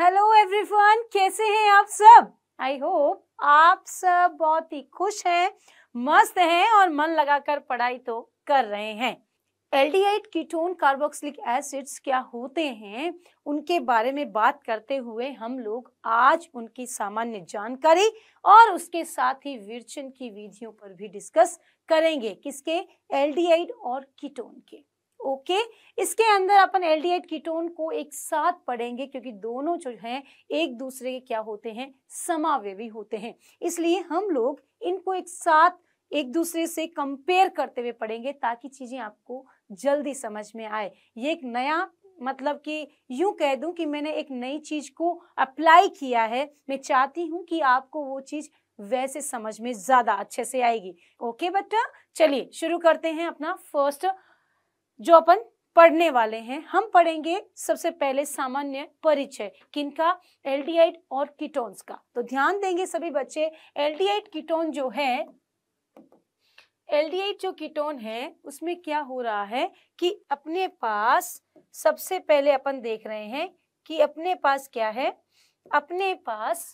Hello everyone कैसे हैं आप सब आई होप आप सब बहुत ही खुश हैं मस्त हैं और मन लगाकर पढ़ाई तो कर रहे हैं एल्डिहाइड कीटोन कार्बोक्सिलिक एसिड्स क्या होते हैं उनके बारे में बात करते हुए हम लोग आज उनकी सामान्य जानकारी और उसके साथ ही विरचन की विधियों पर भी डिस्कस करेंगे किसके एल्डिहाइड और कीटोन के ओके इसके अंदर अपन एल्डिहाइड कीटोन को एक साथ पढ़ेंगे क्योंकि दोनों जो हैं एक दूसरे के क्या होते हैं समावेवी होते हैं इसलिए हम लोग इनको एक साथ एक दूसरे से कंपेयर करते हुए पढ़ेंगे ताकि चीज़ें आपको जल्दी समझ में आए ये एक नया मतलब कि यूं कह दूं कि मैंने एक नई चीज़ को अप्लाई किया है मैं चाहती हूं कि आपको वो चीज़ वैसे समझ में ज़्यादा अच्छे से आएगी ओके बच्चा चलिए शुरू करते हैं अपना फर्स्ट जो अपन पढ़ने वाले हैं हम पढ़ेंगे सबसे पहले सामान्य परिचय किनका एल्डिहाइड और कीटोन्स का तो ध्यान देंगे सभी बच्चे एल्डिहाइड कीटोन जो है एल्डिहाइड जो कीटोन है उसमें क्या हो रहा है कि अपने पास सबसे पहले अपन देख रहे हैं कि अपने पास क्या है अपने पास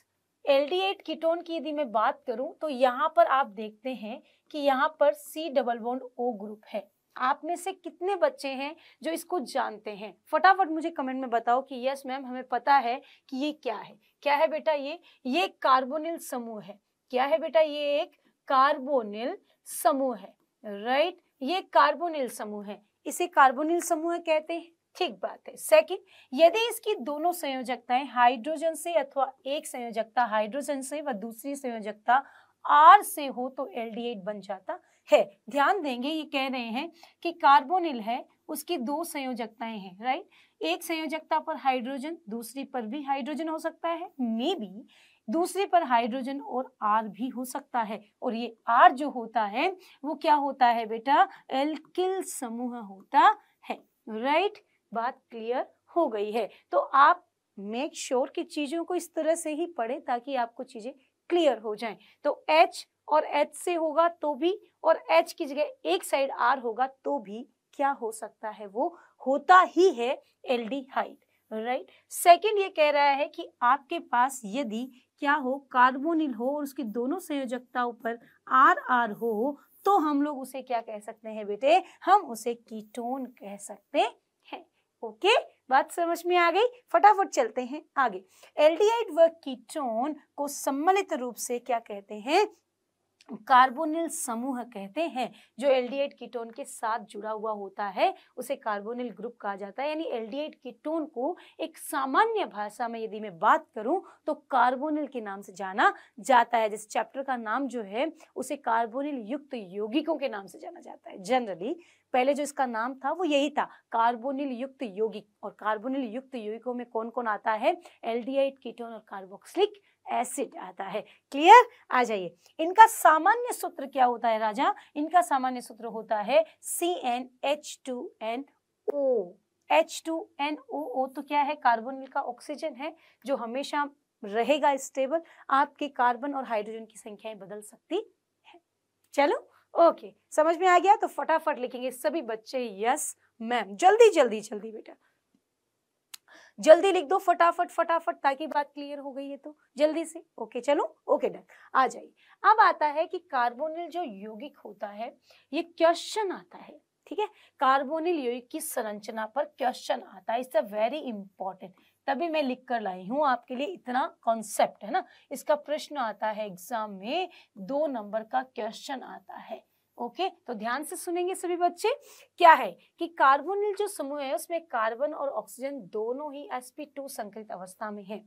एल्डिहाइड कीटोन की यदि मैं बात करूं तो यहाँ पर आप देखते हैं कि यहाँ पर C double bond O group है आप में से कितने बच्चे हैं जो इसको जानते हैं फटाफट मुझे कमेंट में बताओ कि यस मैम हमें पता है कि ये क्या है क्या है बेटा ये ये कार्बोनिल समूह है क्या है बेटा ये एक कार्बोनिल समूह है राइट ये कार्बोनिल समूह है इसे कार्बोनिल समूह कहते हैं ठीक बात है सेकंड यदि इसकी दोनों संयोजकताएं हाइड्रोजन से अथवा एक संयोजकता हाइड्रोजन से व दूसरी संयोजकता आर से हो तो एल बन जाता है ध्यान देंगे ये कह रहे हैं कि कार्बोनिल है उसकी दो संयोजकताएं हैं राइट एक संयोजकता पर हाइड्रोजन दूसरी पर भी हाइड्रोजन हो सकता है मे बी दूसरी पर हाइड्रोजन और आर भी हो सकता है और ये आर जो होता है वो क्या होता है बेटा एल्किल समूह होता है राइट बात क्लियर हो गई है तो आप मेक श्योर sure कि चीजों को इस तरह से ही पढ़े ताकि आपको चीजें क्लियर हो जाएं तो एच और एच से होगा तो भी और एच की जगह एक साइड आर होगा तो भी क्या हो सकता है वो होता ही है aldehyde right second ये कह रहा है कि आपके पास यदि क्या हो कार्बोनिल हो और उसकी दोनों संयोजकता पर आर आर हो तो हम लोग उसे क्या कह सकते हैं बेटे हम उसे कीटोन कह सकते हैं ओके बात समझ में आ गई फटाफट चलते हैं आगे एल्डिहाइड व कीटोन को सम्मिलित रूप से क्या कहते हैं कार्बोनिल समूह कहते हैं जो एल्डिहाइड कीटोन के साथ जुड़ा हुआ होता है उसे कार्बोनिल ग्रुप कहा जाता है यानी एल्डिहाइड कीटोन को एक सामान्य भाषा में यदि मैं बात करूं तो कार्बोनिल के नाम से जाना जाता है जिस चैप्टर का नाम जो है उसे कार्बोनिल युक्त यौगिकों के नाम से जाना जाता है जनरली पहले जो इसका नाम था वो यही था कार्बोनिल युक्त यौगिक और कार्बोनिल युक्त यौगिकों में कौन कौन आता है एल्डिहाइड कीटोन और कार्बोक्सिलिक एसिड आता है क्लियर आ जाइए इनका सामान्य सूत्र क्या होता है राजा इनका सामान्य सूत्र होता है C N H two N O H two N O O तो क्या है कार्बन का ऑक्सीजन है जो हमेशा रहेगा स्टेबल आपके कार्बन और हाइड्रोजन की संख्याएं बदल सकती है चलो ओके समझ में आ गया तो फटाफट लिखेंगे सभी बच्चे यस मैम जल्दी जल्दी जल्दी बेटा जल्दी लिख दो फटाफट फटाफट ताकि बात क्लियर हो गई है तो जल्दी से ओके चलो ओके डन आ जाइए अब आता है कि कार्बोनिल जो यौगिक होता है ये क्वेश्चन आता है ठीक है कार्बोनिल यौगिक की संरचना पर क्वेश्चन आता है इट्स अ वेरी इंपॉर्टेंट तभी मैं लिख कर लाई हूँ आपके लिए इतना कॉन्सेप्ट है ना इसका प्रश्न आता है एग्जाम में दो नंबर का क्वेश्चन आता है ओके okay, तो ध्यान से सुनेंगे सभी बच्चे क्या है कि कार्बोनिल जो समूह है उसमें कार्बन और ऑक्सीजन दोनों ही sp2 संकरित अवस्था में है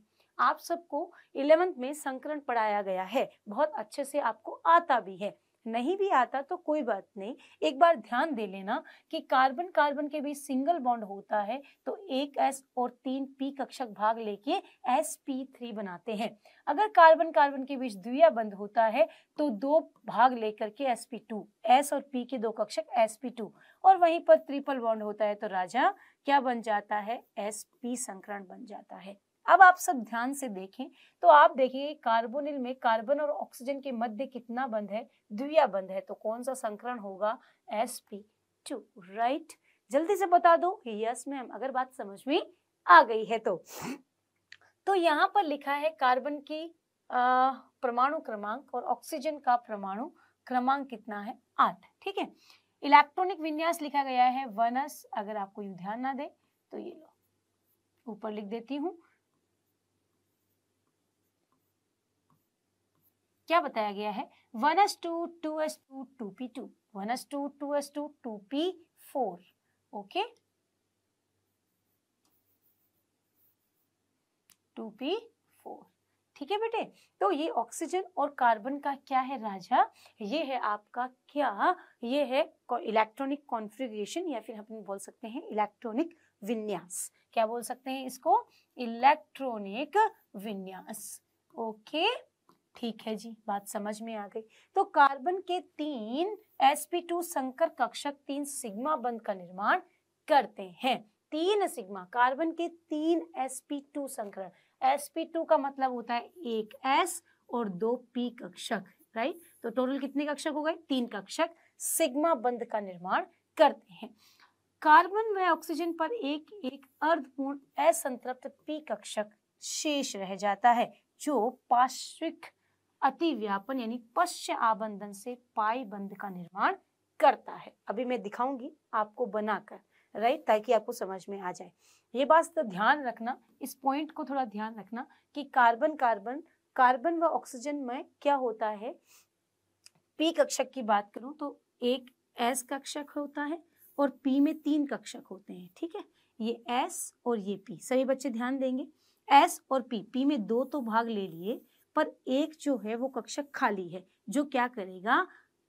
आप सबको इलेवेंथ में संकरण पढ़ाया गया है बहुत अच्छे से आपको आता भी है नहीं भी आता तो कोई बात नहीं एक बार ध्यान दे लेना कि कार्बन कार्बन के बीच सिंगल बॉन्ड होता है तो एक एस और तीन पी कक्षक भाग लेके एस पी थ्री बनाते हैं अगर कार्बन कार्बन के बीच द्विया बंद होता है तो दो भाग लेकर के एस पी टू एस और पी के दो कक्षक एस पी टू और वहीं पर ट्रिपल बॉन्ड होता है तो राजा क्या बन जाता है एस पी संकरण बन जाता है अब आप सब ध्यान से देखें तो आप देखेंगे कार्बोनिल में कार्बन और ऑक्सीजन के मध्य कितना बंध है द्विया बंध है तो कौन सा संकरण होगा एस पी टू राइट जल्दी से बता दो यस मैम अगर बात समझ में आ गई है तो तो यहाँ पर लिखा है कार्बन की परमाणु क्रमांक और ऑक्सीजन का परमाणु क्रमांक कितना है आठ ठीक है इलेक्ट्रॉनिक विन्यास लिखा गया है वनस अगर आपको ध्यान ना दे तो ये लो ऊपर लिख देती हूँ क्या बताया गया है one S two two S two two P two one S two two S two two P four okay two P four ठीक है बेटे तो ये ऑक्सीजन और कार्बन का क्या है राजा ये है आपका क्या ये है इलेक्ट्रॉनिक कॉन्फ़िगरेशन या फिर हम बोल सकते हैं इलेक्ट्रॉनिक विन्यास क्या बोल सकते हैं इसको इलेक्ट्रॉनिक विन्यास ओके okay? ठीक है जी बात समझ में आ गई तो कार्बन के तीन sp2 संकर कक्षक तीन सिग्मा बंद का निर्माण करते हैं तीन सिग्मा कार्बन के तीन sp2 संकरण sp2 का मतलब होता है एक s और दो p कक्षक राइट तो टोटल कितने कक्षक हो गए तीन कक्षक सिग्मा बंद का निर्माण करते हैं कार्बन व ऑक्सीजन पर एक एक अर्धपूर्ण असंतृप्त पी कक्षक शेष रह जाता है जो पार्श्विक अति व्यापन यानी पश्च आबंधन से पाई बंद का निर्माण करता है अभी मैं दिखाऊंगी आपको बनाकर राइट ताकि आपको समझ में आ जाए ये बात तो ध्यान रखना इस पॉइंट को थोड़ा ध्यान रखना कि कार्बन कार्बन कार्बन व ऑक्सीजन में क्या होता है पी कक्षक की बात करूं तो एक एस कक्षक होता है और पी में तीन कक्षक होते हैं ठीक है ये एस और ये पी सभी बच्चे ध्यान देंगे एस और पी पी में दो तो भाग ले लिए पर एक जो है वो कक्षक खाली है जो क्या करेगा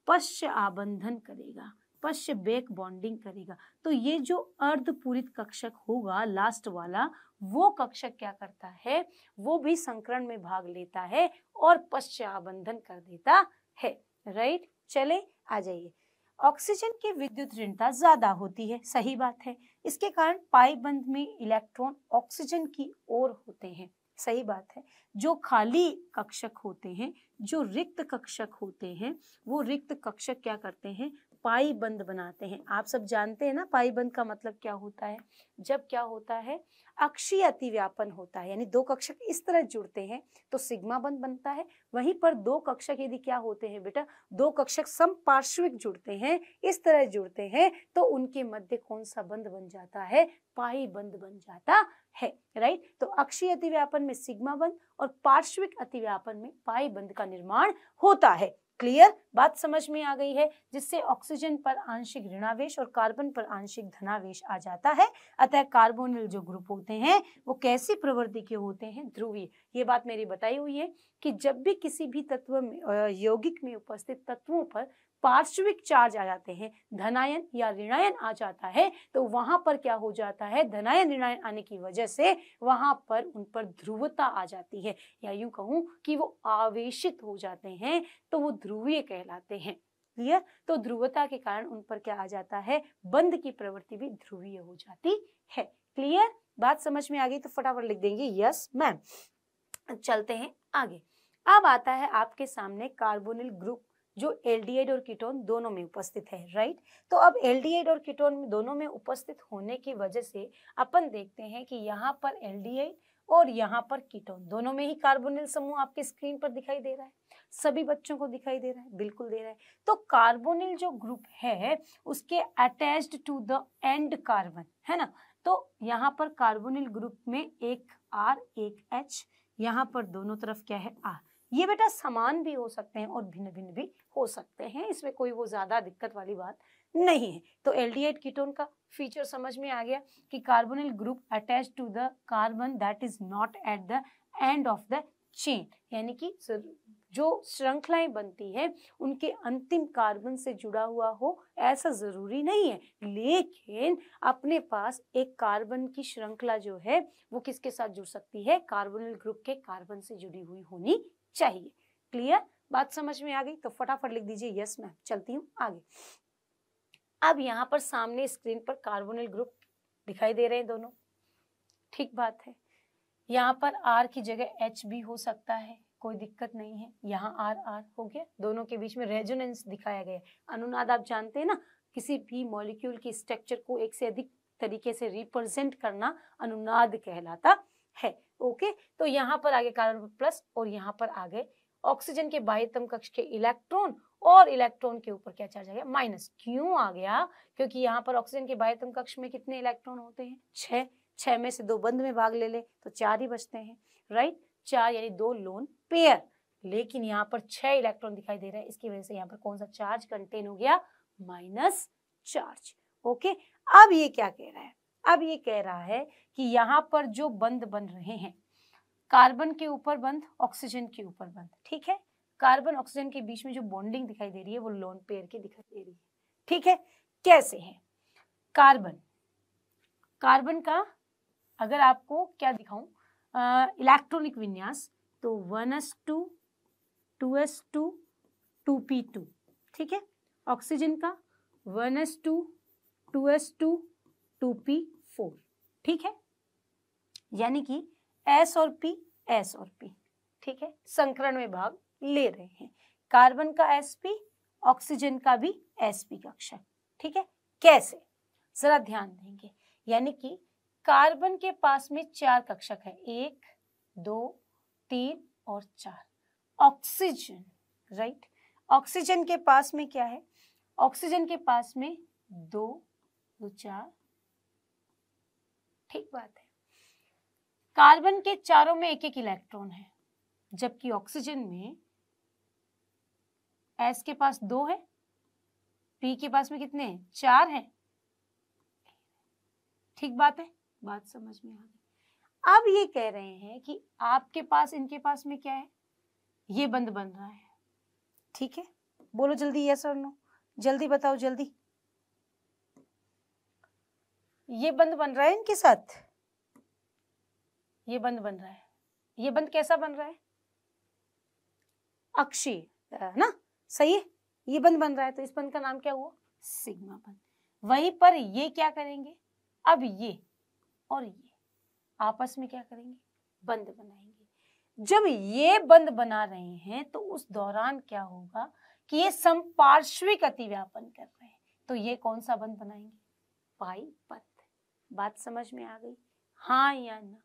पश्य आबंधन करेगा पश्य बैक बॉन्डिंग करेगा तो ये जो अर्ध पूरित कक्षक होगा लास्ट वाला वो कक्षक क्या करता है वो भी संकरण में भाग लेता है और पश्य आबंधन कर देता है राइट चले आ जाइए ऑक्सीजन की विद्युत ऋणता ज्यादा होती है सही बात है इसके कारण पाईबंध में इलेक्ट्रॉन ऑक्सीजन की ओर होते हैं सही बात है जो खाली कक्षक होते हैं जो रिक्त कक्षक होते हैं वो रिक्त कक्षक क्या करते हैं पाई बंद बनाते हैं आप सब जानते हैं ना पाई बंद का मतलब क्या होता है जब क्या होता है अक्षीय अतिव्यापन होता है यानी दो कक्षक इस तरह जुड़ते हैं तो सिग्मा बंद बनता है वहीं पर दो कक्षक यदि क्या होते हैं बेटा दो कक्षक समपार्श्विक जुड़ते हैं इस तरह जुड़ते हैं तो उनके मध्य कौन सा बंद बन जाता है पाई बंद बन जाता है राइट तो अक्षीय अतिव्यापन में सिग्मा बंद और पार्श्विक अतिव्यापन में पाई बंद का निर्माण होता है क्लियर बात समझ में आ गई है जिससे ऑक्सीजन पर आंशिक ऋणावेश और कार्बन पर आंशिक धनावेश आ जाता है अतः कार्बोनिल जो ग्रुप होते हैं वो कैसी प्रवृत्ति के होते हैं ध्रुवीय ये बात मेरी बताई हुई है कि जब भी किसी भी तत्व में यौगिक में उपस्थित तत्वों पर पार्श्विक चार्ज आ जाते हैं धनायन या ऋणायन आ जाता है तो वहां पर क्या हो जाता है धनायन ऋणायन आने की वजह से वहां पर उन पर ध्रुवता आ जाती है या यूं कहूं कि वो आवेशित हो जाते हैं तो वो ध्रुवीय कहलाते हैं क्लियर तो ध्रुवता के कारण उन पर क्या आ जाता है बंद की प्रवृत्ति भी ध्रुवीय हो जाती है क्लियर बात समझ में आ गई तो फटाफट लिख देंगे यस मैम चलते हैं आगे अब आता है आपके सामने कार्बोनिल ग्रुप जो एल्डिहाइड और कीटोन दोनों में उपस्थित है राइट तो अब एल्डिहाइड और कीटोन दोनों में उपस्थित होने की वजह से अपन देखते हैं कि यहाँ पर एल्डिहाइड और यहाँ पर कीटोन दोनों में ही कार्बोनिल समूह आपके स्क्रीन पर दिखाई दे रहा है सभी बच्चों को दिखाई दे रहा है बिल्कुल दे रहा है तो कार्बोनिल जो ग्रुप है उसके attached to the end carbon है ना तो यहाँ पर कार्बोनिल ग्रुप में एक आर एक एच यहाँ पर दोनों तरफ क्या है आर ये बेटा समान भी हो सकते हैं और भिन्न भिन्न भी हो सकते हैं इसमें कोई वो ज़्यादा दिक्कत वाली बात नहीं है तो एल्डिहाइड कीटोन का फीचर समझ में आ गया कि carbonyl group attach to the carbon that is not at the end of the chain यानी कि जो श्रृंखलाएं बनती है उनके अंतिम कार्बन से जुड़ा हुआ हो ऐसा ज़रूरी नहीं है लेकिन अपने पास एक कार्बन की श्रृंखला जो है वो किसके साथ जुड़ सकती है कार्बोनिल ग्रुप के कार्बन से जुड़ी हुई होनी चाहिए क्लियर बात समझ में आ गई तो फटाफट लिख दीजिए यस मैम चलती हूँ आगे अब यहाँ पर सामने स्क्रीन पर कार्बोनिल ग्रुप दिखाई दे रहे हैं दोनों ठीक बात है यहाँ पर आर की जगह एच भी हो सकता है कोई दिक्कत नहीं है यहाँ आर आर हो गया दोनों के बीच में रेजोनेंस दिखाया गया है अनुनाद आप जानते हैं ना किसी भी मॉलिक्यूल की स्ट्रक्चर को एक से अधिक तरीके से रिप्रेजेंट करना अनुनाद कहलाता है ओके तो यहाँ पर आगे कार्बन प्लस और यहाँ पर आगे ऑक्सीजन के बाह्यतम कक्ष के इलेक्ट्रॉन और इलेक्ट्रॉन के ऊपर क्या चार्ज आ गया माइनस क्यों आ गया क्योंकि यहाँ पर ऑक्सीजन के बाह्यतम कक्ष में कितने इलेक्ट्रॉन होते हैं छह छह में से दो बंद में भाग ले ले तो चार ही बचते हैं राइट चार यानी दो लोन पेयर लेकिन यहाँ पर छह इलेक्ट्रॉन दिखाई दे रहा है इसकी वजह से यहाँ पर कौन सा चार्ज कंटेन हो गया माइनस चार्ज ओके अब ये क्या कह रहा है अब ये कह रहा है कि यहाँ पर जो बंद बन रहे हैं कार्बन के ऊपर बंद ऑक्सीजन के ऊपर बंद ठीक है कार्बन ऑक्सीजन के बीच में जो बॉन्डिंग दिखाई दे रही है वो लोन पेयर की दिखाई दे रही है ठीक है कैसे है कार्बन कार्बन का अगर आपको क्या दिखाऊं इलेक्ट्रॉनिक विन्यास तो one S two two S two two P two ठीक है ऑक्सीजन का one S two two S two two P four ठीक है यानी कि एस और पी एस और पी ठीक है संकरण में भाग ले रहे हैं कार्बन का एस पी ऑक्सीजन का भी एस पी कक्षक ठीक है कैसे जरा ध्यान देंगे यानी कि कार्बन के पास में चार कक्षक है एक दो तीन और चार ऑक्सीजन राइट ऑक्सीजन के पास में क्या है ऑक्सीजन के पास में दो दो चार ठीक बात है कार्बन के चारों में एक एक इलेक्ट्रॉन है जबकि ऑक्सीजन में एस के पास दो है पी के पास में कितने चार हैं ठीक बात है बात समझ में आ गई अब ये कह रहे हैं कि आपके पास इनके पास में क्या है ये बंद बन रहा है ठीक है बोलो जल्दी यस और नो जल्दी बताओ जल्दी ये बंद बन रहा है इनके साथ ये बंद बन रहा है ये बंद कैसा बन रहा है अक्षी ना सही है ये बंद बन रहा है तो इस बंद का नाम क्या हुआ सिग्मा बंद वहीं पर ये क्या करेंगे अब ये और ये आपस में क्या करेंगे बंद बनाएंगे जब ये बंद बना रहे हैं तो उस दौरान क्या होगा कि ये संपार्श्विक अतिव्यापन कर रहे हैं तो ये कौन सा बंद बनाएंगे पाई बंद बात समझ में आ गई हाँ या ना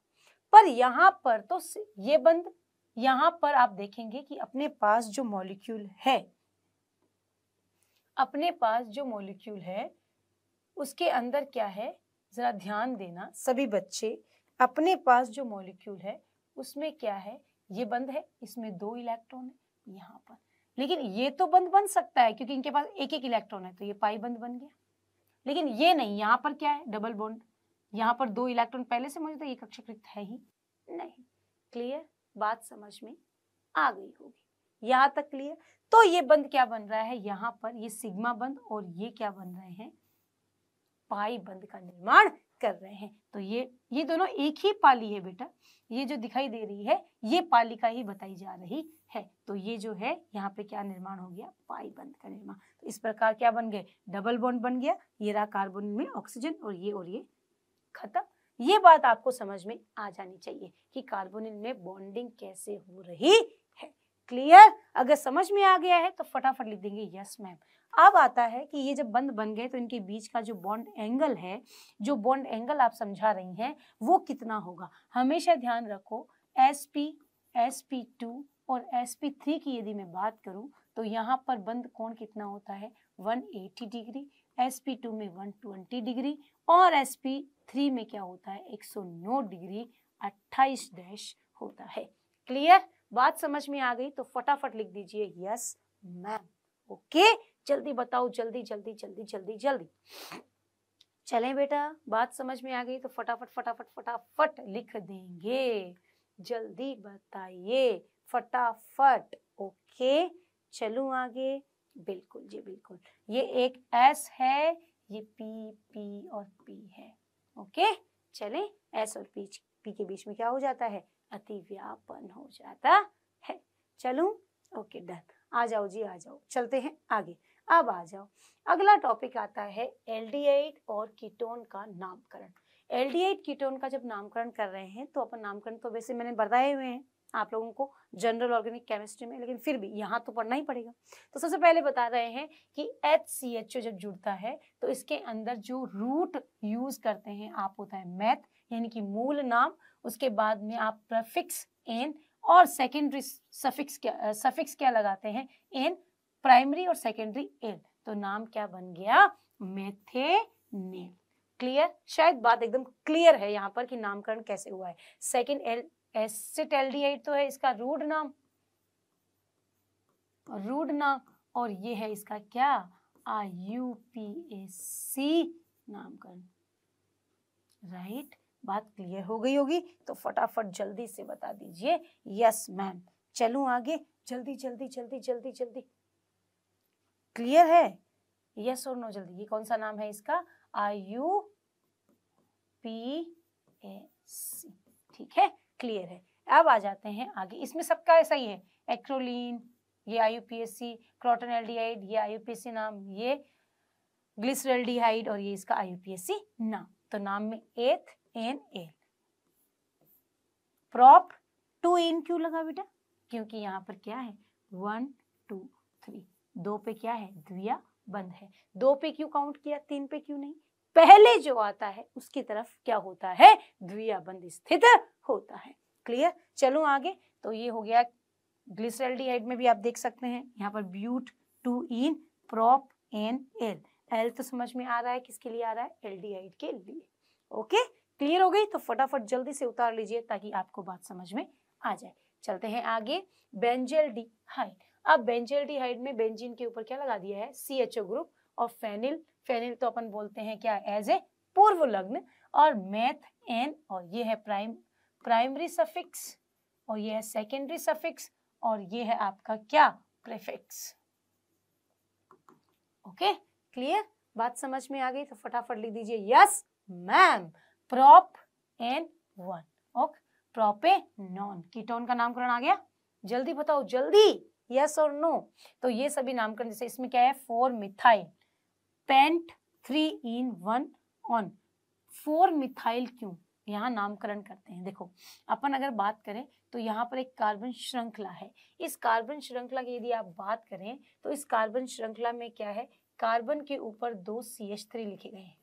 पर यहाँ पर तो ये बंद यहाँ पर आप देखेंगे कि अपने पास जो मॉलिक्यूल है अपने पास जो मॉलिक्यूल है उसके अंदर क्या है जरा ध्यान देना सभी बच्चे अपने पास जो मॉलिक्यूल है उसमें क्या है ये बंद है इसमें दो इलेक्ट्रॉन है यहाँ पर लेकिन ये तो बंद बन सकता है क्योंकि इनके पास एक एक इलेक्ट्रॉन है तो ये पाई बंद बन गया लेकिन ये नहीं यहाँ पर क्या है डबल बॉन्ड यहाँ पर दो इलेक्ट्रॉन पहले से मौजूद है ये कक्षक रिक्त है ही नहीं क्लियर बात समझ में आ गई होगी यहाँ तक क्लियर तो ये बंद क्या बन रहा है यहाँ पर ये सिग्मा बंद और ये क्या बन रहे हैं पाई बंद का निर्माण कर रहे हैं तो ये ये दोनों एक ही पाली है बेटा ये जो दिखाई दे रही है ये पालिका ही बताई जा रही है तो ये जो है यहाँ पे क्या निर्माण हो गया पाई बंद का निर्माण तो इस प्रकार क्या बन गए डबल बॉन्ड बन गया ये रहा कार्बन में ऑक्सीजन और ये और ये खत्म ये बात आपको समझ में आ जानी चाहिए कि कार्बोनिल में बॉन्डिंग कैसे हो रही है क्लियर अगर समझ में आ गया है तो फटाफट लिख देंगे यस मैम अब आता है कि ये जब बंद बन गए तो इनके बीच का जो बॉन्ड एंगल है जो बॉन्ड एंगल आप समझा रही हैं वो कितना होगा हमेशा ध्यान रखो S P S P two और एस पी थ्री की यदि मैं बात करूं तो यहाँ पर बंद कोण कितना होता है 180 डिग्री sp2 में 120 डिग्री और sp3 में क्या होता है 109 डिग्री 28 डैश होता है क्लियर बात समझ में आ गई तो फटाफट लिख दीजिए यस मैम ओके जल्दी बताओ जल्दी जल्दी जल्दी जल्दी जल्दी चले बेटा बात समझ में आ गई तो फटाफट फटाफट फटाफट लिख देंगे जल्दी बताइए फटाफट ओके चलूं आगे बिल्कुल जी बिल्कुल ये एक एस है ये पी पी और पी है ओके चले एस और पी पी के बीच में क्या हो जाता है अति व्यापन हो जाता है चलू ओके डन आ जाओ जी आ जाओ चलते हैं आगे अब आ जाओ अगला टॉपिक आता है एल्डिहाइड और कीटोन का नामकरण एल्डिहाइड कीटोन का जब नामकरण कर रहे हैं तो अपन नामकरण तो वैसे मैंने बताए हुए हैं आप लोगों को जनरल ऑर्गेनिक केमिस्ट्री में लेकिन फिर भी यहाँ तो पढ़ना ही पड़ेगा तो सबसे पहले बता रहे हैं कि एच सी एच ओ जब जुड़ता है तो इसके अंदर जो रूट यूज करते हैं आप होता है मैथ यानी कि मूल नाम उसके बाद में आप प्रफिक्स एन और सेकेंडरी सफिक्स क्या सफिक्स क्या लगाते हैं एन प्राइमरी और सेकेंडरी एन तो नाम क्या बन गया मेथेनेल क्लियर शायद बात एकदम क्लियर है यहाँ पर कि नामकरण कैसे हुआ है सेकेंड एल एसिट एल्डिहाइड तो है इसका रूड नाम रूड नाम और ये है इसका क्या आई नामकरण राइट बात क्लियर हो गई होगी तो फटाफट जल्दी से बता दीजिए यस मैम चलूं आगे जल्दी जल्दी जल्दी जल्दी जल्दी क्लियर है यस और नो जल्दी ये कौन सा नाम है इसका आई यू पी ए सी ठीक है क्लियर है अब आ जाते हैं आगे इसमें सबका ऐसा ही है एक्रोलिन ये आईयूपीएससी क्रोटन एल्डिहाइड ये आईयूपीएससी नाम ये ग्लिसरल्डिहाइड और ये इसका आईयूपीएससी नाम तो नाम में ethanal prop two ane क्यों लगा बेटा क्योंकि यहाँ पर क्या है वन टू थ्री दो पे क्या है द्विया बंद है दो पे क्यों काउंट किया तीन पे क्यों नहीं पहले जो आता है उसकी तरफ क्या होता है द्वियाबंध स्थित होता है क्लियर चलो आगे तो ये हो गया ग्लिसरल्डिहाइड में भी आप देख सकते हैं यहाँ पर but two ene propenal al तो समझ में आ रहा है किसके लिए आ रहा है एल्डिहाइड के लिए ओके क्लियर हो गई तो फटाफट जल्दी से उतार लीजिए ताकि आपको बात समझ में आ जाए चलते हैं आगे बेंजल डी हाइड अब बेंजेल डी हाइड में बेंजिन के ऊपर क्या लगा दिया है सी एच ओ ग्रुप और फेनिल फेनिल तो अपन बोलते हैं क्या एज ए पूर्व लग्न और मैथ एन और ये है प्राइम प्राइमरी सफिक्स और ये है सेकेंडरी सफिक्स और ये है आपका क्या प्रेफिक्स ओके क्लियर बात समझ में आ गई तो फटाफट लिख दीजिए yes ma'am propanone okay a non ketone का नामकरण आ गया जल्दी बताओ जल्दी यस और नो तो ये सभी नामकरण जैसे इसमें क्या है four methyl pent three ene one one four methyl क्यों यहाँ नामकरण करते हैं देखो अपन अगर बात करें तो यहाँ पर एक कार्बन श्रृंखला है इस कार्बन श्रृंखला की यदि आप बात करें तो इस कार्बन श्रृंखला में क्या है कार्बन के ऊपर दो सी एच थ्री लिखे गए हैं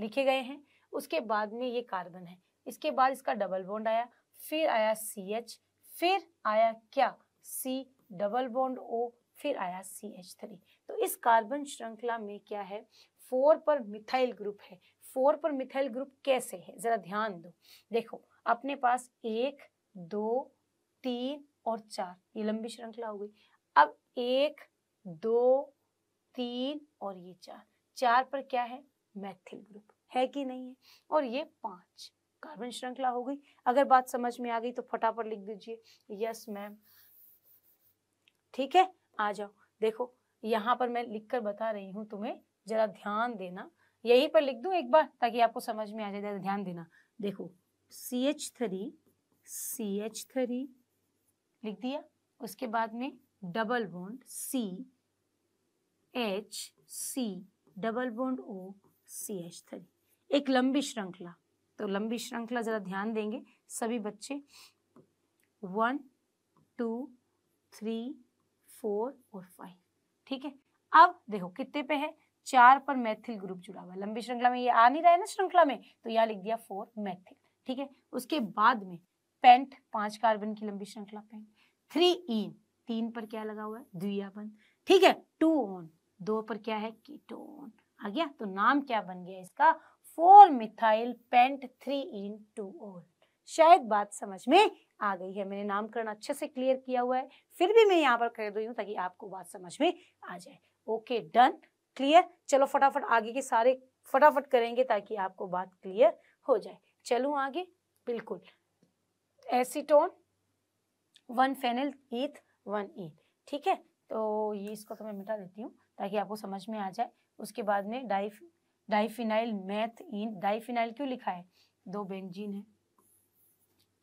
लिखे गए हैं उसके बाद में ये कार्बन है इसके बाद इसका डबल बॉन्ड आया फिर आया सी एच फिर आया क्या सी डबल बॉन्ड ओ फिर आया सी एच थ्री तो इस कार्बन श्रृंखला में क्या है फोर पर मिथाइल ग्रुप है फोर पर मिथाइल ग्रुप कैसे है जरा ध्यान दो देखो अपने पास एक दो तीन और चार ये लंबी श्रृंखला हो गई अब एक दो तीन और ये चार चार पर क्या है मैथिल ग्रुप है कि नहीं है और ये पांच कार्बन श्रृंखला हो गई अगर बात समझ में आ गई तो फटाफट लिख दीजिए यस मैम ठीक है आ जाओ देखो यहाँ पर मैं लिख कर बता रही हूँ तुम्हें जरा ध्यान देना यहीं पर लिख दूँ एक बार ताकि आपको समझ में आ जाए जरा ध्यान देना देखो C H three C H three लिख दिया उसके बाद में double bond C H C double bond O C H three एक लंबी श्रृंखला तो लंबी श्रृंखला ज़रा ध्यान देंगे सभी बच्चे वन टू थ्री फोर और फाइव ठीक है अब देखो कितने पे है चार पर मैथिल ग्रुप जुड़ा हुआ लंबी श्रृंखला में ये आ नहीं रहा है ना श्रृंखला में तो यहाँ लिख दिया फोर मैथिल ठीक है उसके बाद में पेंट पांच कार्बन की लंबी श्रृंखला पेंट थ्री इन तीन पर क्या लगा हुआ है द्वियाबन ठीक है टू ओन दो पर क्या है कीटोन आ गया तो नाम क्या बन गया इसका four methyl pent three ene two one शायद बात समझ में आ गई है मैंने नामकरण अच्छे से क्लियर किया हुआ है फिर भी मैं यहाँ पर कर दी हूँ ताकि आपको बात समझ में आ जाए ओके डन क्लियर चलो फटाफट आगे के सारे फटाफट करेंगे ताकि आपको बात क्लियर हो जाए चलू आगे बिल्कुल acetone one phenyl eth one eth ठीक है तो ये इसको तो मैं मिटा देती हूँ ताकि आपको समझ में आ जाए उसके बाद में diph diphenyl methane diphenyl क्यों लिखा है दो बेंजीन है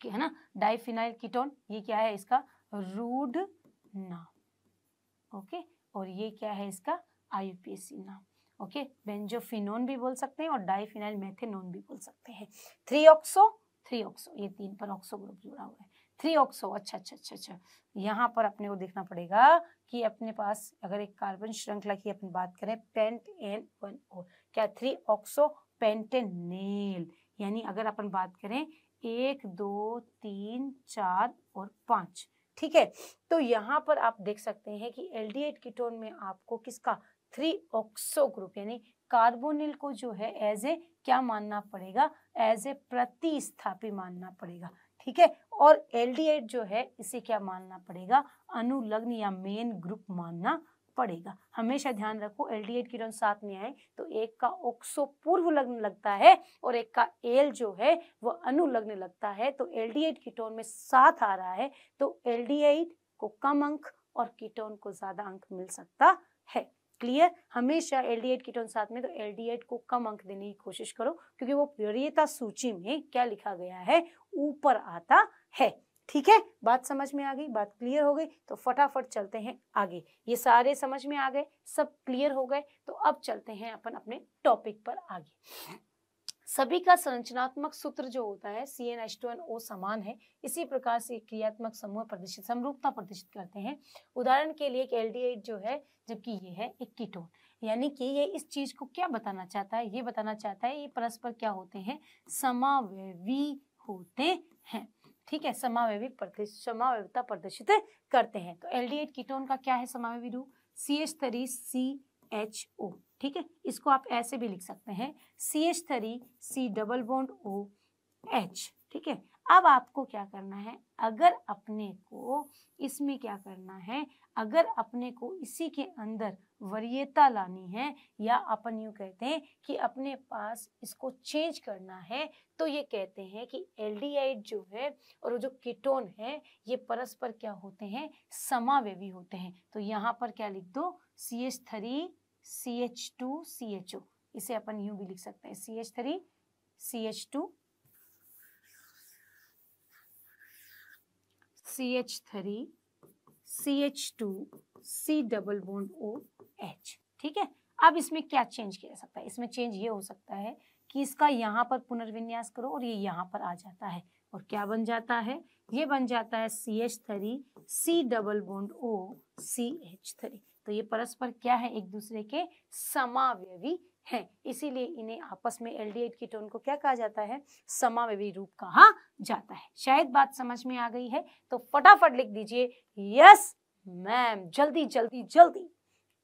है ना डाइफिनाइल कीटोन ये क्या है इसका रूड नाम ओके और ये क्या है इसका आई नाम ओके okay, बेंजोफिनोन भी बोल सकते हैं और डाइफिनाइल मेथेनोन भी बोल सकते हैं थ्री ऑक्सो थ्री ऑक्सो ये तीन पर ऑक्सो ग्रुप जुड़ा हुआ है थ्री ऑक्सो अच्छा अच्छा अच्छा अच्छा यहाँ पर अपने को देखना पड़ेगा कि अपने पास अगर एक कार्बन श्रृंखला की अपन बात करें पेंट एन वन ओ क्या थ्री ऑक्सो पेंटेनेल यानी अगर अपन बात करें एक दो तीन चार और पांच ठीक है तो यहाँ पर आप देख सकते हैं कि एल कीटोन में आपको किसका थ्री ऑक्सो ग्रुप यानी कार्बोनिल को जो है एज ए क्या मानना पड़ेगा एज ए प्रतिस्थापी मानना पड़ेगा ठीक है और एल्डिहाइड जो है इसे क्या मानना पड़ेगा अनुलग्न या मेन ग्रुप मानना पड़ेगा हमेशा ध्यान रखो एल डी एड किरण साथ में आए तो एक का ओक्सो पूर्व लग्न लगता है और एक का एल जो है वह अनुलग्न लगता है तो एल डी एड कीटोन में साथ आ रहा है तो एल डी एड को कम अंक और कीटोन को ज्यादा अंक मिल सकता है क्लियर हमेशा एल डी एड कीटोन साथ में तो एल डी एड को कम अंक देने की कोशिश करो क्योंकि वो वरीयता सूची में क्या लिखा गया है ऊपर आता है ठीक है बात समझ में आ गई बात क्लियर हो गई तो फटाफट चलते हैं आगे ये सारे समझ में आ गए सब क्लियर हो गए तो अब चलते हैं अपन अपने टॉपिक पर आगे सभी का संरचनात्मक सूत्र जो होता है C N H two N O समान है इसी प्रकार से क्रियात्मक समूह प्रदर्शित समरूपता प्रदर्शित करते हैं उदाहरण के लिए एक एल जो है जबकि ये है एक कीटोन यानी कि ये इस चीज को क्या बताना चाहता है ये बताना चाहता है ये परस्पर क्या होते हैं समावयवी होते हैं ठीक है समावयवी प्रदर्शित समावयवता प्रदर्शित करते हैं तो एल कीटोन का क्या है समावयवी रूप C H three C H O ठीक है इसको आप ऐसे भी लिख सकते हैं C H three C double bond O H ठीक है अब आपको क्या करना है अगर अपने को इसमें क्या करना है अगर अपने को इसी के अंदर वरीयता लानी है या अपन यू कहते हैं कि अपने पास इसको चेंज करना है तो ये कहते हैं कि एल जो है और वो जो कीटोन है ये परस्पर क्या होते हैं समावेवी होते हैं तो यहाँ पर क्या लिख दो C H three C H two C H O इसे अपन यू भी लिख सकते हैं C H three C H two C H three C H two C double bond O H ठीक है अब इसमें क्या चेंज किया जा सकता है इसमें चेंज ये हो सकता है कि इसका यहाँ पर पुनर्विन्यास करो और ये यहाँ पर आ जाता है और क्या बन जाता है ये बन जाता है C H three C double bond O C H three तो ये परस्पर क्या है एक दूसरे के समावयवी है इसीलिए इन्हें आपस में एल डी एल्डिहाइड कीटोन को क्या कहा जाता है समावयवी रूप कहा जाता है शायद बात समझ में आ गई है तो फटाफट लिख दीजिए यस मैम जल्दी जल्दी जल्दी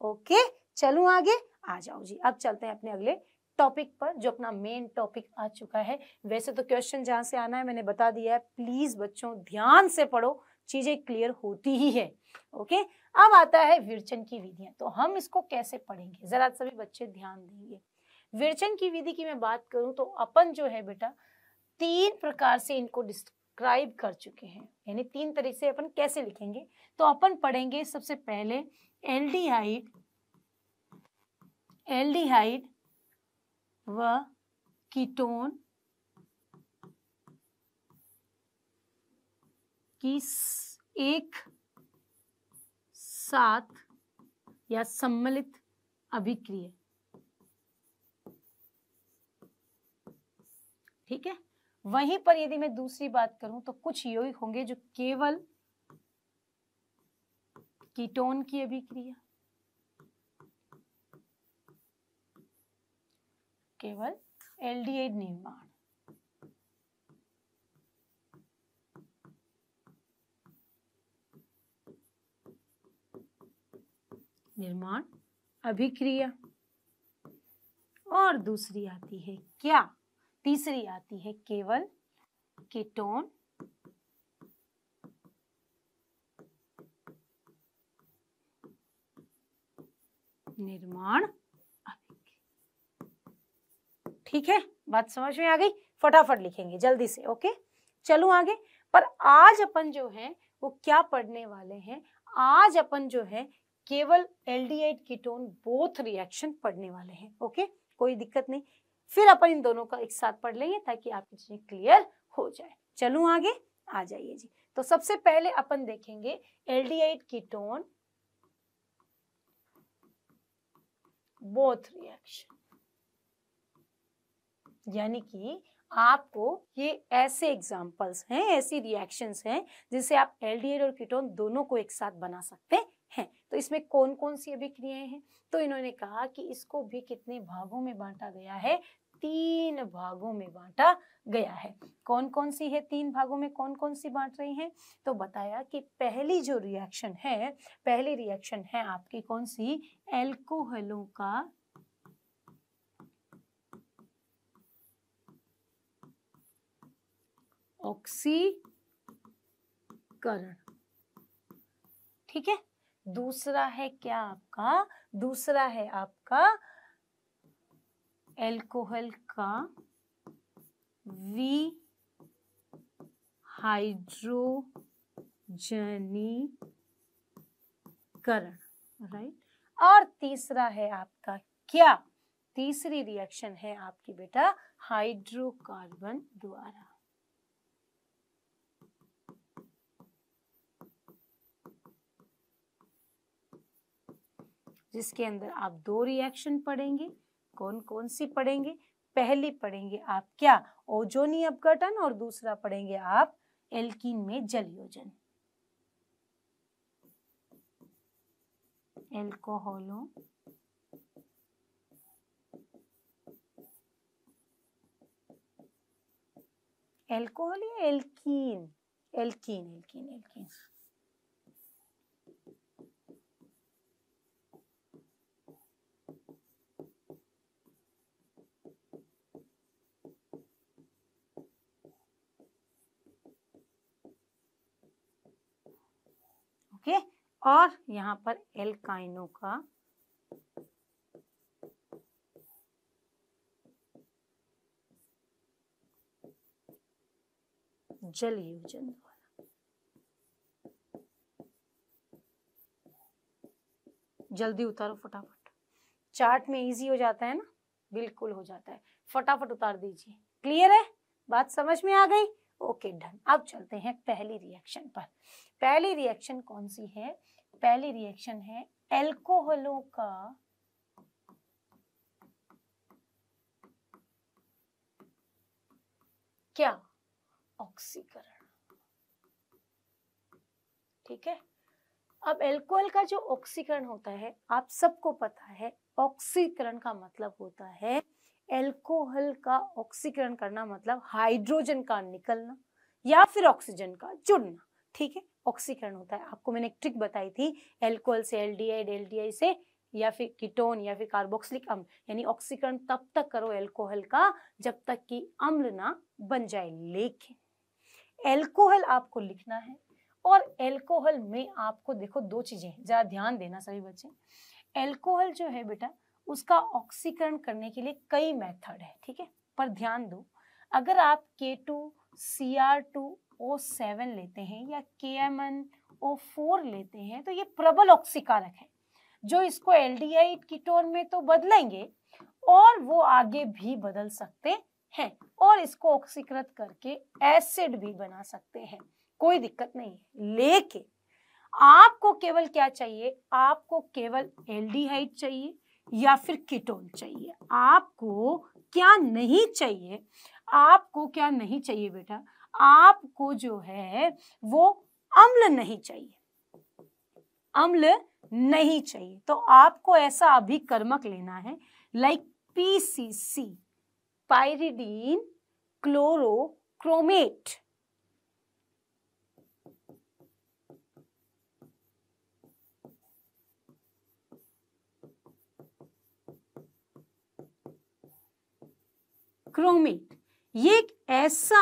ओके चलू आगे आ जाओ जी अब चलते हैं अपने अगले टॉपिक पर जो अपना मेन टॉपिक आ चुका है वैसे तो क्वेश्चन जहां से आना है मैंने बता दिया है प्लीज बच्चों ध्यान से पढ़ो चीजें क्लियर होती ही है ओके अब आता है विरचन की विधियां तो हम इसको कैसे पढ़ेंगे जरा सभी बच्चे ध्यान देंगे विरचन की विधि की मैं बात करूं तो अपन जो है बेटा तीन प्रकार से इनको डिस्क्राइब कर चुके हैं यानी तीन तरीके से अपन कैसे लिखेंगे तो अपन पढ़ेंगे सबसे पहले एल्डिहाइड एल्डिहाइड व कीटोन की एक साथ या सम्मिलित अभिक्रिया ठीक है वहीं पर यदि मैं दूसरी बात करूं तो कुछ यौगिक होंगे जो केवल कीटोन की अभिक्रिया केवल एड निर्माण निर्माण अभिक्रिया और दूसरी आती है क्या तीसरी आती है केवल कीटोन निर्माण ठीक है बात समझ में आ गई फटाफट लिखेंगे जल्दी से ओके चलो आगे पर आज अपन जो है वो क्या पढ़ने वाले हैं आज अपन जो है केवल एल्डिहाइड कीटोन बोथ रिएक्शन पढ़ने वाले हैं ओके कोई दिक्कत नहीं फिर अपन इन दोनों का एक साथ पढ़ लेंगे ताकि आपकी चीजें क्लियर हो जाए चलो आगे आ जाइए जी तो सबसे पहले अपन देखेंगे एल्डिहाइड कीटोन बोथ रिएक्शन यानी कि आपको ये ऐसे एग्जाम्पल्स हैं ऐसी रिएक्शंस हैं जिससे आप एल्डिहाइड और कीटोन दोनों को एक साथ बना सकते हैं तो इसमें कौन कौन सी अभिक्रियाएं हैं तो इन्होंने कहा कि इसको भी कितने भागों में बांटा गया है तीन भागों में बांटा गया है कौन कौन सी है तीन भागों में कौन कौन सी बांट रही हैं तो बताया कि पहली जो रिएक्शन है पहली रिएक्शन है आपकी कौन सी एल्कोहलों का ऑक्सीकरण ठीक है दूसरा है क्या आपका दूसरा है आपका एल्कोहल का वी हाइड्रोजनीकरण राइट और तीसरा है आपका क्या तीसरी रिएक्शन है आपकी बेटा हाइड्रोकार्बन द्वारा जिसके अंदर आप दो रिएक्शन पढ़ेंगे कौन कौन सी पढ़ेंगे पहली पढ़ेंगे आप क्या ओजोनी अपघटन और दूसरा पढ़ेंगे आप एल्किन में जलयोजन एल्कोहलों एल्कोहल या एल्कीन एल्कीन एल्कीन एल्कीन और यहाँ पर एल्काइनों का जल योजन द्वारा जल्दी उतारो फटाफट चार्ट में इजी हो जाता है ना बिल्कुल हो जाता है फटाफट उतार दीजिए क्लियर है बात समझ में आ गई ओके डन अब चलते हैं पहली रिएक्शन पर पहली रिएक्शन कौन सी है पहली रिएक्शन है एल्कोहलों का क्या ऑक्सीकरण ठीक है अब एल्कोहल का जो ऑक्सीकरण होता है आप सबको पता है ऑक्सीकरण का मतलब होता है एल्कोहल का ऑक्सीकरण करना मतलब हाइड्रोजन का निकलना या फिर ऑक्सीजन का जुड़ना ठीक है ऑक्सीकरण होता है आपको मैंने एक ट्रिक बताई थी एल्कोहल से एल्डिहाइड एल्डिहाइड से या फिर कीटोन या फिर कार्बोक्सिलिक अम्ल यानी ऑक्सीकरण तब तक करो एल्कोहल का जब तक कि अम्ल ना बन जाए लेकिन एल्कोहल आपको लिखना है और एल्कोहल में आपको देखो दो चीजें जरा ध्यान देना सभी बच्चे एल्कोहल जो है बेटा उसका ऑक्सीकरण करने के लिए कई मेथड है ठीक है पर ध्यान दो अगर आप K two C R two O seven लेते हैं या के एम एन ओ फोर लेते हैं तो ये प्रबल ऑक्सीकारक है जो इसको एल डी आई कीटोन में तो बदलेंगे और वो आगे भी बदल सकते हैं और इसको ऑक्सीकृत करके एसिड भी बना सकते हैं कोई दिक्कत नहीं है लेकिन आपको केवल क्या चाहिए आपको केवल एल्डिहाइड चाहिए या फिर कीटोन चाहिए आपको क्या नहीं चाहिए आपको क्या नहीं चाहिए बेटा आपको जो है वो अम्ल नहीं चाहिए अम्ल नहीं चाहिए तो आपको ऐसा अभिकर्मक लेना है लाइक पीसीसी पायरिडीन क्लोरोक्रोमेट क्रोमी ये एक ऐसा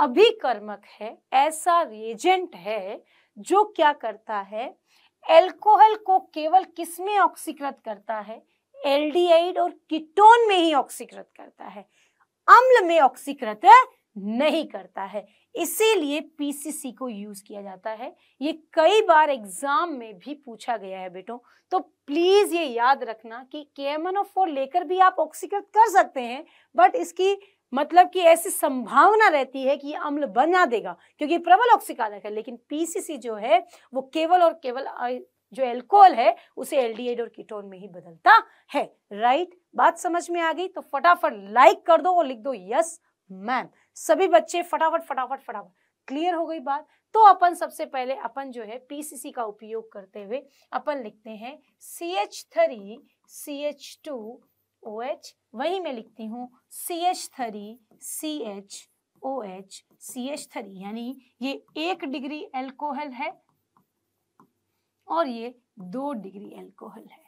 अभिकर्मक है ऐसा रिएजेंट है जो क्या करता है एल्कोहल को केवल किस में ऑक्सीकृत करता है एल्डिहाइड और कीटोन में ही ऑक्सीकृत करता है अम्ल में ऑक्सीकृत नहीं करता है इसीलिए पीसीसी को यूज किया जाता है ये कई बार एग्जाम में भी पूछा गया है बेटों तो प्लीज ये याद रखना कि के एम एन फोर लेकर भी आप ऑक्सीकृत कर सकते हैं बट इसकी मतलब कि ऐसी संभावना रहती है कि ये अम्ल बना देगा क्योंकि प्रबल ऑक्सीकारक है लेकिन पीसीसी जो है वो केवल और केवल जो एल्कोहल है उसे एल्डिहाइड और कीटोन में ही बदलता है राइट बात समझ में आ गई तो फटाफट लाइक कर दो और लिख दो यस मैम सभी बच्चे फटाफट फटाफट फटाफट क्लियर हो गई बात तो अपन सबसे पहले अपन जो है पीसीसी का उपयोग करते हुए अपन लिखते हैं C H three C H two O H वही मैं लिखती हूँ C H three C H O H C H three यानी ये एक डिग्री एल्कोहल है और ये दो डिग्री एल्कोहल है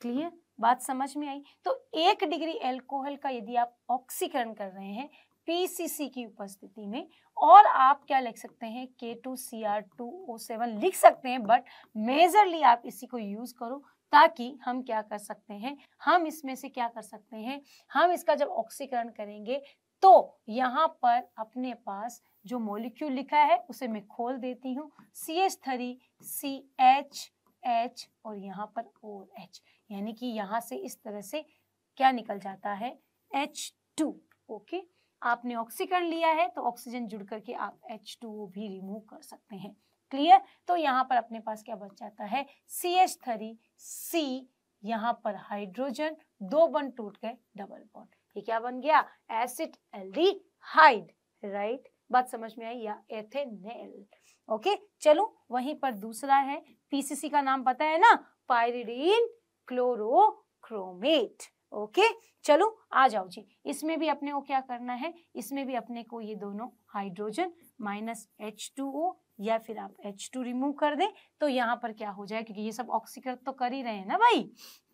क्लियर बात समझ में आई तो एक डिग्री एल्कोहल का यदि आप ऑक्सीकरण कर रहे हैं पीसीसी की उपस्थिति में और आप क्या लिख सकते हैं K two C R two O seven लिख सकते हैं बट मेजरली आप इसी को यूज करो ताकि हम क्या कर सकते हैं हम इसमें से क्या कर सकते हैं हम इसका जब ऑक्सीकरण करेंगे तो यहाँ पर अपने पास जो मोलिक्यूल लिखा है उसे मैं खोल देती हूँ C H three C H H और यहाँ पर ओ एच यानी कि यहाँ से इस तरह से क्या निकल जाता है एच टू ओके आपने ऑक्सीकरण लिया है तो ऑक्सीजन जुड़ करके आप एच टू भी रिमूव कर सकते हैं क्लियर तो यहाँ पर अपने पास क्या बच जाता है सी एच थ्री सी यहाँ पर हाइड्रोजन दो बन टूट गए डबल बॉन्ड ये क्या बन गया एसिड हाइड राइट बात समझ में आई या एथेनेल ओके चलो वहीं पर दूसरा है पीसीसी का नाम पता है ना पायरिडीन क्लोरोक्रोमेट ओके चलो आ जाओ जी इसमें भी अपने को क्या करना है इसमें भी अपने को ये दोनों hydrogen minus H two O या फिर आप एच टू रिमूव कर दें तो यहाँ पर क्या हो जाए क्योंकि ये सब ऑक्सीकृत तो कर ही रहे हैं ना भाई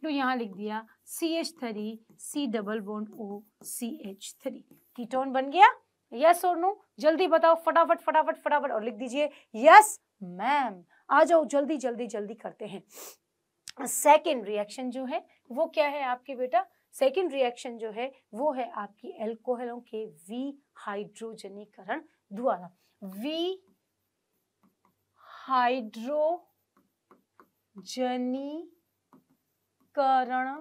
तो यहाँ लिख दिया C H three C double bond O C H three ketone बन गया यस और नो जल्दी बताओ फटाफट फटाफट फटाफट और लिख दीजिए यस मैम आ जाओ जल्दी जल्दी जल्दी करते हैं सेकेंड रिएक्शन जो है वो क्या है आपके बेटा सेकेंड रिएक्शन जो है वो है आपकी एल्कोहलों के वी हाइड्रोजनीकरण द्वारा वी हाइड्रोजनीकरण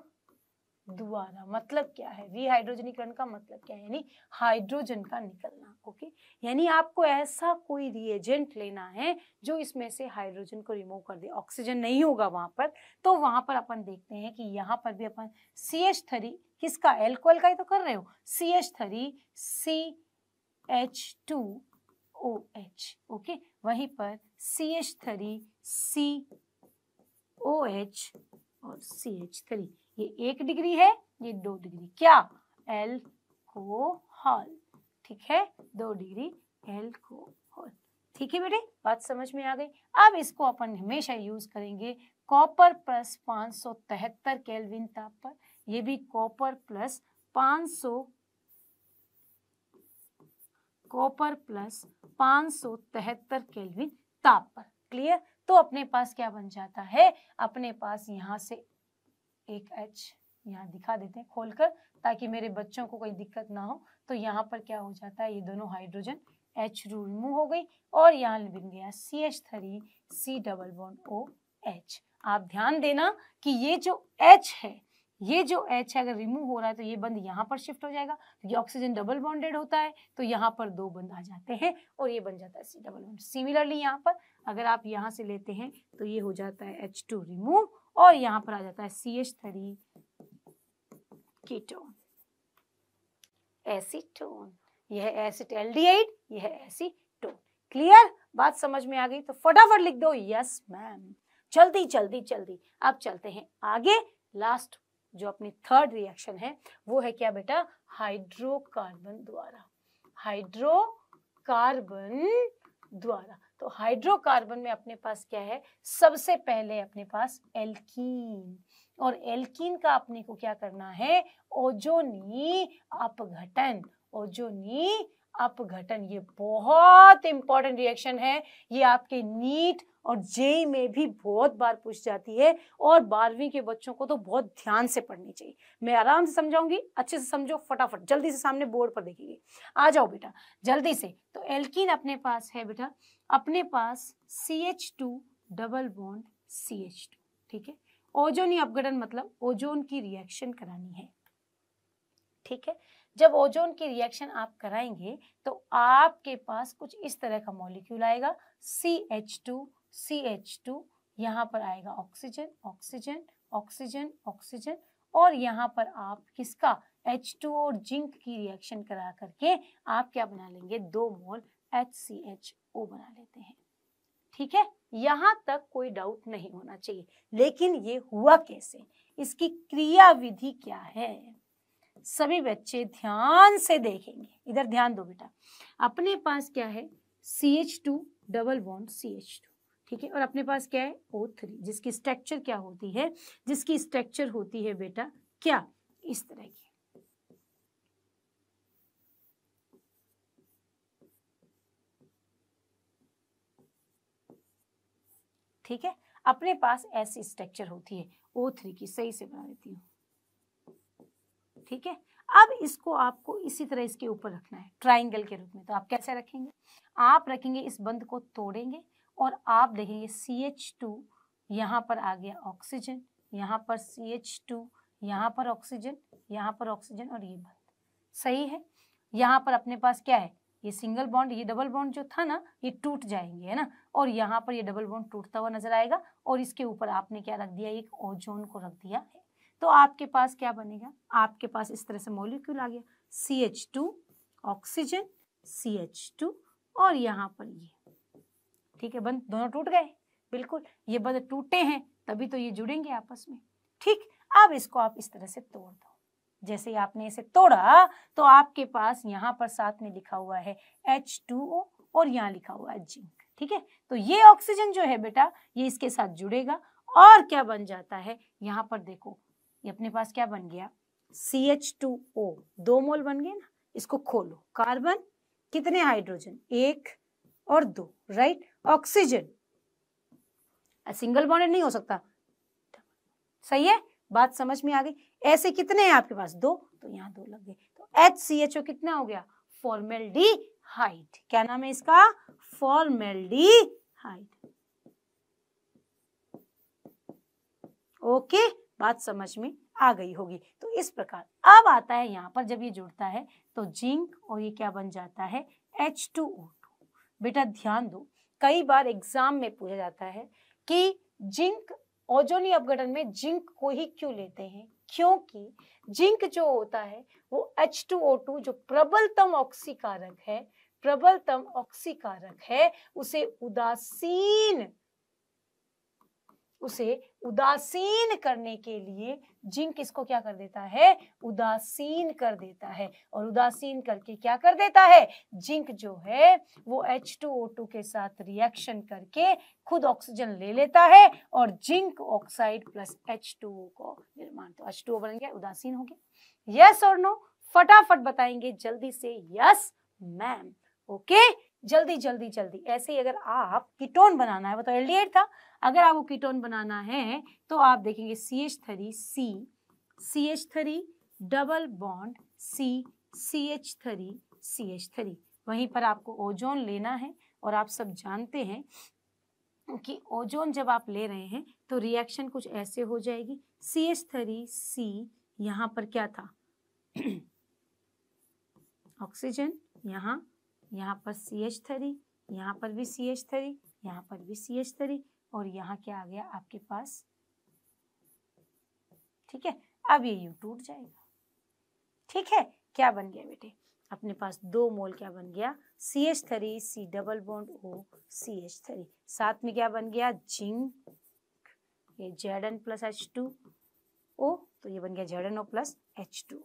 द्वारा मतलब क्या है रिहाइड्रोजनीकरण का मतलब क्या है यानी हाइड्रोजन का निकलना ओके यानी आपको ऐसा कोई रिएजेंट लेना है जो इसमें से हाइड्रोजन को रिमूव कर दे ऑक्सीजन नहीं होगा वहां पर तो वहां पर अपन देखते हैं कि यहाँ पर भी अपन सी एच थ्री किसका एल्कोहल का ही तो कर रहे हो C H three C H two O H okay वहीं पर C H three C O H और सी एच थ्री ये एक डिग्री है ये दो डिग्री क्या एल्कोहल ठीक है दो डिग्री एल्कोहल ठीक है बेटे बात समझ में आ गई अब इसको अपन हमेशा यूज करेंगे कॉपर प्लस पांच सौ तिहत्तर केल्विन ताप पर ये भी कॉपर प्लस पांच सौ कॉपर प्लस पांच सौ तिहत्तर केल्विन ताप पर क्लियर तो अपने पास क्या बन जाता है अपने पास यहाँ से एक एच यहाँ दिखा देते हैं खोलकर ताकि मेरे बच्चों को कोई दिक्कत ना हो तो यहाँ पर क्या हो जाता है ये दोनों हाइड्रोजन एच रू रिमूव हो गई और यहाँ बन गया C H three C double bond O H आप ध्यान देना कि ये जो एच है ये जो एच है अगर रिमूव हो रहा है तो ये बंद यहाँ पर शिफ्ट हो जाएगा क्योंकि ऑक्सीजन डबल बॉन्डेड होता है तो यहाँ पर दो बंद आ जाते हैं और ये बन जाता है सी डबल बॉन्ड सिमिलरली यहाँ पर अगर आप यहाँ से लेते हैं तो ये हो जाता है एच टू रिमूव और यहाँ पर आ जाता है C H three ketone acetone यह एसिड एल्डिहाइड यह एसीटोन क्लियर बात समझ में आ गई तो फटाफट लिख दो यस मैम जल्दी जल्दी जल्दी अब चलते हैं आगे लास्ट जो अपनी थर्ड रिएक्शन है वो है क्या बेटा हाइड्रोकार्बन द्वारा हाइड्रोकार्बन द्वारा तो हाइड्रोकार्बन में अपने पास क्या है सबसे पहले अपने पास एल्कीन और एल्कीन का अपने को क्या करना है ओजोनी अपघटन ओजोनी अपघटन ये बहुत इंपॉर्टेंट रिएक्शन है ये आपके नीट और जेई में भी बहुत बार पूछ जाती है और बारहवीं के बच्चों को तो बहुत ध्यान से पढ़नी चाहिए मैं आराम से समझाऊंगी अच्छे से समझो फटाफट जल्दी से सामने बोर्ड पर देखेंगे आ जाओ बेटा जल्दी से तो एल्किन अपने पास है बेटा अपने पास C H two double bond C H two ठीक है ओजोन ही अपगठन मतलब ओजोन की रिएक्शन करानी है ठीक है जब ओजोन की रिएक्शन आप कराएंगे तो आपके पास कुछ इस तरह का मॉलिक्यूल आएगा C H two C H two यहाँ पर आएगा ऑक्सीजन ऑक्सीजन ऑक्सीजन ऑक्सीजन और यहाँ पर आप किसका एच टू और जिंक की रिएक्शन करा करके आप क्या बना लेंगे दो मोल एच ओ बना लेते हैं ठीक है यहां तक कोई डाउट नहीं होना चाहिए लेकिन ये हुआ कैसे इसकी क्रिया विधि क्या है सभी बच्चे ध्यान से देखेंगे इधर ध्यान दो बेटा अपने पास क्या है C H two double bond C H two ठीक है और अपने पास क्या है ओ थ्री जिसकी स्ट्रक्चर क्या होती है जिसकी स्ट्रक्चर होती है बेटा क्या इस तरह की ठीक है अपने पास ऐसी स्ट्रक्चर होती है ओ थ्री की सही से बना देती हूँ ठीक है अब इसको आपको इसी तरह इसके ऊपर रखना है ट्राइंगल के रूप में तो आप कैसे रखेंगे आप रखेंगे इस बंद को तोड़ेंगे और आप देखेंगे सी एच टू यहाँ पर आ गया ऑक्सीजन यहाँ पर सी एच टू यहाँ पर ऑक्सीजन यहाँ पर ऑक्सीजन और ये बंद सही है यहाँ पर अपने पास क्या है ये सिंगल बॉन्ड ये डबल बॉन्ड जो था ना ये टूट जाएंगे है ना और यहाँ पर ये डबल बॉन्ड टूटता हुआ नजर आएगा और इसके ऊपर आपने क्या रख दिया एक ओजोन को रख दिया है तो आपके पास क्या बनेगा आपके पास इस तरह से मोलिक्यूल आ गया C H two oxygen C H two और यहाँ पर ये ठीक है बंद दोनों टूट गए बिल्कुल ये बंद टूटे हैं तभी तो ये जुड़ेंगे आपस में ठीक अब इसको आप इस तरह से तोड़ दो जैसे आपने इसे तोड़ा तो आपके पास यहाँ पर साथ में लिखा हुआ है एच और यहाँ लिखा हुआ है जिंक ठीक है तो ये ऑक्सीजन जो है बेटा ये इसके साथ जुड़ेगा और क्या बन जाता है यहाँ पर देखो ये अपने पास क्या बन गया सी एच टू ओ दो मोल बन गए ना इसको खोलो कार्बन कितने हाइड्रोजन एक और दो राइट ऑक्सीजन सिंगल बॉन्डेड नहीं हो सकता सही है बात समझ में आ गई ऐसे कितने हैं आपके पास दो तो यहाँ दो लग गए तो एच सी एच ओ कितना हो गया फॉर्मेल डी हाइट क्या नाम है इसका फॉर्मेल डी हाइट ओके बात समझ में आ गई होगी तो इस प्रकार अब आता है यहाँ पर जब ये जुड़ता है तो जिंक और ये क्या बन जाता है एच टू ओ टू बेटा ध्यान दो कई बार एग्जाम में पूछा जाता है कि जिंक ओजोनी अपघटन में जिंक को ही क्यों लेते हैं क्योंकि जिंक जो होता है वो एच टू ओ टू जो प्रबलतम ऑक्सीकारक है प्रबलतम ऑक्सीकारक है उसे उदासीन उसे उदासीन करने के लिए जिंक इसको क्या कर देता है उदासीन कर देता है और उदासीन करके क्या कर देता है जिंक जो है वो H2O2 के साथ रिएक्शन करके खुद ऑक्सीजन ले लेता है और जिंक ऑक्साइड प्लस H2O को निर्माण तो H2O बन गया उदासीन हो गया यस और नो फटाफट बताएंगे जल्दी से यस मैम ओके जल्दी जल्दी जल्दी ऐसे ही अगर आप कीटोन बनाना है वो तो एल्डिहाइड था अगर आपको कीटोन बनाना है तो आप देखेंगे C H three C C H three double bond C C H three C H three वहीं पर आपको ओजोन लेना है और आप सब जानते हैं कि ओजोन जब आप ले रहे हैं तो रिएक्शन कुछ ऐसे हो जाएगी सी एच थ्री सी यहाँ पर क्या था ऑक्सीजन यहाँ यहाँ पर सी एच थ्री यहाँ पर भी सी एच थ्री यहाँ पर भी सी एच थ्री और यहाँ क्या आ गया आपके पास ठीक है अब ये यू टूट जाएगा ठीक है क्या बन गया बेटे अपने पास दो मोल क्या बन गया C H three C double bond O C H three साथ में क्या बन गया जिंक ये Z N plus H two O तो ये बन गया Z N O plus H two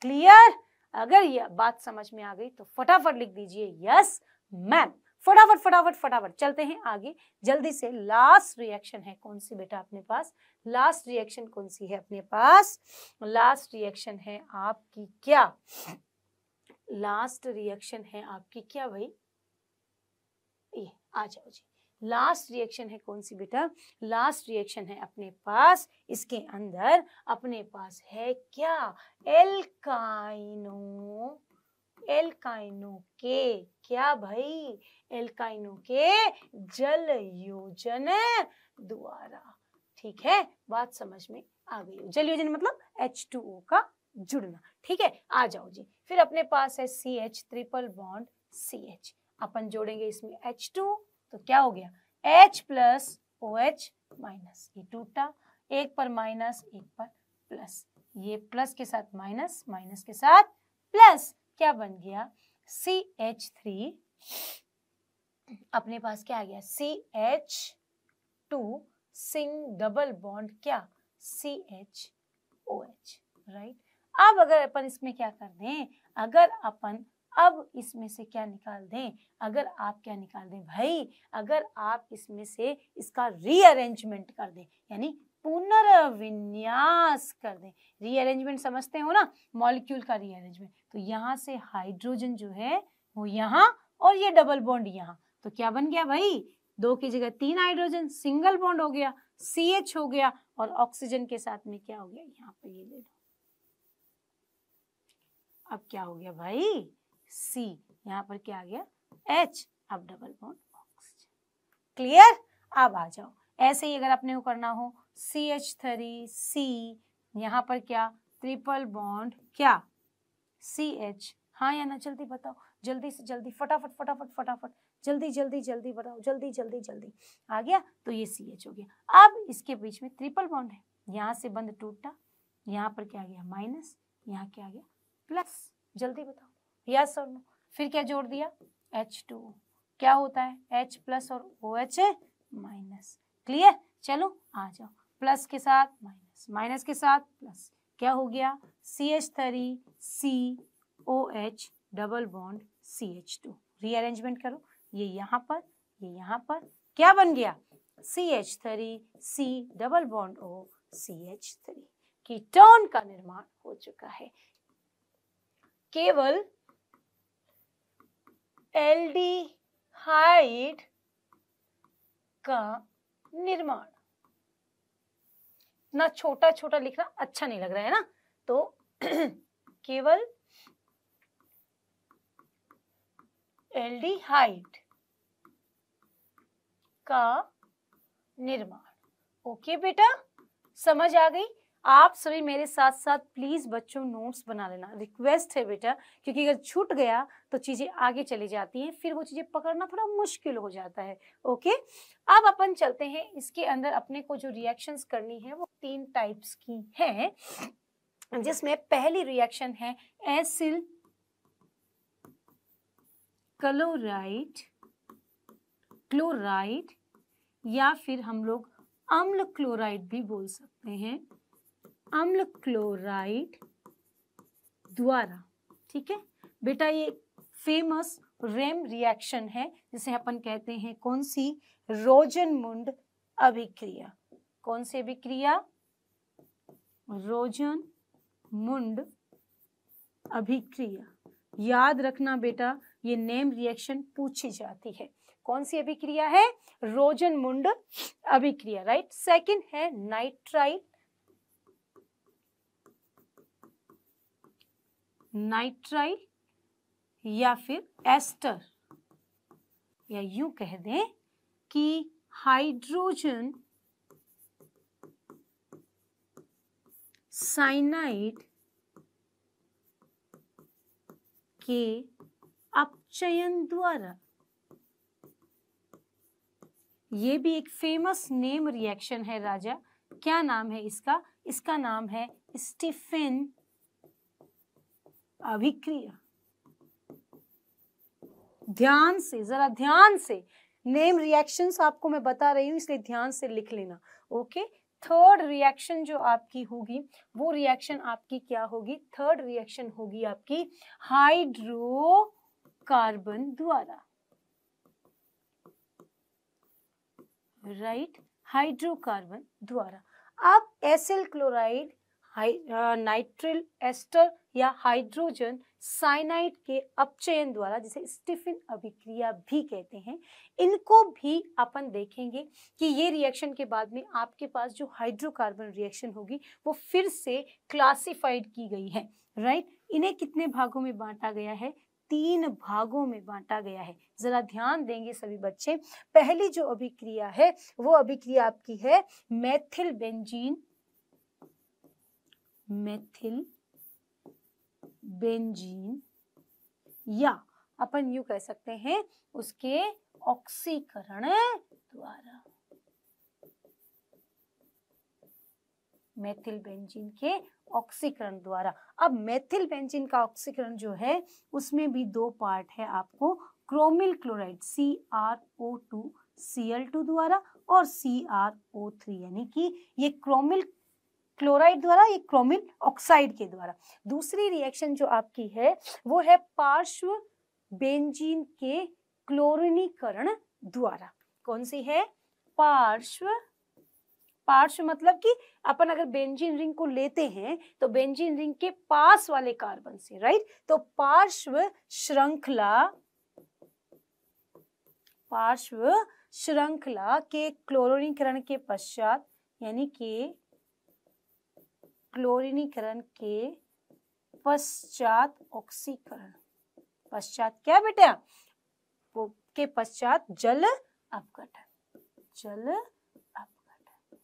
clear अगर ये बात समझ में आ गई तो फटाफट लिख दीजिए यस मैम फटाफट फटाफट फटाफट चलते हैं आगे जल्दी से लास्ट रिएक्शन है कौन सी बेटा अपने पास लास्ट रिएक्शन कौन सी है अपने पास लास्ट रिएक्शन है आपकी क्या लास्ट रिएक्शन है आपकी क्या भाई ये आ जाओ जी लास्ट रिएक्शन है कौन सी बेटा लास्ट रिएक्शन है अपने पास इसके अंदर अपने पास है क्या एल्काइनो एलकाइनो के क्या भाई एलकाइनो के जल योजन द्वारा ठीक है बात समझ में आ गई जल योजन मतलब H2O का जुड़ना ठीक है आ जाओ जी फिर अपने पास है C H triple bond C H अपन जोड़ेंगे इसमें एच टू तो क्या हो गया H plus O H minus ये टूटा एक पर माइनस एक पर प्लस ये प्लस के साथ माइनस माइनस के साथ प्लस क्या बन गया सी एच थ्री अपने पास क्या आ गया C H two sing double bond क्या C H O H right अब अगर अपन इसमें क्या कर दें अगर अपन अब इसमें से क्या निकाल दें अगर आप क्या निकाल दें भाई अगर आप इसमें से इसका रीअरेंजमेंट कर दें यानी पुनर्विन्यास कर दें रीअरेंजमेंट समझते हो ना मॉलिक्यूल का रीअरेंजमेंट तो यहाँ से हाइड्रोजन जो है वो यहाँ और ये डबल बॉन्ड यहाँ तो क्या बन गया भाई दो की जगह तीन हाइड्रोजन सिंगल बॉन्ड हो गया सी एच हो गया और ऑक्सीजन के साथ में क्या हो गया यहाँ पे ये ले लो अब क्या हो गया भाई सी यहाँ पर क्या आ गया एच अब डबल बॉन्ड ऑक्सीजन क्लियर अब आ जाओ ऐसे ही अगर अपने को करना हो सी एच थ्री सी यहाँ पर क्या ट्रिपल बॉन्ड क्या सी एच हाँ या ना जल्दी बताओ जल्दी से जल्दी फटाफट फटाफट फटाफट जल्दी जल्दी जल्दी बताओ जल्दी जल्दी जल्दी आ गया तो ये सी एच हो गया अब इसके बीच में ट्रिपल बॉन्ड है यहाँ से बंद टूटा यहाँ पर क्या आ गया माइनस यहाँ क्या आ गया प्लस जल्दी बताओ यस और नो फिर क्या जोड़ दिया एच टू क्या होता है एच प्लस और ओ एच माइनस क्लियर चलो आ जाओ प्लस के साथ माइनस माइनस के साथ प्लस क्या हो गया C H three C O H double bond C H two rearrangement करो ये यहाँ पर ये यहाँ पर क्या बन गया C H three C double bond O C H three ketone का निर्माण हो चुका है केवल एल डी हाइड का निर्माण इतना छोटा छोटा लिखना अच्छा नहीं लग रहा है ना तो केवल एल्डिहाइड का निर्माण ओके बेटा समझ आ गई आप सभी मेरे साथ साथ प्लीज बच्चों नोट्स बना लेना रिक्वेस्ट है बेटा क्योंकि अगर छूट गया तो चीज़ें आगे चली जाती हैं फिर वो चीज़ें पकड़ना थोड़ा मुश्किल हो जाता है ओके अब अपन चलते हैं इसके अंदर अपने को जो रिएक्शंस करनी है वो तीन टाइप्स की है जिसमें पहली रिएक्शन है एसिल क्लोराइड क्लोराइड या फिर हम लोग अम्ल क्लोराइड भी बोल सकते हैं अम्ल क्लोराइड द्वारा ठीक है बेटा ये फेमस रेम रिएक्शन है जिसे अपन कहते हैं कौन सी रोजनमुंड अभिक्रिया कौन सी अभिक्रिया रोजन मुंड अभिक्रिया याद रखना बेटा ये नेम रिएक्शन पूछी जाती है कौन सी अभिक्रिया है रोजन मुंड अभिक्रिया राइट सेकंड है नाइट्राइट नाइट्राइट या फिर एस्टर या यूं कह दें कि हाइड्रोजन साइनाइड के अपचयन द्वारा ये भी एक फेमस नेम रिएक्शन है राजा क्या नाम है इसका इसका नाम है स्टीफेन अभिक्रिया ध्यान से जरा ध्यान से नेम रिएक्शंस आपको मैं बता रही हूँ इसलिए ध्यान से लिख लेना ओके थर्ड रिएक्शन जो आपकी होगी वो रिएक्शन आपकी क्या होगी थर्ड रिएक्शन होगी आपकी हाइड्रोकार्बन द्वारा राइट हाइड्रोकार्बन द्वारा अब एसिल क्लोराइड नाइट्रिल एस्टर या हाइड्रोजन साइनाइड के अपचयन द्वारा जिसे स्टीफिन अभिक्रिया भी कहते हैं इनको भी अपन देखेंगे कि ये रिएक्शन के बाद में आपके पास जो हाइड्रोकार्बन रिएक्शन होगी वो फिर से क्लासिफाइड की गई है राइट इन्हें कितने भागों में बांटा गया है तीन भागों में बांटा गया है जरा ध्यान देंगे सभी बच्चे पहली जो अभिक्रिया है वो अभिक्रिया आपकी है मैथिल बेंजीन मैथिल बेंजीन या अपन यू कह सकते हैं उसके ऑक्सीकरण द्वारा मेथिल बेंजीन के ऑक्सीकरण द्वारा अब मेथिल बेंजीन का ऑक्सीकरण जो है उसमें भी दो पार्ट है आपको chromyl chloride C R O two C L two द्वारा और सी आर ओ थ्री यानी कि ये क्रोमिल क्लोराइड द्वारा या क्रोमिन ऑक्साइड के द्वारा दूसरी रिएक्शन जो आपकी है वो है पार्श्व बेंजीन के क्लोरिनीकरण द्वारा कौन सी है पार्श्व पार्श्व मतलब कि अपन अगर बेंजीन रिंग को लेते हैं तो बेंजीन रिंग के पास वाले कार्बन से राइट तो पार्श्व श्रृंखला पार्श्व श्रृंखला के क्लोरिनीकरण के पश्चात यानी कि क्लोरिनीकरण के पश्चात ऑक्सीकरण पश्चात क्या बेटा के पश्चात जल अपघटन जल अपघटन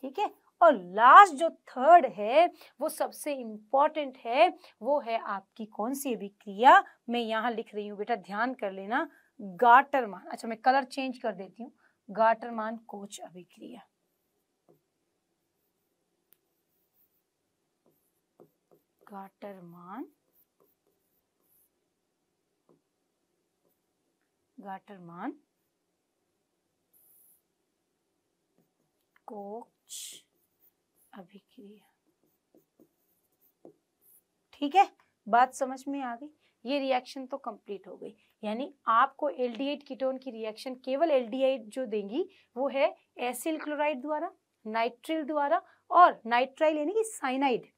ठीक है और लास्ट जो थर्ड है वो सबसे इंपॉर्टेंट है वो है आपकी कौन सी अभिक्रिया मैं यहाँ लिख रही हूँ बेटा ध्यान कर लेना गाटरमान अच्छा मैं कलर चेंज कर देती हूँ गाटरमान कोच अभिक्रिया गाटरमान गाटरमान कोच अभिक्रिया ठीक है बात समझ में आ गई ये रिएक्शन तो कंप्लीट हो गई यानी आपको एल्डिहाइड कीटोन की रिएक्शन केवल एल्डिहाइड जो देंगी वो है एसिल क्लोराइड द्वारा नाइट्रिल द्वारा और नाइट्राइल यानी कि साइनाइड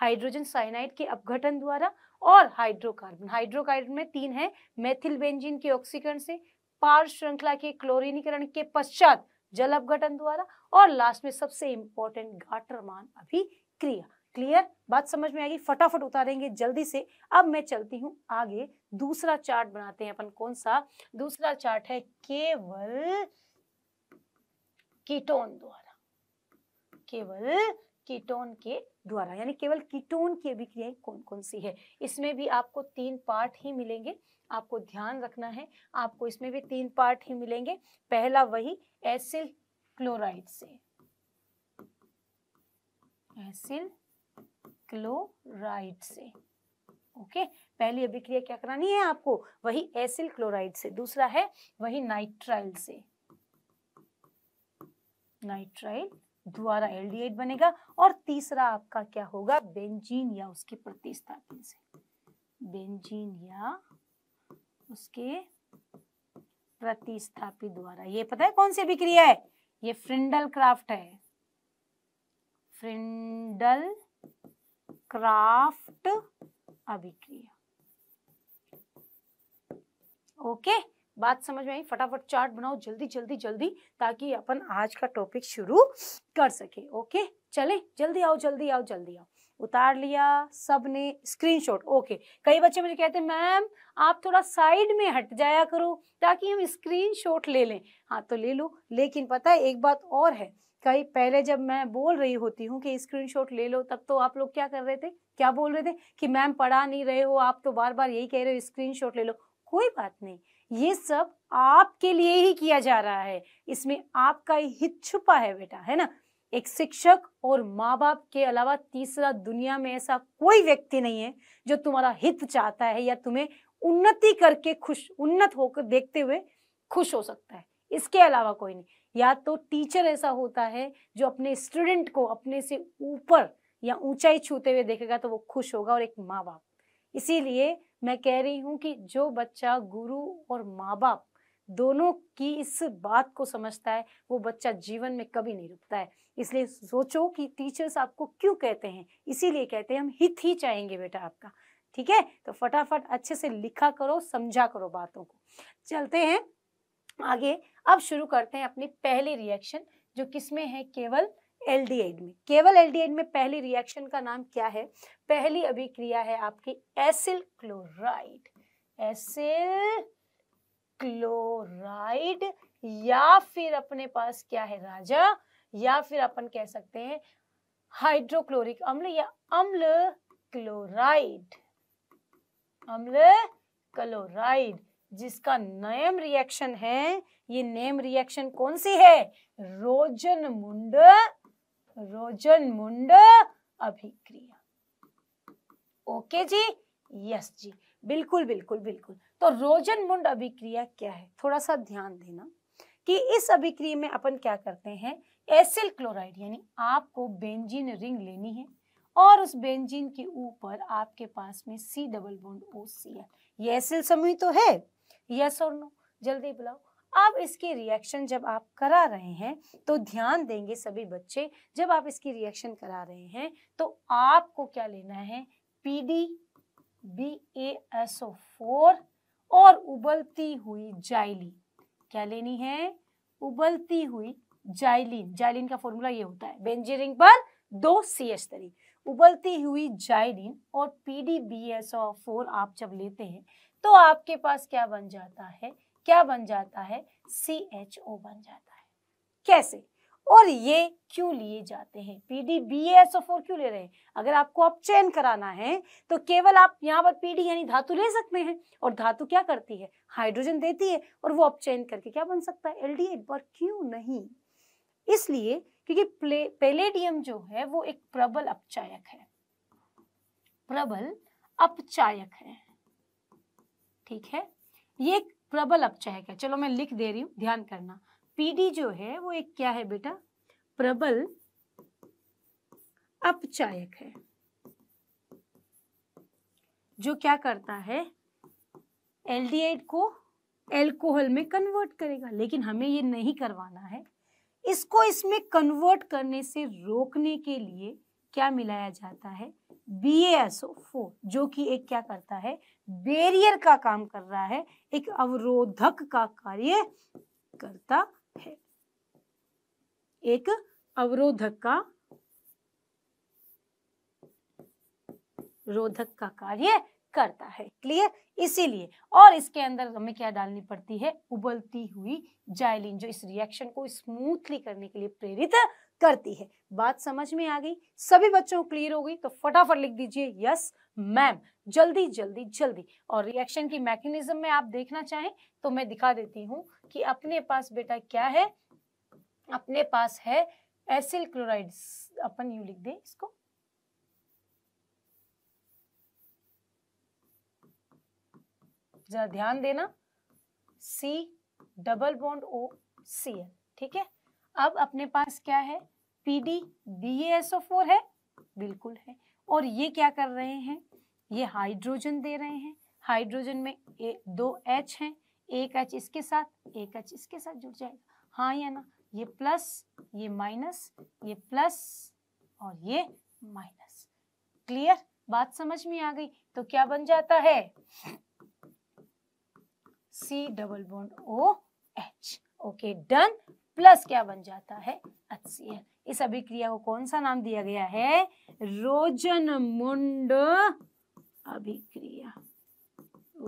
हाइड्रोजन साइनाइड के अपघटन द्वारा और हाइड्रोकार्बन हाइड्रोकार्बन में तीन है मेथिल बेंजीन के ऑक्सीकरण से पार श्रृंखला के क्लोरीनीकरण के पश्चात जल अपघटन द्वारा और लास्ट में सबसे इंपॉर्टेंट गाटरमान अभिक्रिया क्लियर बात समझ में आएगी फटाफट उतारेंगे जल्दी से अब मैं चलती हूँ आगे दूसरा चार्ट बनाते हैं अपन कौन सा दूसरा चार्ट है केवल कीटोन द्वारा केवल कीटोन के द्वारा यानी केवल कीटोन की अभिक्रियाएं कौन कौन सी है इसमें भी आपको तीन पार्ट ही मिलेंगे आपको ध्यान रखना है आपको इसमें भी तीन पार्ट ही मिलेंगे पहला वही एसिल क्लोराइड से एसिल क्लोराइड से ओके पहली अभिक्रिया क्या करानी है आपको वही एसिल क्लोराइड से दूसरा है वही नाइट्राइल से नाइट्राइल द्वारा एल बनेगा और तीसरा आपका क्या होगा बेंजीन या उसके प्रतिस्थापन से बेंजीन या उसके प्रतिस्थापित द्वारा ये पता है कौन सी अभिक्रिया है ये फ्रिंडल क्राफ्ट है फ्रिंडल क्राफ्ट अभिक्रिया ओके okay? बात समझ में आई फटाफट चार्ट बनाओ जल्दी जल्दी जल्दी ताकि अपन आज का टॉपिक शुरू कर सके ओके चले जल्दी आओ जल्दी आओ जल्दी आओ उतार लिया सब ने स्क्रीनशॉट ओके कई बच्चे मुझे कहते मैम आप थोड़ा साइड में हट जाया करो ताकि हम स्क्रीनशॉट ले लें हाँ तो ले लो लेकिन पता है एक बात और है कई पहले जब मैं बोल रही होती हूँ कि स्क्रीनशॉट ले लो तब तो आप लोग क्या कर रहे थे क्या बोल रहे थे कि मैम पढ़ा नहीं रहे हो आप तो बार बार यही कह रहे हो शॉट ले लो कोई बात नहीं ये सब आपके लिए ही किया जा रहा है इसमें आपका हित छुपा है बेटा है ना एक शिक्षक और माँ बाप के अलावा तीसरा दुनिया में ऐसा कोई व्यक्ति नहीं है जो तुम्हारा हित चाहता है या तुम्हें उन्नति करके खुश उन्नत होकर देखते हुए खुश हो सकता है इसके अलावा कोई नहीं या तो टीचर ऐसा होता है जो अपने स्टूडेंट को अपने से ऊपर या ऊंचाई छूते हुए देखेगा तो वो खुश होगा और एक माँ बाप इसीलिए मैं कह रही हूँ कि जो बच्चा गुरु और माँ बाप दोनों की इस बात को समझता है वो बच्चा जीवन में कभी नहीं रुकता है इसलिए सोचो कि टीचर्स आपको क्यों कहते हैं इसीलिए कहते हैं हम हित ही चाहेंगे बेटा आपका ठीक है तो फटाफट अच्छे से लिखा करो समझा करो बातों को चलते हैं आगे अब शुरू करते हैं अपनी पहली रिएक्शन जो किसमें है केवल एल्डिहाइड में केवल एल्डिहाइड में पहली रिएक्शन का नाम क्या है पहली अभिक्रिया है आपकी एसिल क्लोराइड एसिल क्लोराइड या फिर अपने पास क्या है राजा या फिर अपन कह सकते हैं हाइड्रोक्लोरिक अम्ल या अम्ल क्लोराइड अम्ल क्लोराइड जिसका नेम रिएक्शन है ये नेम रिएक्शन कौन सी है रोजन मुंड रोजन मुंड अभिक्रिया ओके जी यस जी बिल्कुल बिल्कुल बिल्कुल तो रोजन मुंड अभिक्रिया क्या है थोड़ा सा ध्यान देना कि इस अभिक्रिया में अपन क्या करते हैं एसिल क्लोराइड यानी आपको बेंजीन रिंग लेनी है और उस बेंजीन के ऊपर आपके पास में C double bond O C L ये एसिल समूह तो है यस और नो जल्दी बुलाओ अब इसकी रिएक्शन जब आप करा रहे हैं तो ध्यान देंगे सभी बच्चे जब आप इसकी रिएक्शन करा रहे हैं तो आपको क्या लेना है P D B S O four और उबलती हुई जाइलिन क्या लेनी है उबलती हुई जाइलिन जाइलिन का फॉर्मूला ये होता है बेंजीरिंग पर दो सी एस तरी उबलती हुई जाइलिन और P D B S O four आप जब लेते हैं तो आपके पास क्या बन जाता है क्या बन जाता है सी एच ओ बन जाता है कैसे और ये क्यों लिए जाते हैं P D B S O four क्यों ले रहे हैं अगर आपको आप आप कराना है तो केवल आप यहाँ पर पी डी यानी धातु ले सकते हैं और धातु क्या करती है हाइड्रोजन देती है और वो अपचयन करके क्या बन सकता है एल डी एट पर क्यों नहीं इसलिए क्योंकि पेलेडियम जो है वो एक प्रबल अपचायक है प्रबल अपचायक है ठीक है ये एक प्रबल अपचय क्या चलो मैं लिख दे रही हूँ ध्यान करना पीडी जो है वो एक क्या है बेटा प्रबल अपचायक है जो क्या करता है एल्डिहाइड को एल्कोहल में कन्वर्ट करेगा लेकिन हमें ये नहीं करवाना है इसको इसमें कन्वर्ट करने से रोकने के लिए क्या मिलाया जाता है बी फोर जो कि एक क्या करता है बेरियर का काम कर रहा है एक अवरोधक का कार्य करता है एक अवरोधक का रोधक का कार्य करता है क्लियर इसीलिए और इसके अंदर हमें क्या डालनी पड़ती है उबलती हुई जाइलिन जो इस रिएक्शन को स्मूथली करने के लिए प्रेरित करती है बात समझ में आ गई सभी बच्चों क्लियर हो गई तो फटाफट लिख दीजिए यस मैम जल्दी जल्दी जल्दी और रिएक्शन की मैकेनिज्म में आप देखना चाहें तो मैं दिखा देती हूँ कि अपने पास बेटा क्या है अपने पास है एसिल क्लोराइड अपन यू लिख दें इसको जरा ध्यान देना C double bond O C L ठीक है अब अपने पास क्या है पी डी ओ फोर है बिल्कुल है और ये क्या कर रहे हैं ये हाइड्रोजन दे रहे हैं हाइड्रोजन में ए, दो एच हैं एक एच इसके साथ एक एच इसके साथ जुड़ जाएगा हाँ या ना ये प्लस ये माइनस ये प्लस और ये माइनस क्लियर बात समझ में आ गई तो क्या बन जाता है C double bond O H okay done plus क्या बन जाता है HCl इस अभिक्रिया को कौन सा नाम दिया गया है रोजन मुंड अभिक्रिया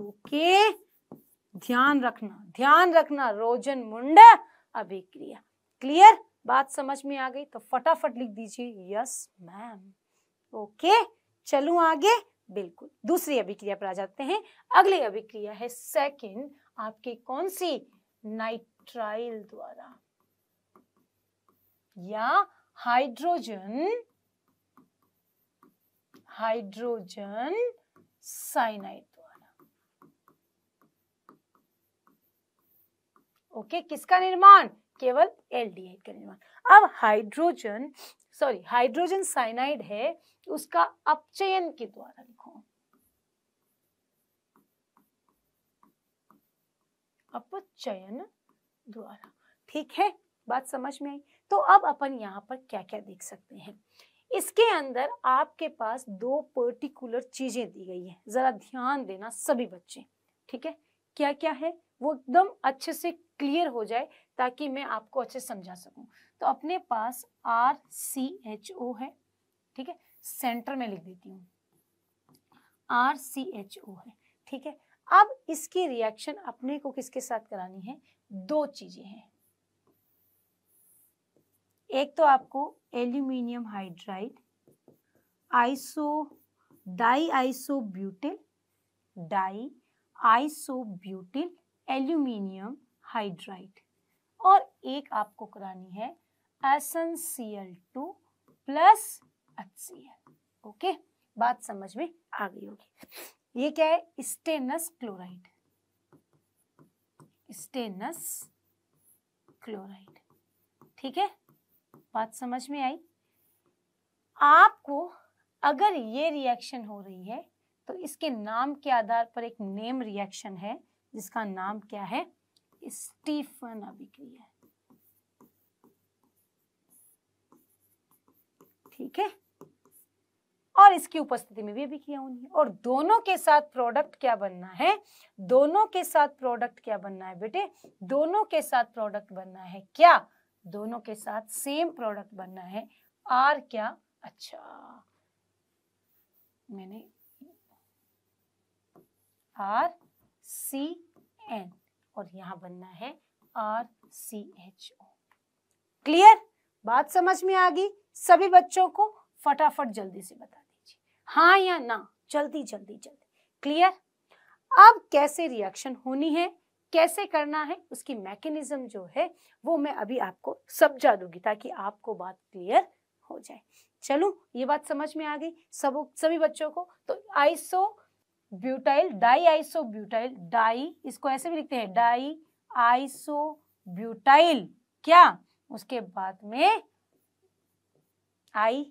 ओके ध्यान रखना ध्यान रखना रोजन मुंड अभिक्रिया क्लियर बात समझ में आ गई तो फटाफट लिख दीजिए यस मैम ओके चलू आगे बिल्कुल दूसरी अभिक्रिया पर आ जाते हैं अगली अभिक्रिया है सेकंड आपके कौन सी नाइट्राइल द्वारा या हाइड्रोजन हाइड्रोजन साइनाइड द्वारा ओके किसका निर्माण केवल एल्डिहाइड का निर्माण अब हाइड्रोजन सॉरी हाइड्रोजन साइनाइड है उसका अपचयन के द्वारा लिखो अपचयन द्वारा ठीक है बात समझ में आई तो अब अपन यहाँ पर क्या क्या देख सकते हैं इसके अंदर आपके पास दो पर्टिकुलर चीजें दी गई है जरा ध्यान देना सभी बच्चे ठीक है क्या क्या है वो एकदम अच्छे से क्लियर हो जाए ताकि मैं आपको अच्छे समझा सकूं तो अपने पास आर सी एच ओ है ठीक है सेंटर में लिख देती हूँ आर सी एच ओ है ठीक है अब इसकी रिएक्शन अपने को किसके साथ करानी है दो चीजें हैं एक तो आपको aluminium hydride iso di iso butyl di iso butyl aluminium hydride और एक आपको करानी है essential two plus H C L okay बात समझ में आ गई होगी ये क्या है स्टेनस क्लोराइड स्टेनस क्लोराइड ठीक है बात समझ में आई आपको अगर ये रिएक्शन हो रही है तो इसके नाम के आधार पर एक नेम रिएक्शन है जिसका नाम क्या है स्टीफन अभिक्रिया ठीक है और इसकी उपस्थिति में भी अभिक्रिया होनी है और दोनों के साथ प्रोडक्ट क्या बनना है दोनों के साथ प्रोडक्ट क्या बनना है बेटे दोनों के साथ प्रोडक्ट बनना है क्या दोनों के साथ सेम प्रोडक्ट बनना है आर क्या अच्छा मैंने आर सी एन और यहां बनना है R C H O clear बात समझ में आ गई सभी बच्चों को फटाफट जल्दी से बता दीजिए हाँ या ना जल्दी जल्दी जल्दी क्लियर अब कैसे रिएक्शन होनी है कैसे करना है उसकी मैकेनिज्म जो है वो मैं अभी आपको समझा दूंगी ताकि आपको बात क्लियर हो जाए चलो ये बात समझ में आ गई सब सभी बच्चों को तो iso butyl di iso butyl di इसको ऐसे भी लिखते हैं डाई आइसो ब्यूटाइल क्या उसके बाद में I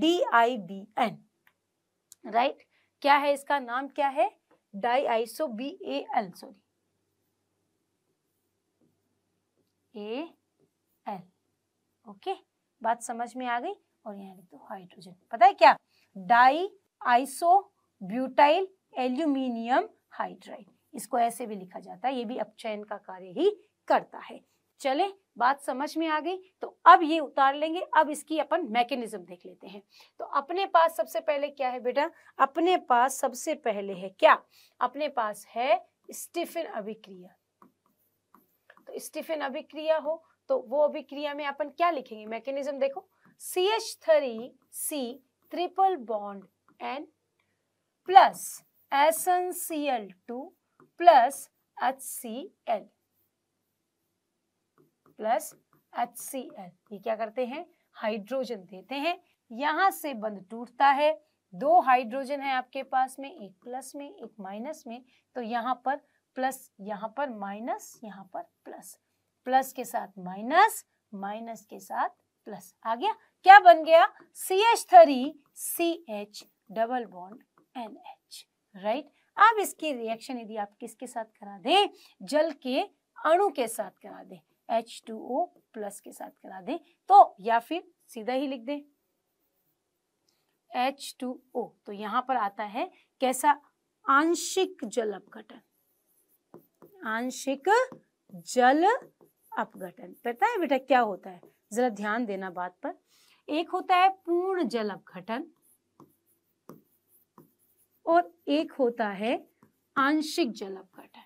D I B N right क्या है इसका नाम क्या है di iso B A L sorry A L okay बात समझ में आ गई और यहाँ लिख दो हाइड्रोजन पता है क्या di iso butyl aluminium hydride इसको ऐसे भी लिखा जाता है ये भी अपचयन का कार्य ही करता है चले बात समझ में आ गई तो अब ये उतार लेंगे अब इसकी अपन मैकेनिज्म देख लेते हैं तो अपने पास सबसे पहले क्या है बेटा अपने पास सबसे पहले है क्या अपने पास है स्टीफन अभिक्रिया स्टीफन अभिक्रिया हो तो वो अभिक्रिया में अपन क्या लिखेंगे मैकेनिज्म देखो C H three C triple bond N plus S N C L two plus H C L plus H C L ये क्या करते हैं हाइड्रोजन देते हैं यहां से बंद टूटता है दो हाइड्रोजन है आपके पास में एक प्लस में एक माइनस में तो यहाँ पर प्लस यहाँ पर माइनस यहाँ पर प्लस प्लस के साथ माइनस माइनस के साथ प्लस आ गया क्या बन गया C H three C H double bond N H right अब इसकी रिएक्शन यदि आप किसके साथ करा दें जल के अणु के साथ करा दें एच टू ओ प्लस के साथ करा दें तो या फिर सीधा ही लिख दें एच टू ओ तो यहाँ पर आता है कैसा आंशिक जल अपघटन आंशिक जल अपघटन पता है बेटा क्या होता है जरा ध्यान देना बात पर एक होता है पूर्ण जल अपघटन और एक होता है आंशिक जल अपघटन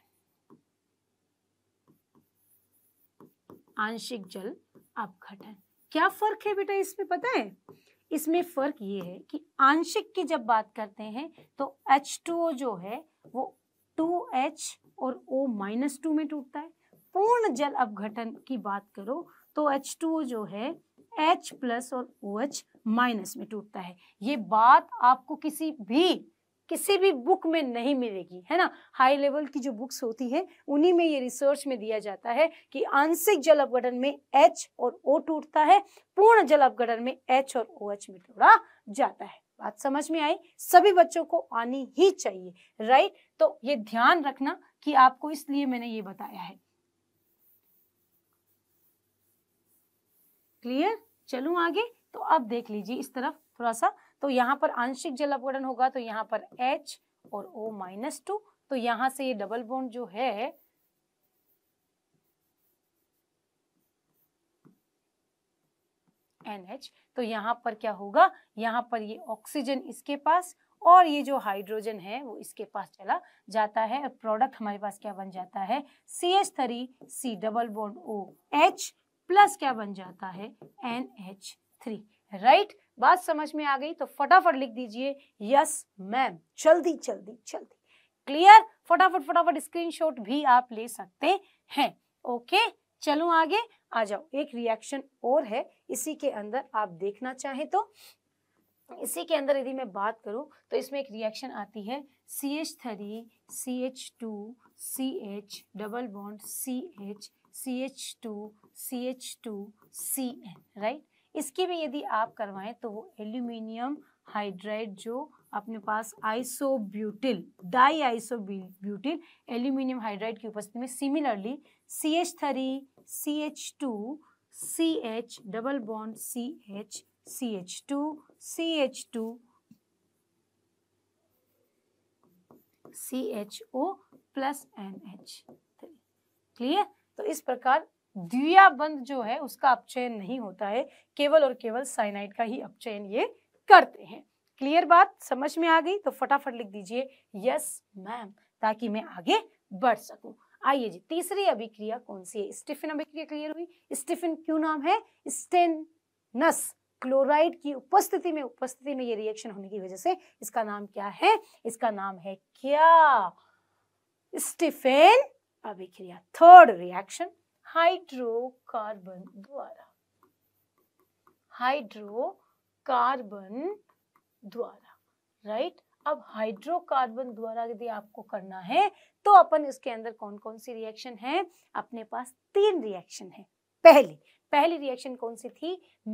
आंशिक जल अपघटन क्या फर्क है बेटा इसमें पता है इसमें फर्क ये है कि आंशिक की जब बात करते हैं तो H2O जो है वो 2H और ओ माइनस टू में टूटता है पूर्ण जल अपघटन की बात करो तो एच टू जो है H प्लस और ओ एच माइनस में टूटता है ये बात आपको किसी भी किसी भी बुक में नहीं मिलेगी है ना हाई लेवल की जो बुक्स होती है उन्हीं में ये रिसर्च में दिया जाता है कि आंशिक जल अपगठन में H और O टूटता है पूर्ण जल अपगठन में H और ओ OH में टूटा जाता है बात समझ में आई सभी बच्चों को आनी ही चाहिए राइट तो ये ध्यान रखना कि आपको इसलिए मैंने ये बताया है क्लियर चलू आगे तो अब देख लीजिए इस तरफ थोड़ा सा तो यहाँ पर आंशिक जल अपगड़न होगा तो यहाँ पर H और O माइनस टू तो यहां से ये डबल बॉन्ड जो है एन एच तो यहाँ पर क्या होगा यहाँ पर ये ऑक्सीजन इसके पास और ये जो हाइड्रोजन है वो इसके पास चला जाता है और प्रोडक्ट हमारे पास क्या बन जाता है C H three C double bond O H plus क्या बन जाता है एन एच थ्री राइट बात समझ में आ गई तो फटाफट लिख दीजिए यस मैम जल्दी जल्दी जल्दी क्लियर फटाफट फटाफट स्क्रीनशॉट भी आप ले सकते हैं ओके चलो आगे आ जाओ एक रिएक्शन और है इसी के अंदर आप देखना चाहें तो इसी के अंदर यदि मैं बात करूं तो इसमें एक रिएक्शन आती है C H three C H two C H double bond C H C H two C H two C N right इसकी भी यदि आप करवाएं तो वो एल्यूमिनियम हाइड्राइड जो अपने पास isobutyl di iso butyl aluminium hydride की उपस्थिति में similarly C H three C H two C H double bond C H C C H H two two C H O plus N NH3 clear तो इस प्रकार द्वियाबंध जो है उसका अपचयन नहीं होता है केवल और केवल साइनाइड का ही अपचयन ये करते हैं क्लियर बात समझ में आ गई तो फटाफट लिख दीजिए यस मैम ताकि मैं आगे बढ़ सकूं आइए जी तीसरी अभिक्रिया कौन सी है स्टिफिन अभिक्रिया क्लियर हुई स्टिफिन क्यों नाम है स्टेनस क्लोराइड की उपस्थिति में उपस्थिति में ये रिएक्शन होने की वजह से इसका नाम क्या है इसका नाम है क्या स्टीफेन अभिक्रिया थर्ड रिएक्शन हाइड्रोकार्बन द्वारा हाइड्रोकार्बन द्वारा राइट अब हाइड्रोकार्बन द्वारा यदि आपको करना है तो अपन इसके अंदर कौन कौन सी रिएक्शन है अपने पास तीन रिएक्शन है पहली पहली रिएक्शन कौन सी थी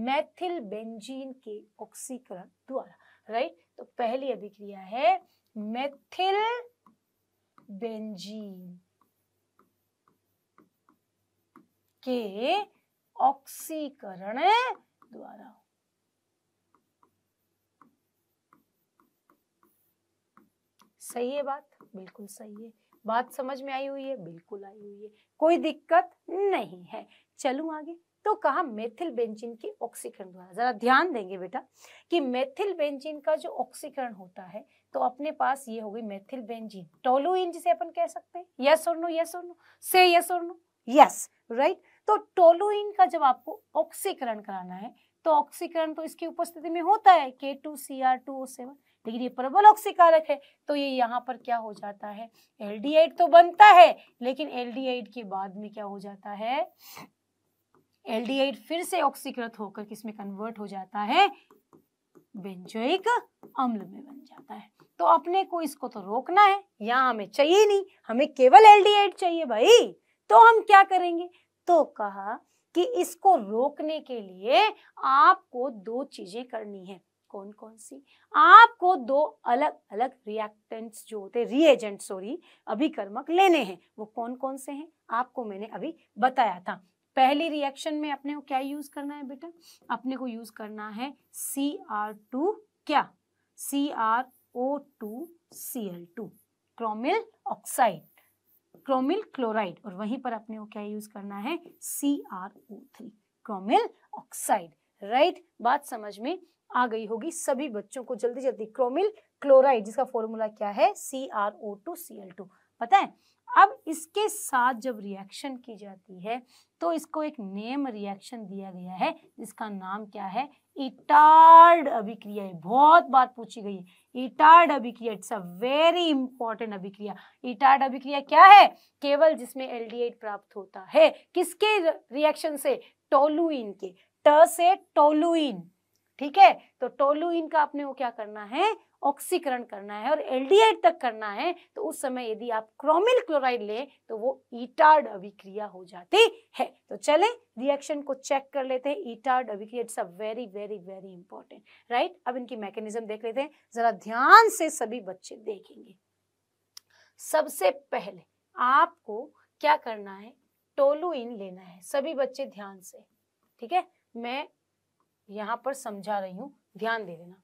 मैथिल बेंजीन के ऑक्सीकरण द्वारा राइट तो पहली अभिक्रिया है मैथिल बेंजीन के ऑक्सीकरण द्वारा सही है बात बिल्कुल सही है बात समझ में आई हुई है बिल्कुल आई हुई है कोई दिक्कत नहीं है चलू आगे तो कहा मेथिल बेंजीन के ऑक्सीकरण द्वारा जरा ध्यान देंगे बेटा कि मेथिल बेंजीन का जो ऑक्सीकरण होता है तो अपने पास ये होगी मेथिल बेंजीन टोलुइन जिसे अपन कह सकते हैं यस और नो यस और नो से यस और नो यस राइट तो टोलुइन का जब आपको ऑक्सीकरण कराना है तो ऑक्सीकरण तो इसकी उपस्थिति में होता है K two C R two O seven लेकिन ये प्रबल ऑक्सीकारक है तो ये यहाँ पर क्या हो जाता है एल्डिहाइड तो बनता है लेकिन एल्डिहाइड के बाद में क्या हो जाता है एल्डिहाइड फिर से ऑक्सीकृत होकर किसमें कन्वर्ट हो जाता है बेंजोइक अम्ल में बन जाता है तो अपने को इसको तो रोकना है या हमें चाहिए नहीं हमें केवल एल्डिहाइड चाहिए भाई तो हम क्या करेंगे तो कहा कि इसको रोकने के लिए आपको दो चीजें करनी है कौन कौन सी आपको दो अलग अलग रिएक्टेंट्स जो होते रिएजेंट सॉरी अभिकर्मक लेने हैं वो कौन कौन से हैं आपको मैंने अभी बताया था पहली रिएक्शन में अपने को क्या यूज करना है बेटा अपने को यूज करना है सी आर टू क्या C R O two C L two chromyl oxide chromyl chloride और वहीं पर अपने को क्या यूज करना है C R O three chromyl oxide right बात समझ में आ गई होगी सभी बच्चों को जल्दी जल्दी क्रोमिल क्लोराइड जिसका फॉर्मूला क्या है C R O two C L two पता है अब इसके साथ जब रिएक्शन की जाती है तो इसको एक नेम रिएक्शन दिया गया है जिसका नाम क्या है इटार्ड अभिक्रिया बहुत बात पूछी गई है इटार्ड अभिक्रिया इट्स अ वेरी इंपॉर्टेंट अभिक्रिया इटार्ड अभिक्रिया क्या है केवल जिसमें एल्डिहाइड प्राप्त होता है किसके रिएक्शन से टोलुइन के ट से टोलुइन ठीक है तो टोलुइन का आपने वो क्या करना है ऑक्सीकरण करना है और एल्डिहाइड तक करना है तो उस समय यदि आप क्रोमिल क्लोराइड लें तो वो ईटार्ड e अभिक्रिया हो जाती है तो चले रिएक्शन को चेक कर लेते हैं ईटार्ड e अभिक्रिया it's a very very very important right अब इनकी मैकेनिज्म देख लेते हैं जरा ध्यान से सभी बच्चे देखेंगे सबसे पहले आपको क्या करना है टोलुइन लेना है सभी बच्चे ध्यान से ठीक है मैं यहाँ पर समझा रही हूँ ध्यान दे देना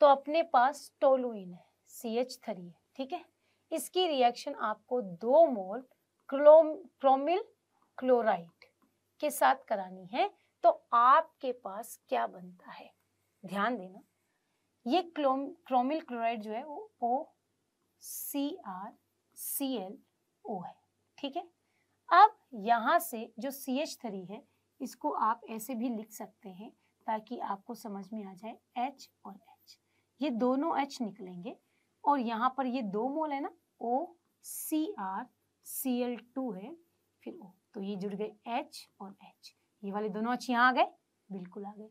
तो अपने पास टोलुइन है सी एच थ्री है ठीक है इसकी रिएक्शन आपको दो मोल क्लोम क्रोमिल क्लोराइड के साथ करानी है तो आपके पास क्या बनता है ध्यान देना ये क्लोम क्रोमिल क्लोराइड जो है वो ओ C R C L O है ठीक है अब यहाँ से जो सी एच थ्री है इसको आप ऐसे भी लिख सकते हैं ताकि आपको समझ में आ जाए H और H. ये दोनों एच निकलेंगे और यहाँ पर ये दो मोल है ना O C R C L two है फिर ओ तो ये जुड़ गए एच और एच ये वाले दोनों एच यहाँ आ गए बिल्कुल आ गए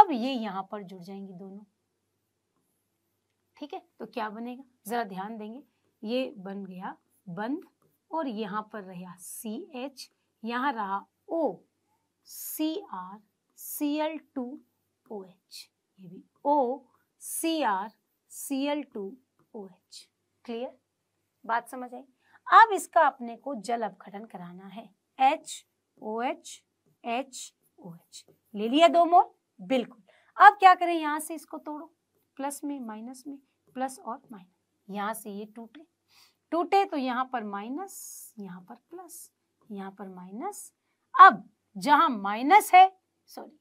अब ये यहाँ पर जुड़ जाएंगे दोनों ठीक है तो क्या बनेगा जरा ध्यान देंगे ये बन गया बंद और यहाँ पर रहा सी एच यहाँ रहा O C R C L two O H ये भी O C R C L two O H clear बात समझ आई अब इसका अपने को जल अपघटन कराना है H O H H O H ले लिया दो मोल बिल्कुल अब क्या करें यहाँ से इसको तोड़ो प्लस में माइनस में प्लस और माइनस यहाँ से ये टूटे टूटे तो यहाँ पर माइनस यहाँ पर प्लस यहाँ पर माइनस अब जहाँ माइनस है सॉरी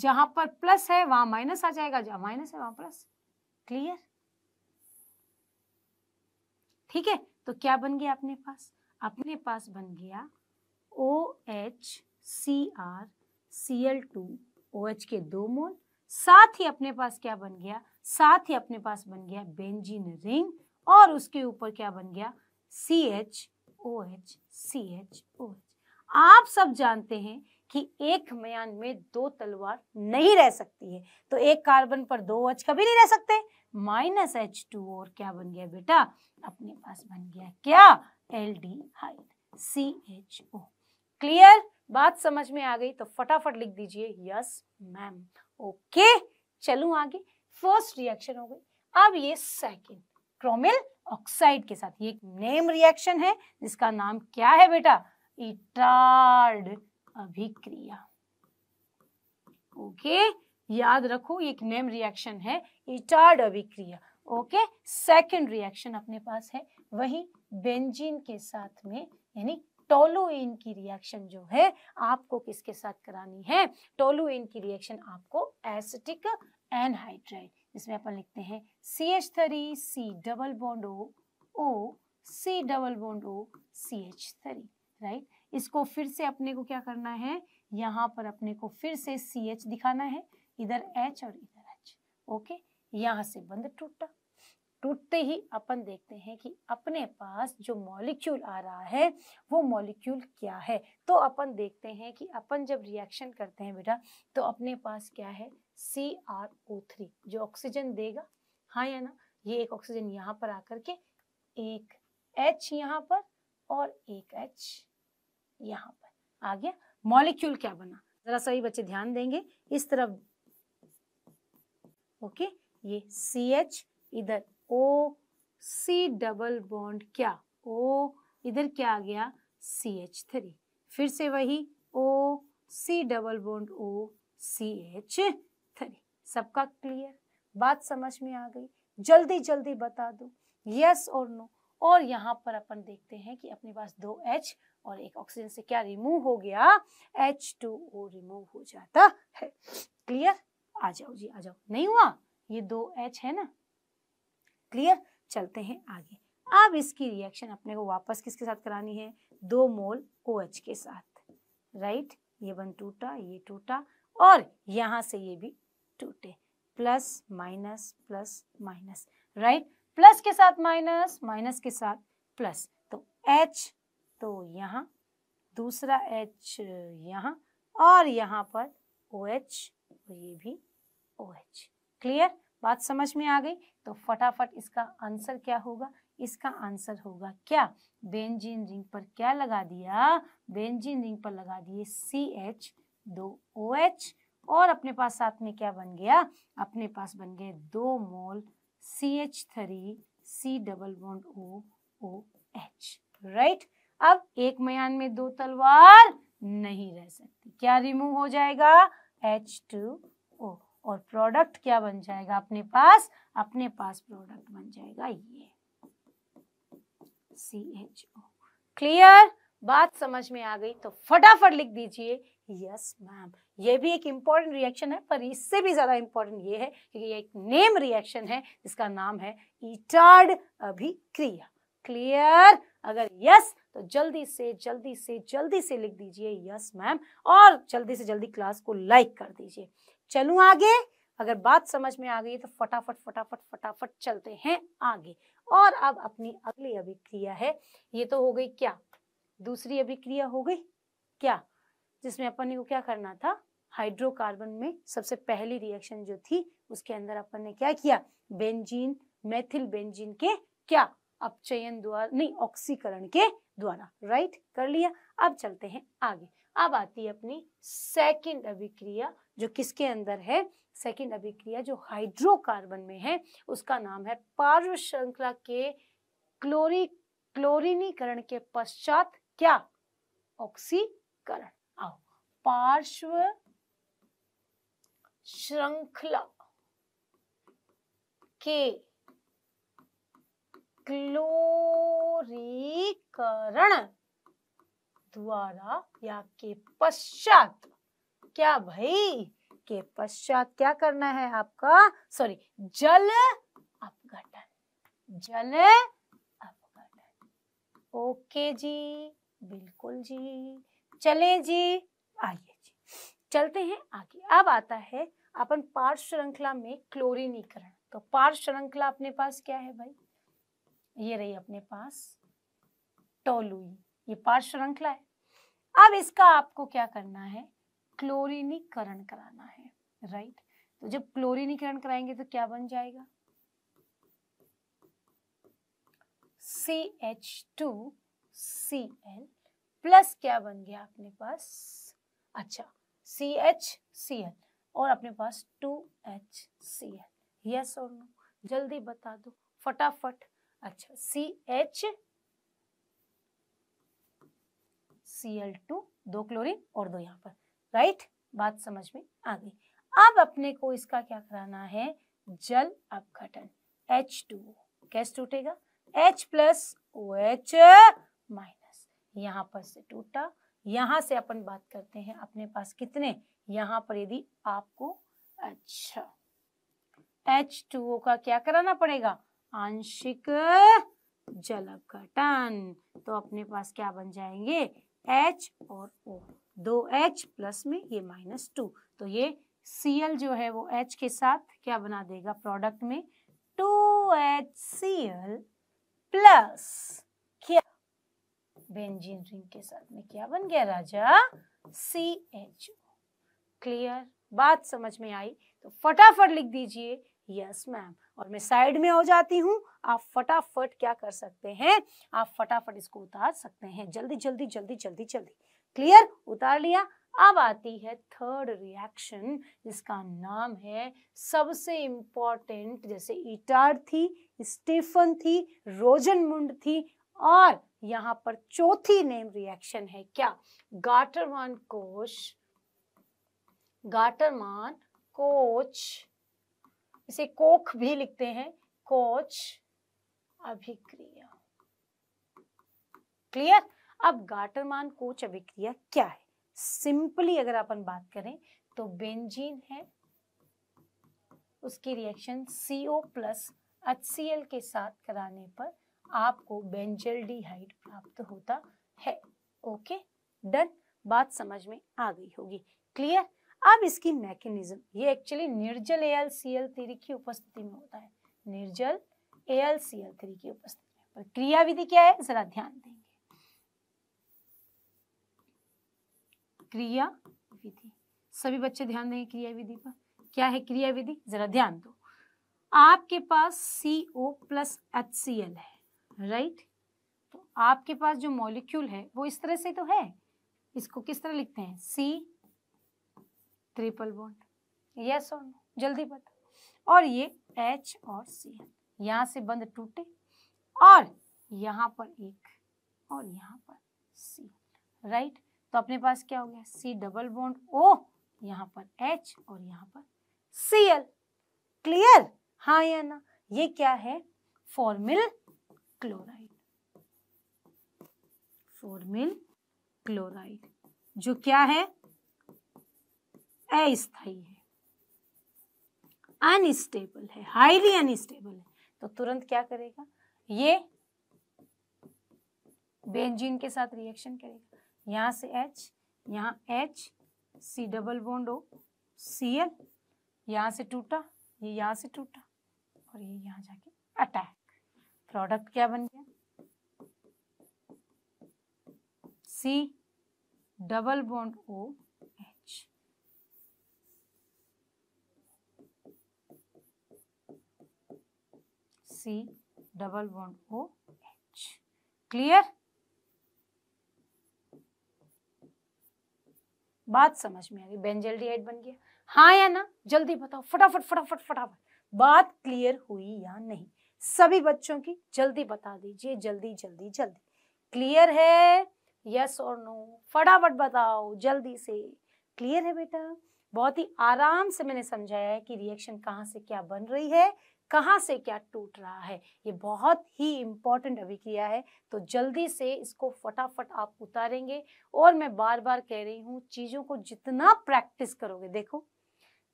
जहां पर प्लस है वहां माइनस आ जाएगा जहां माइनस है वहां प्लस क्लियर ठीक है तो क्या बन गया अपने पास अपने पास बन गया O H C R C L two O H के दो मोल साथ ही अपने पास क्या बन गया साथ ही अपने पास बन गया बेंजीन रिंग और उसके ऊपर क्या बन गया C H O H C H O H आप सब जानते हैं कि एक मयान में दो तलवार नहीं रह सकती है तो एक कार्बन पर दो एच कभी नहीं रह सकते माइनस एच टू और क्या बन गया बेटा अपने पास बन गया क्या aldehyde C H O clear बात समझ में आ गई तो फटाफट लिख दीजिए यस मैम ओके चलू आगे फर्स्ट रिएक्शन हो गई अब ये सेकेंड क्रोमिल ऑक्साइड के साथ ये नेम रिएक्शन है जिसका नाम क्या है बेटा इटार्ड अभिक्रिया ओके okay? याद रखो एक नेम रिएक्शन है इटार्ड अभिक्रिया ओके सेकंड रिएक्शन अपने पास है वही बेंजीन के साथ में यानी टोलुइन की रिएक्शन जो है आपको किसके साथ करानी है टोलुइन की रिएक्शन आपको एसिटिक एनहाइड्राइड जिसमें अपन लिखते हैं C H three C double bond O O C double bond O C H three right इसको फिर से अपने को क्या करना है यहाँ पर अपने को फिर से सी एच दिखाना है इधर एच और इधर एच ओके यहाँ से बंद टूटा टूटते ही अपन देखते हैं कि अपने पास जो मॉलिक्यूल आ रहा है वो मॉलिक्यूल क्या है तो अपन देखते हैं कि अपन जब रिएक्शन करते हैं बेटा तो अपने पास क्या है सी आर ओ थ्री जो ऑक्सीजन देगा हाँ या ना ये एक ऑक्सीजन यहाँ पर आकर के एक एच यहाँ पर और एक एच यहाँ पर आ गया मॉलिक्यूल क्या बना जरा सभी बच्चे ध्यान देंगे इस तरफ ओके ये सी एच इधर ओ सी डबल बॉन्ड क्या ओ इधर क्या आ गया सी एच थ्री फिर से वही O C double bond O C H three सबका क्लियर बात समझ में आ गई जल्दी जल्दी बता दो यस और नो और यहाँ पर अपन देखते हैं कि अपने पास दो एच और एक ऑक्सीजन से क्या रिमूव हो गया एच टू ओ रिमूव हो जाता है क्लियर आ जाओ जी आ जाओ नहीं हुआ ये दो एच है ना क्लियर चलते हैं आगे अब इसकी रिएक्शन अपने को वापस किसके साथ करानी है दो मोल ओ OH के साथ राइट ये वन टूटा ये टूटा और यहाँ से ये भी टूटे plus minus plus minus right plus के साथ माइनस माइनस के साथ प्लस तो एच तो यहाँ दूसरा एच यहाँ और यहाँ पर ओ एच और ये भी ओ एच क्लियर बात समझ में आ गई तो फटाफट इसका आंसर क्या होगा इसका आंसर होगा क्या बेंजीन रिंग पर क्या लगा दिया बेंजीन रिंग पर लगा दिए सी एच दो ओ एच और अपने पास साथ में क्या बन गया अपने पास बन गए दो mole C H three C double bond O O H right right? अब एक मयान में दो तलवार नहीं रह सकती क्या रिमूव हो जाएगा एच टू ओ और प्रोडक्ट क्या बन जाएगा अपने पास अपने पास प्रोडक्ट बन जाएगा ये सी एच ओ क्लियर बात समझ में आ गई तो फटाफट लिख दीजिए यस मैम ये भी एक इम्पॉर्टेंट रिएक्शन है पर इससे भी ज़्यादा इंपॉर्टेंट ये है क्योंकि ये एक नेम रिएक्शन है जिसका नाम है इटार्ड अभिक्रिया क्लियर अगर यस तो जल्दी से जल्दी से जल्दी से लिख दीजिए यस मैम और जल्दी से जल्दी क्लास को लाइक कर दीजिए चलू आगे अगर बात समझ में आ गई तो फटाफट फटाफट फटाफट चलते हैं आगे और अब अपनी अगली अभिक्रिया है ये तो हो गई क्या दूसरी अभिक्रिया हो गई क्या जिसमें अपन को क्या करना था हाइड्रोकार्बन में सबसे पहली रिएक्शन जो थी उसके अंदर अपन ने क्या किया बेंजीन मेथिल बेंजीन के क्या अपचयन द्वारा नहीं ऑक्सीकरण के द्वारा राइट कर लिया अब चलते हैं आगे अब आती है अपनी सेकंड अभिक्रिया जो किसके अंदर है सेकंड अभिक्रिया जो हाइड्रोकार्बन में है उसका नाम है पार्व श्रृंखला के क्लोरी क्लोरिनीकरण के पश्चात क्या ऑक्सीकरण आओ पार्श्व श्रृंखला के क्लोरीकरण द्वारा या के पश्चात क्या भाई के पश्चात क्या करना है आपका सॉरी जल अपघटन जल अपघटन ओके जी बिल्कुल जी चले जी आइए जी चलते हैं आगे अब आता है अपन पार्श्व श्रृंखला में क्लोरीनीकरण तो पार्श्व श्रृंखला अपने पास क्या है भाई ये रही अपने पास टोलुई ये पार्श श्रृंखला है अब इसका आपको क्या करना है क्लोरीनीकरण कराना है राइट तो जब क्लोरीनीकरण कराएंगे तो क्या बन जाएगा C H two C L plus क्या बन गया अपने पास अच्छा सी एच सी एल और अपने पास two H C L yes और नो जल्दी बता दो फटाफट अच्छा C H C L two दो क्लोरीन और दो यहाँ पर राइट बात समझ में आ गई अब अपने को इसका क्या कराना है जल अपघटन एच टू कैसे टूटेगा H plus O H minus यहाँ पर से टूटा यहाँ से अपन बात करते हैं अपने पास कितने यहाँ पर यदि आपको अच्छा एच टू ओ का क्या कराना पड़ेगा आंशिक जल अपघटन तो अपने पास क्या बन जाएंगे एच और ओ दो एच प्लस में ये माइनस टू तो ये सी एल जो है वो एच के साथ क्या बना देगा प्रोडक्ट में two H C L plus क्या बेंजीन रिंग के साथ में क्या बन गया राजा सी एच क्लियर बात समझ में आई तो फटाफट लिख दीजिए यस मैम और मैं साइड में हो जाती हूँ आप फटाफट क्या कर सकते हैं आप फटाफट इसको उतार सकते हैं जल्दी जल्दी जल्दी जल्दी जल्दी क्लियर उतार लिया अब आती है थर्ड रिएक्शन जिसका नाम है सबसे इम्पोर्टेंट जैसे इटार थी स्टीफन थी रोजन मुंड थी और यहाँ पर चौथी नेम रिएक्शन है क्या गाटरमान कोश गाटरमान कोच इसे कोख भी लिखते हैं कोच अभिक्रिया क्लियर अब गाटरमान कोच अभिक्रिया क्या है सिंपली अगर अपन बात करें तो बेंजीन है उसकी रिएक्शन CO प्लस एच के साथ कराने पर आपको बेंजल डिहाइड प्राप्त होता है ओके डन बात समझ में आ गई होगी क्लियर अब इसकी मैकेनिज्म ये एक्चुअली निर्जल एल सी एल थ्री की उपस्थिति में होता है निर्जल एल सी एल थ्री की उपस्थिति में क्रिया विधि क्या है जरा ध्यान देंगे क्रिया विधि सभी बच्चे ध्यान देंगे क्रिया विधि पर क्या है क्रिया विधि जरा ध्यान दो आपके पास C O plus H C L है राइट तो आपके पास जो मॉलिक्यूल है वो इस तरह से तो है इसको किस तरह लिखते हैं सी ट्रिपल बॉन्ड यस और नो जल्दी बताओ और ये एच और सी यहाँ से बंद टूटे और यहाँ पर एक और यहाँ पर सी राइट तो अपने पास क्या हो गया सी डबल बॉन्ड ओ यहाँ पर एच और यहाँ पर सी एल क्लियर हाँ या ना ये क्या है फॉर्मिल क्लोराइड फॉर्मिल क्लोराइड जो क्या है अस्थाई है अनस्टेबल है हाईली अनस्टेबल है तो तुरंत क्या करेगा ये बेंजीन के साथ रिएक्शन करेगा यहां से एच यहाँ H C double bond O C L यहां से टूटा ये यह यहाँ से टूटा और ये यह यहाँ जाके अटैक प्रोडक्ट क्या बन गया C double bond O C double bond O H clear बात समझ में आ गई बेंजल बेंजेल्डिहाइड बन गया हाँ या ना जल्दी बताओ फटाफट फटाफट फटाफट बात क्लियर हुई या नहीं सभी बच्चों की जल्दी बता दीजिए जल्दी जल्दी जल्दी क्लियर है यस और नो फटाफट बताओ जल्दी से क्लियर है बेटा बहुत ही आराम से मैंने समझाया है कि रिएक्शन कहाँ से क्या बन रही है कहाँ से क्या टूट रहा है ये बहुत ही अभी अभिक्रिया है तो जल्दी से इसको फटाफट आप उतारेंगे और मैं बार बार कह रही हूँ चीज़ों को जितना प्रैक्टिस करोगे देखो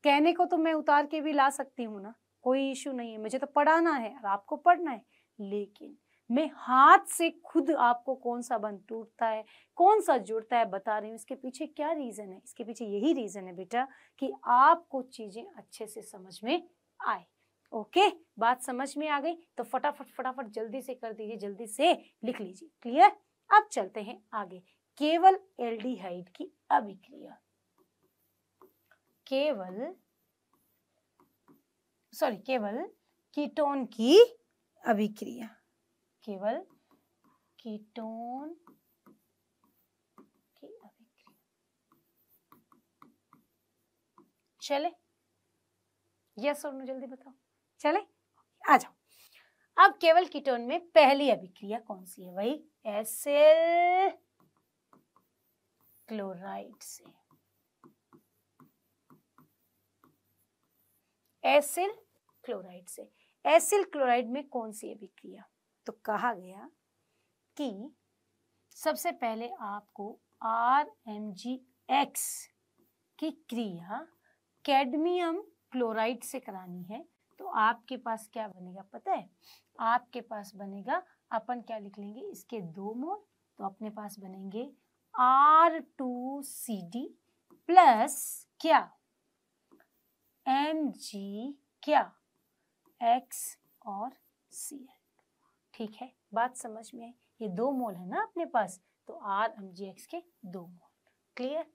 कहने को तो मैं उतार के भी ला सकती हूँ ना कोई इशू नहीं है मुझे तो पढ़ाना है और आपको पढ़ना है लेकिन मैं हाथ से खुद आपको कौन सा बंद टूटता है कौन सा जुड़ता है बता रही हूँ इसके पीछे क्या रीज़न है इसके पीछे यही रीज़न है बेटा कि आपको चीज़ें अच्छे से समझ में आए ओके बात समझ में आ गई तो फटाफट फटाफट जल्दी से कर दीजिए जल्दी से लिख लीजिए क्लियर अब चलते हैं आगे केवल एल्डिहाइड की अभिक्रिया केवल सॉरी केवल कीटोन की अभिक्रिया केवल कीटोन की अभिक्रिया चले यस और जल्दी बताओ चले आ जाओ अब केवल कीटोन में पहली अभिक्रिया कौन सी है वही एसिल क्लोराइड से एसिल क्लोराइड से एसिल क्लोराइड में कौन सी अभिक्रिया तो कहा गया कि सबसे पहले आपको आर एम जी एक्स की क्रिया कैडमियम क्लोराइड से करानी है तो आपके पास क्या बनेगा पता है आपके पास बनेगा अपन क्या लिख लेंगे इसके दो मोल तो अपने पास बनेंगे R two C D plus क्या एम जी क्या एक्स और सी एल ठीक है बात समझ में आई ये दो मोल है ना अपने पास तो आर एम जी एक्स के दो मोल क्लियर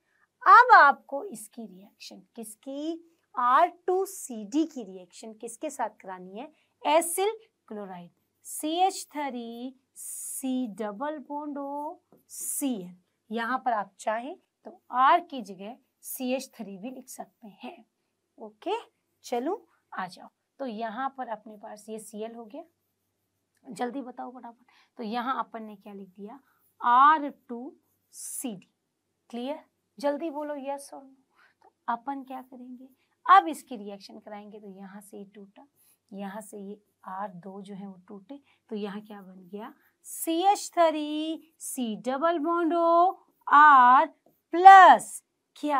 अब आपको इसकी रिएक्शन किसकी आर टू सी डी की रिएक्शन किसके साथ करानी है acyl chloride C H three C double bond O C L यहाँ पर आप चाहें तो आर की जगह सी एच थ्री भी लिख सकते हैं ओके चलो आ जाओ तो यहाँ पर अपने पास ये सी एल हो गया जल्दी बताओ फटाफट तो यहाँ अपन ने क्या लिख दिया R two C D clear जल्दी बोलो यस और नो तो अपन क्या करेंगे अब इसकी रिएक्शन कराएंगे तो यहाँ से ये टूटा यहाँ से ये आर दो जो है वो टूटे तो यहाँ क्या बन गया C H three C double bond O R plus क्या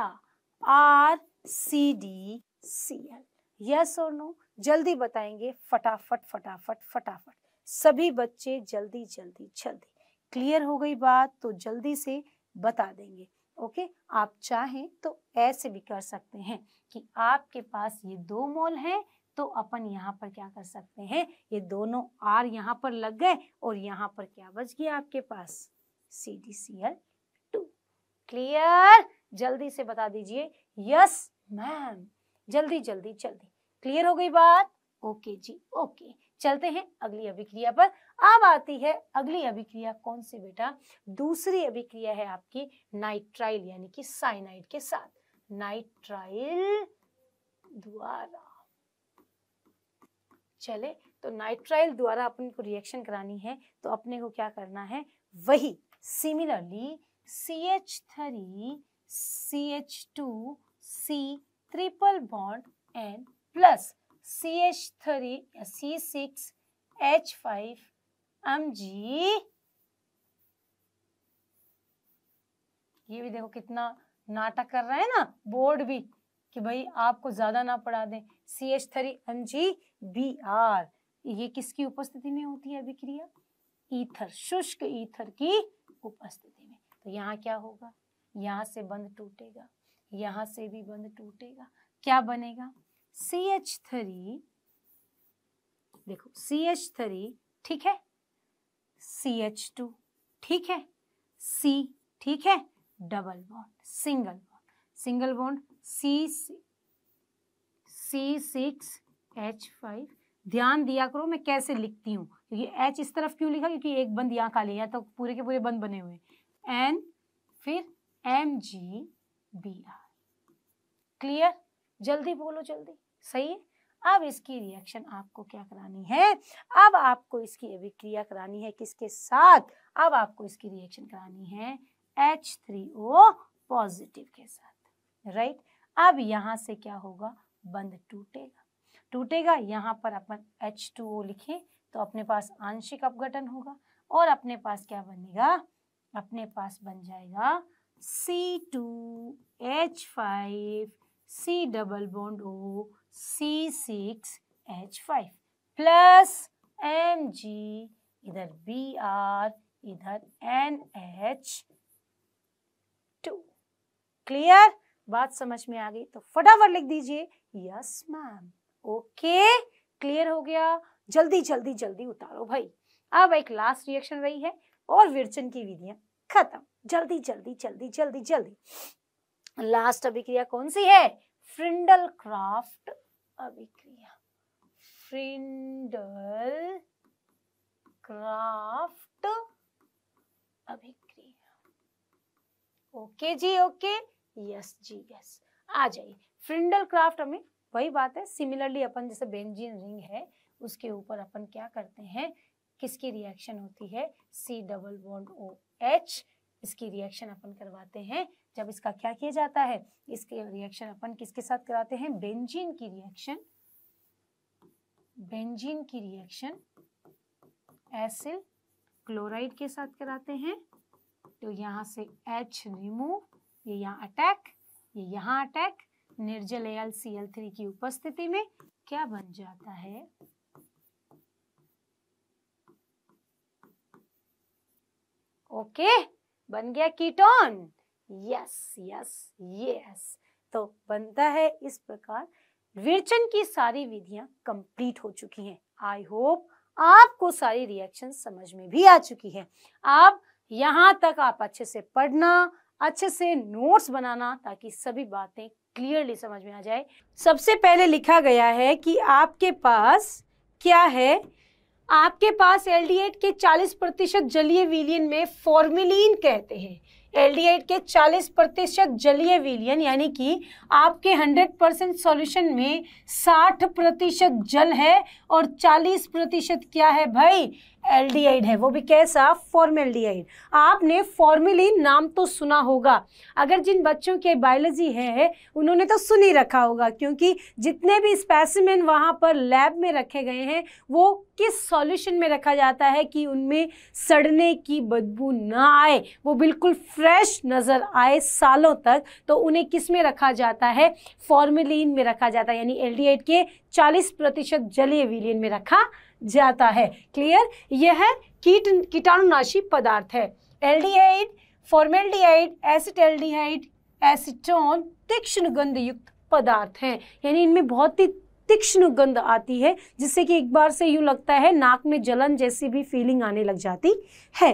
R C D C L yes और नो जल्दी बताएंगे फटाफट फटाफट फटाफट सभी बच्चे जल्दी जल्दी जल्दी क्लियर हो गई बात तो जल्दी से बता देंगे ओके आप चाहें तो ऐसे भी कर सकते हैं कि आपके पास ये दो मोल हैं तो अपन यहाँ पर क्या कर सकते हैं ये दोनों आर यहाँ पर लग गए और यहाँ पर क्या बच गया आपके पास C D C L two clear जल्दी से बता दीजिए यस मैम जल्दी जल्दी जल्दी क्लियर हो गई बात ओके जी ओके चलते हैं अगली अभिक्रिया पर अब आती है अगली अभिक्रिया कौन सी बेटा दूसरी अभिक्रिया है आपकी नाइट्राइल यानी कि साइनाइड के साथ नाइट्राइल द्वारा चले तो नाइट्राइल द्वारा अपन को रिएक्शन करानी है तो अपने को क्या करना है वही similarly C H three C H two C triple bond and plus C H three या C six H five M G ये भी देखो कितना नाटक कर रहा है ना बोर्ड भी कि भाई आपको ज्यादा ना पढ़ा दें C H three M G B R ये किसकी उपस्थिति में होती है अभिक्रिया ईथर शुष्क ईथर की उपस्थिति में तो यहाँ क्या होगा यहाँ से बंद टूटेगा यहाँ से भी बंद टूटेगा क्या बनेगा सी एच थ्री देखो सी एच थ्री ठीक है सी एच टू ठीक है सी ठीक है double bond single bond single bond C C six H five ध्यान दिया करो मैं कैसे लिखती हूँ क्योंकि एच इस तरफ क्यों लिखा क्योंकि एक बंद यहाँ खाली है तो पूरे के पूरे बंद बने हुए एन फिर M G B R clear जल्दी बोलो जल्दी सही है अब इसकी रिएक्शन आपको क्या करानी है अब आपको इसकी अभिक्रिया करानी है किसके साथ अब आपको इसकी रिएक्शन करानी है एच थ्री ओ पॉजिटिव के साथ राइट अब यहां से क्या होगा बंद टूटेगा टूटेगा यहाँ पर अपन एच टू ओ लिखें तो अपने पास आंशिक अपघटन होगा और अपने पास क्या बनेगा अपने पास बन जाएगा C two H five C double bond O C six H five plus M G इधर बी आर इधर एन एच टू क्लियर बात समझ में आ गई तो फटाफट लिख दीजिए यस मैम ओके क्लियर हो गया जल्दी जल्दी जल्दी उतारो भाई अब एक लास्ट रिएक्शन रही है और विरचन की विधियां खत्म जल्दी जल्दी जल्दी जल्दी जल्दी लास्ट अभिक्रिया कौन सी है फ्रिंडल क्राफ्ट अभिक्रिया फ्रिंडल क्राफ्ट अभिक्रिया ओके जी ओके यस जी यस आ जाइए फ्रिंडल क्राफ्ट हमें वही बात है सिमिलरली अपन जैसे बेंजीन रिंग है उसके ऊपर अपन क्या करते हैं किसकी रिएक्शन होती है C double bond O H इसकी रिएक्शन अपन करवाते हैं जब इसका क्या किया जाता है इसके रिएक्शन अपन किसके साथ कराते हैं बेंजीन की रिएक्शन बेंजीन की रिएक्शन एसिल क्लोराइड के साथ कराते हैं तो यहाँ से H रिमूव ये यहाँ अटैक ये यहाँ अटैक निर्जल एल सी एल थ्री की उपस्थिति में क्या बन जाता है ओके बन गया कीटोन यस यस यस तो बनता है इस प्रकार विरचन की सारी विधियां कंप्लीट हो चुकी हैं आई होप आपको सारी रिएक्शन समझ में भी आ चुकी है आप यहाँ तक आप अच्छे से पढ़ना अच्छे से नोट्स बनाना ताकि सभी बातें क्लियरली समझ में आ जाए सबसे पहले लिखा गया है कि आपके पास क्या है आपके पास एल के 40 प्रतिशत जलीय विलियन में फॉर्मिलीन कहते हैं एल्डिहाइड के 40 प्रतिशत जलीय विलियन यानी कि आपके 100 परसेंट सोल्यूशन में 60 प्रतिशत जल है और 40 प्रतिशत क्या है भाई एल्डिहाइड है वो भी कैसा फॉर्मेल्डिहाइड आपने फॉर्मेली नाम तो सुना होगा अगर जिन बच्चों के बायोलॉजी है उन्होंने तो सुन ही रखा होगा क्योंकि जितने भी स्पेसिमेन वहाँ पर लैब में रखे गए हैं वो किस सॉल्यूशन में रखा जाता है कि उनमें सड़ने की बदबू ना आए वो बिल्कुल फ्रेश नज़र आए सालों तक तो उन्हें किस में रखा जाता है फॉर्मेलिन में रखा जाता है यानी एल के 40 प्रतिशत जलीय विलियन में रखा जाता है क्लियर यह कीट कीटाणुनाशी पदार्थ है एल्डिहाइड फॉर्मेल्डिहाइड एसिटल्डिहाइड एसिटोन तीक्ष्ण गंध युक्त पदार्थ हैं यानी इनमें बहुत ही तीक्ष्ण गंध आती है जिससे कि एक बार से यूं लगता है नाक में जलन जैसी भी फीलिंग आने लग जाती है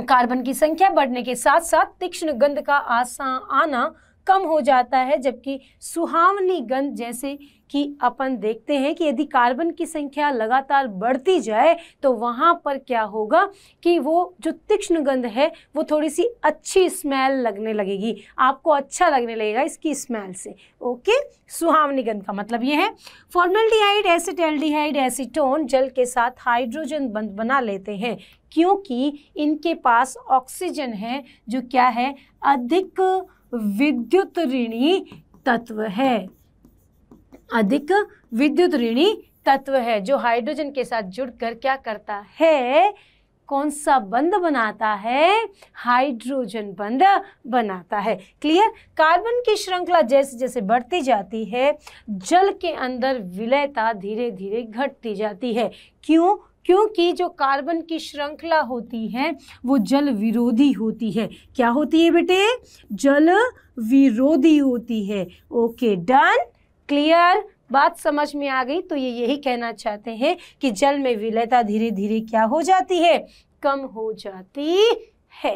कार्बन की संख्या बढ़ने के साथ साथ तीक्ष्ण गंध का आसा आना कम हो जाता है जबकि सुहावनी गंध जैसे कि अपन देखते हैं कि यदि कार्बन की संख्या लगातार बढ़ती जाए तो वहाँ पर क्या होगा कि वो जो तीक्ष्ण गंध है वो थोड़ी सी अच्छी स्मेल लगने लगेगी आपको अच्छा लगने लगेगा इसकी स्मेल से ओके सुहावनी गंध का मतलब ये है फॉर्मेल्डिहाइड एसिटेल्डिहाइड एसिटोन जल के साथ हाइड्रोजन बंद बना लेते हैं क्योंकि इनके पास ऑक्सीजन है जो क्या है अधिक विद्युत ऋणी तत्व है अधिक विद्युत ऋणी तत्व है जो हाइड्रोजन के साथ जुड़कर क्या करता है कौन सा बंध बनाता है हाइड्रोजन बंध बनाता है क्लियर कार्बन की श्रृंखला जैसे जैसे बढ़ती जाती है जल के अंदर विलयता धीरे धीरे घटती जाती है क्यों क्योंकि जो कार्बन की श्रृंखला होती है वो जल विरोधी होती है क्या होती है बेटे जल विरोधी होती है ओके डन क्लियर बात समझ में आ गई तो ये यही कहना चाहते हैं कि जल में विलयता धीरे धीरे क्या हो जाती है कम हो जाती है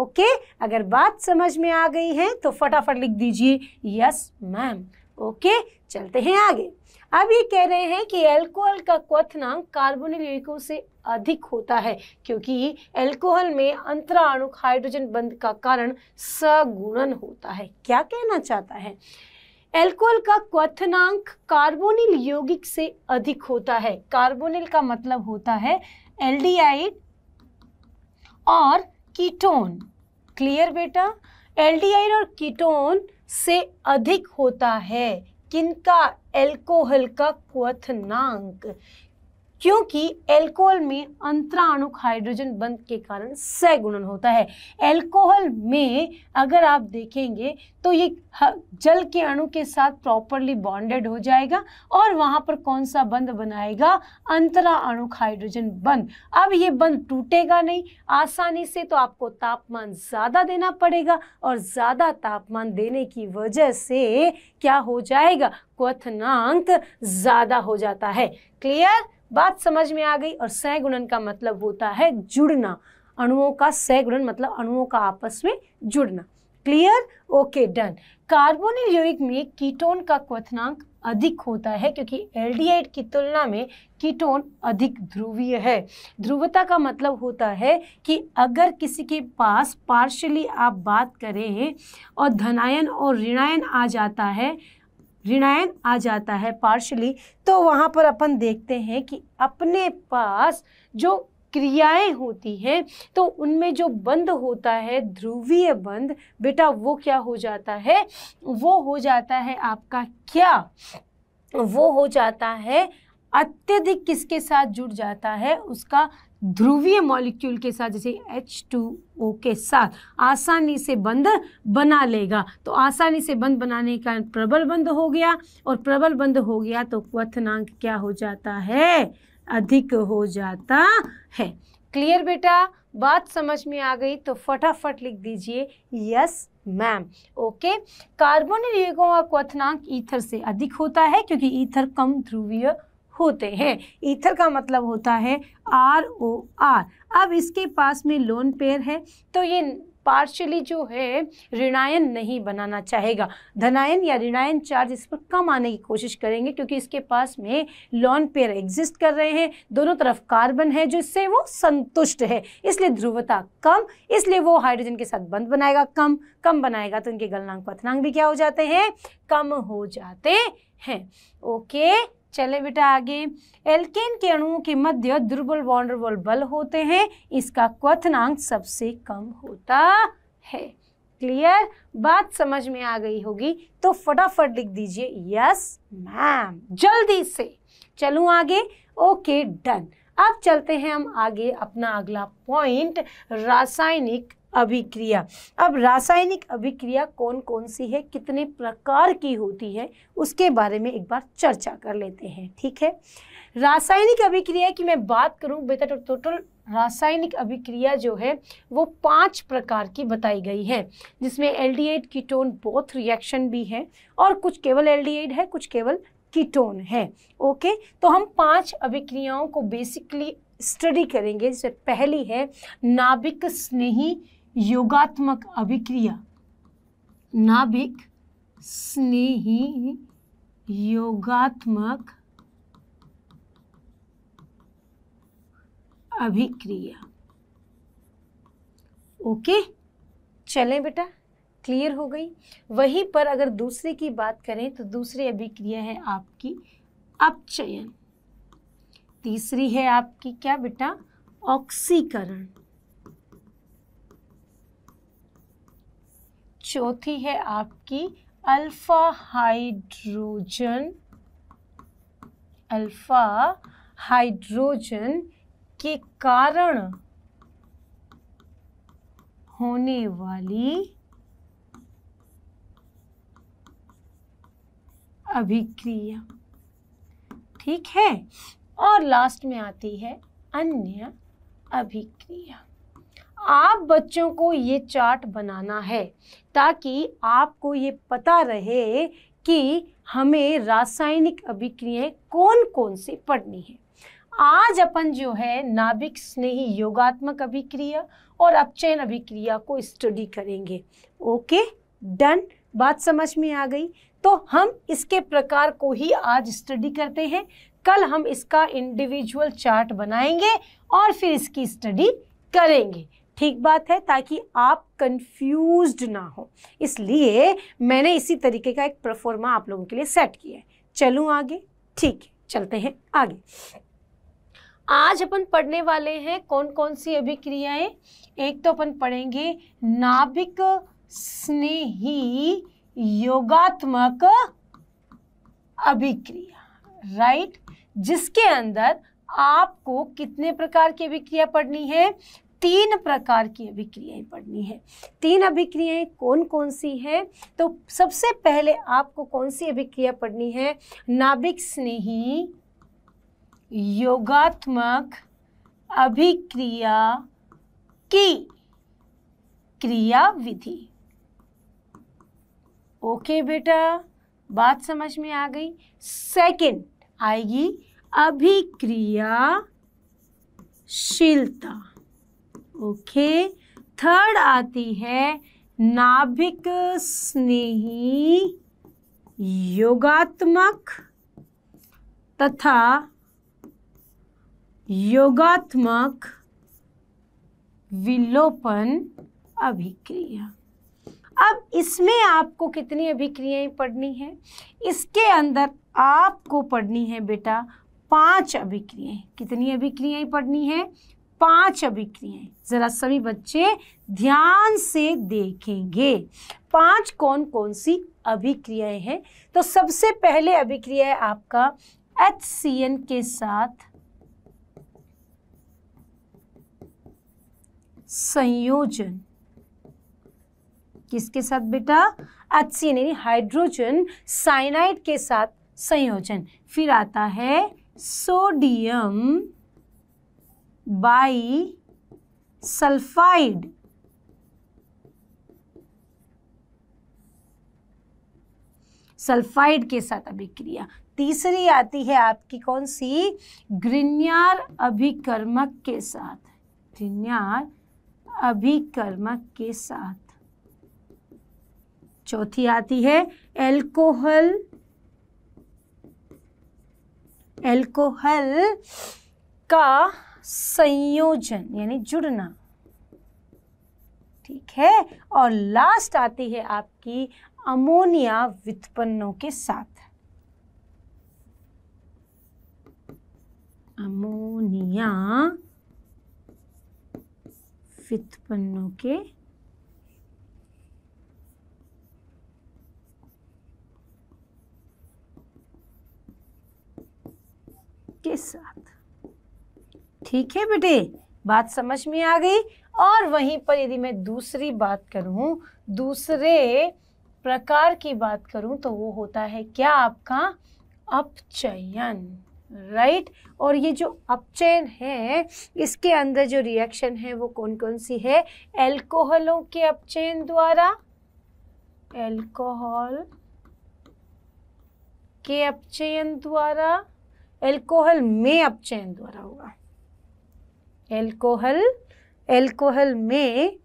ओके अगर बात समझ में आ गई है तो फटाफट लिख दीजिए यस मैम ओके चलते हैं आगे अब ये कह रहे हैं कि एल्कोहल का क्वथनांक कार्बोनिक यौगिकों से अधिक होता है क्योंकि एल्कोहल में अंतराणु हाइड्रोजन बंध का कारण सगुणन होता है क्या कहना चाहता है एल्कोहल का क्वथनांक कार्बोनिल यौगिक से अधिक होता है कार्बोनिल का मतलब होता है एल्डिहाइड और कीटोन क्लियर बेटा एल्डिहाइड और कीटोन से अधिक होता है किनका एल्कोहल का क्वथनांक क्योंकि एल्कोहल में अंतराणुक हाइड्रोजन बंध के कारण सहगुणन होता है एल्कोहल में अगर आप देखेंगे तो ये जल के अणु के साथ प्रॉपरली बॉन्डेड हो जाएगा और वहाँ पर कौन सा बंध बनाएगा अंतराणुक हाइड्रोजन बंध अब ये बंध टूटेगा नहीं आसानी से तो आपको तापमान ज़्यादा देना पड़ेगा और ज़्यादा तापमान देने की वजह से क्या हो जाएगा क्वथनांक ज़्यादा हो जाता है क्लियर बात समझ में आ गई और सहगुणन का मतलब होता है जुड़ना अणुओं का सहगुणन मतलब अणुओं का आपस में जुड़ना क्लियर ओके डन कार्बोनिल यौगिक में कीटोन का क्वथनांक अधिक होता है क्योंकि एल्डिहाइड की तुलना में कीटोन अधिक ध्रुवीय है ध्रुवता का मतलब होता है कि अगर किसी के पास पार्शली आप बात करें और धनायन और ऋणायन आ जाता है ऋणायन आ जाता है पार्शली तो वहाँ पर अपन देखते हैं कि अपने पास जो क्रियाएं होती हैं तो उनमें जो बंद होता है ध्रुवीय बंद बेटा वो क्या हो जाता है वो हो जाता है आपका क्या वो हो जाता है अत्यधिक किसके साथ जुड़ जाता है उसका ध्रुवीय मॉलिक्यूल के साथ जैसे H2O के साथ आसानी से बंध बना लेगा तो आसानी से बंध बनाने का प्रबल बंध हो गया और प्रबल बंध हो गया तो क्वथनांक क्या हो जाता है अधिक हो जाता है क्लियर बेटा बात समझ में आ गई तो फटाफट लिख दीजिए यस मैम ओके कार्बोनिल यौगिकों का क्वथनांक ईथर से अधिक होता है क्योंकि ईथर कम ध्रुवीय होते हैं ईथर का मतलब होता है आर ओ आर अब इसके पास में लोन पेयर है तो ये पार्शली जो है ऋणायन नहीं बनाना चाहेगा धनायन या ऋणायन चार्ज इस पर कम आने की कोशिश करेंगे क्योंकि इसके पास में लॉन पेयर एग्जिस्ट कर रहे हैं दोनों तरफ कार्बन है जो इससे वो संतुष्ट है इसलिए ध्रुवता कम इसलिए वो हाइड्रोजन के साथ बंद बनाएगा कम कम बनाएगा तो उनके गलनांक पथनांक भी क्या हो जाते हैं कम हो जाते हैं ओके चले बेटा आगे एल्केन के अणुओं के मध्य दुर्बल वॉन्डरबल बल होते हैं इसका क्वथनांक सबसे कम होता है क्लियर बात समझ में आ गई होगी तो फटाफट लिख दीजिए यस मैम जल्दी से चलूँ आगे ओके डन अब चलते हैं हम आगे अपना अगला पॉइंट रासायनिक अभिक्रिया अब रासायनिक अभिक्रिया कौन कौन सी है कितने प्रकार की होती है उसके बारे में एक बार चर्चा कर लेते हैं ठीक है रासायनिक अभिक्रिया की मैं बात करूं बेटा तो टोटल रासायनिक अभिक्रिया जो है वो पांच प्रकार की बताई गई है जिसमें एल्डिहाइड कीटोन बोथ रिएक्शन भी है और कुछ केवल एल्डिहाइड है कुछ केवल कीटोन है ओके तो हम पांच अभिक्रियाओं को बेसिकली स्टडी करेंगे जिसमें पहली है नाभिक स्नेही योगात्मक अभिक्रिया नाभिक स्नेही योगात्मक अभिक्रिया ओके चलें बेटा क्लियर हो गई वहीं पर अगर दूसरे की बात करें तो दूसरी अभिक्रिया है आपकी अपचयन तीसरी है आपकी क्या बेटा ऑक्सीकरण चौथी है आपकी अल्फा हाइड्रोजन अल्फा हाइड्रोजन के कारण होने वाली अभिक्रिया ठीक है और लास्ट में आती है अन्य अभिक्रिया आप बच्चों को ये चार्ट बनाना है ताकि आपको ये पता रहे कि हमें रासायनिक अभिक्रियाएं कौन कौन सी पढ़नी है आज अपन जो है नाभिक स्नेही योगात्मक अभिक्रिया और अपचयन अभिक्रिया को स्टडी करेंगे ओके डन बात समझ में आ गई तो हम इसके प्रकार को ही आज स्टडी करते हैं कल हम इसका इंडिविजुअल चार्ट बनाएंगे और फिर इसकी स्टडी करेंगे ठीक बात है ताकि आप कंफ्यूज ना हो इसलिए मैंने इसी तरीके का एक प्रफॉर्मा आप लोगों के लिए सेट किया है चलूँ आगे ठीक है चलते हैं आगे आज अपन पढ़ने वाले हैं कौन कौन सी अभिक्रियाएं एक तो अपन पढ़ेंगे नाभिक स्नेही योगात्मक अभिक्रिया राइट जिसके अंदर आपको कितने प्रकार की अभिक्रिया पढ़नी है तीन प्रकार की अभिक्रियाएं पढ़नी है तीन अभिक्रियाएं कौन कौन सी हैं तो सबसे पहले आपको कौन सी अभिक्रिया पढ़नी है नाभिक स्नेही योगात्मक अभिक्रिया की क्रिया विधि ओके बेटा बात समझ में आ गई सेकंड आएगी अभिक्रियाशीलता ओके थर्ड आती है नाभिक स्नेही योगात्मक तथा योगात्मक विलोपन अभिक्रिया अब इसमें आपको कितनी अभिक्रियाएं पढ़नी है इसके अंदर आपको पढ़नी है बेटा पांच अभिक्रियाएं कितनी अभिक्रियाएं पढ़नी है पांच अभिक्रियाएं जरा सभी बच्चे ध्यान से देखेंगे पांच कौन कौन सी अभिक्रियाएं हैं तो सबसे पहले अभिक्रिया है आपका एच के साथ संयोजन किसके साथ बेटा एच सी यानी हाइड्रोजन साइनाइड के साथ संयोजन फिर आता है सोडियम बाई सल्फाइड सल्फाइड के साथ अभिक्रिया तीसरी आती है आपकी कौन सी ग्रिन्यार अभिकर्मक के साथ ग्रिन्यार अभिकर्मक के साथ चौथी आती है एल्कोहल एल्कोहल का संयोजन यानी जुड़ना ठीक है और लास्ट आती है आपकी अमोनिया वित्पन्नों के साथ अमोनिया वित्पन्नों के के साथ ठीक है बेटे बात समझ में आ गई और वहीं पर यदि मैं दूसरी बात करूं दूसरे प्रकार की बात करूं तो वो होता है क्या आपका अपचयन राइट right? और ये जो अपचयन है इसके अंदर जो रिएक्शन है वो कौन कौन सी है एल्कोहलों के अपचयन द्वारा एल्कोहल के अपचयन द्वारा एल्कोहल में अपचयन द्वारा होगा एल्कोहल एल्कोहल में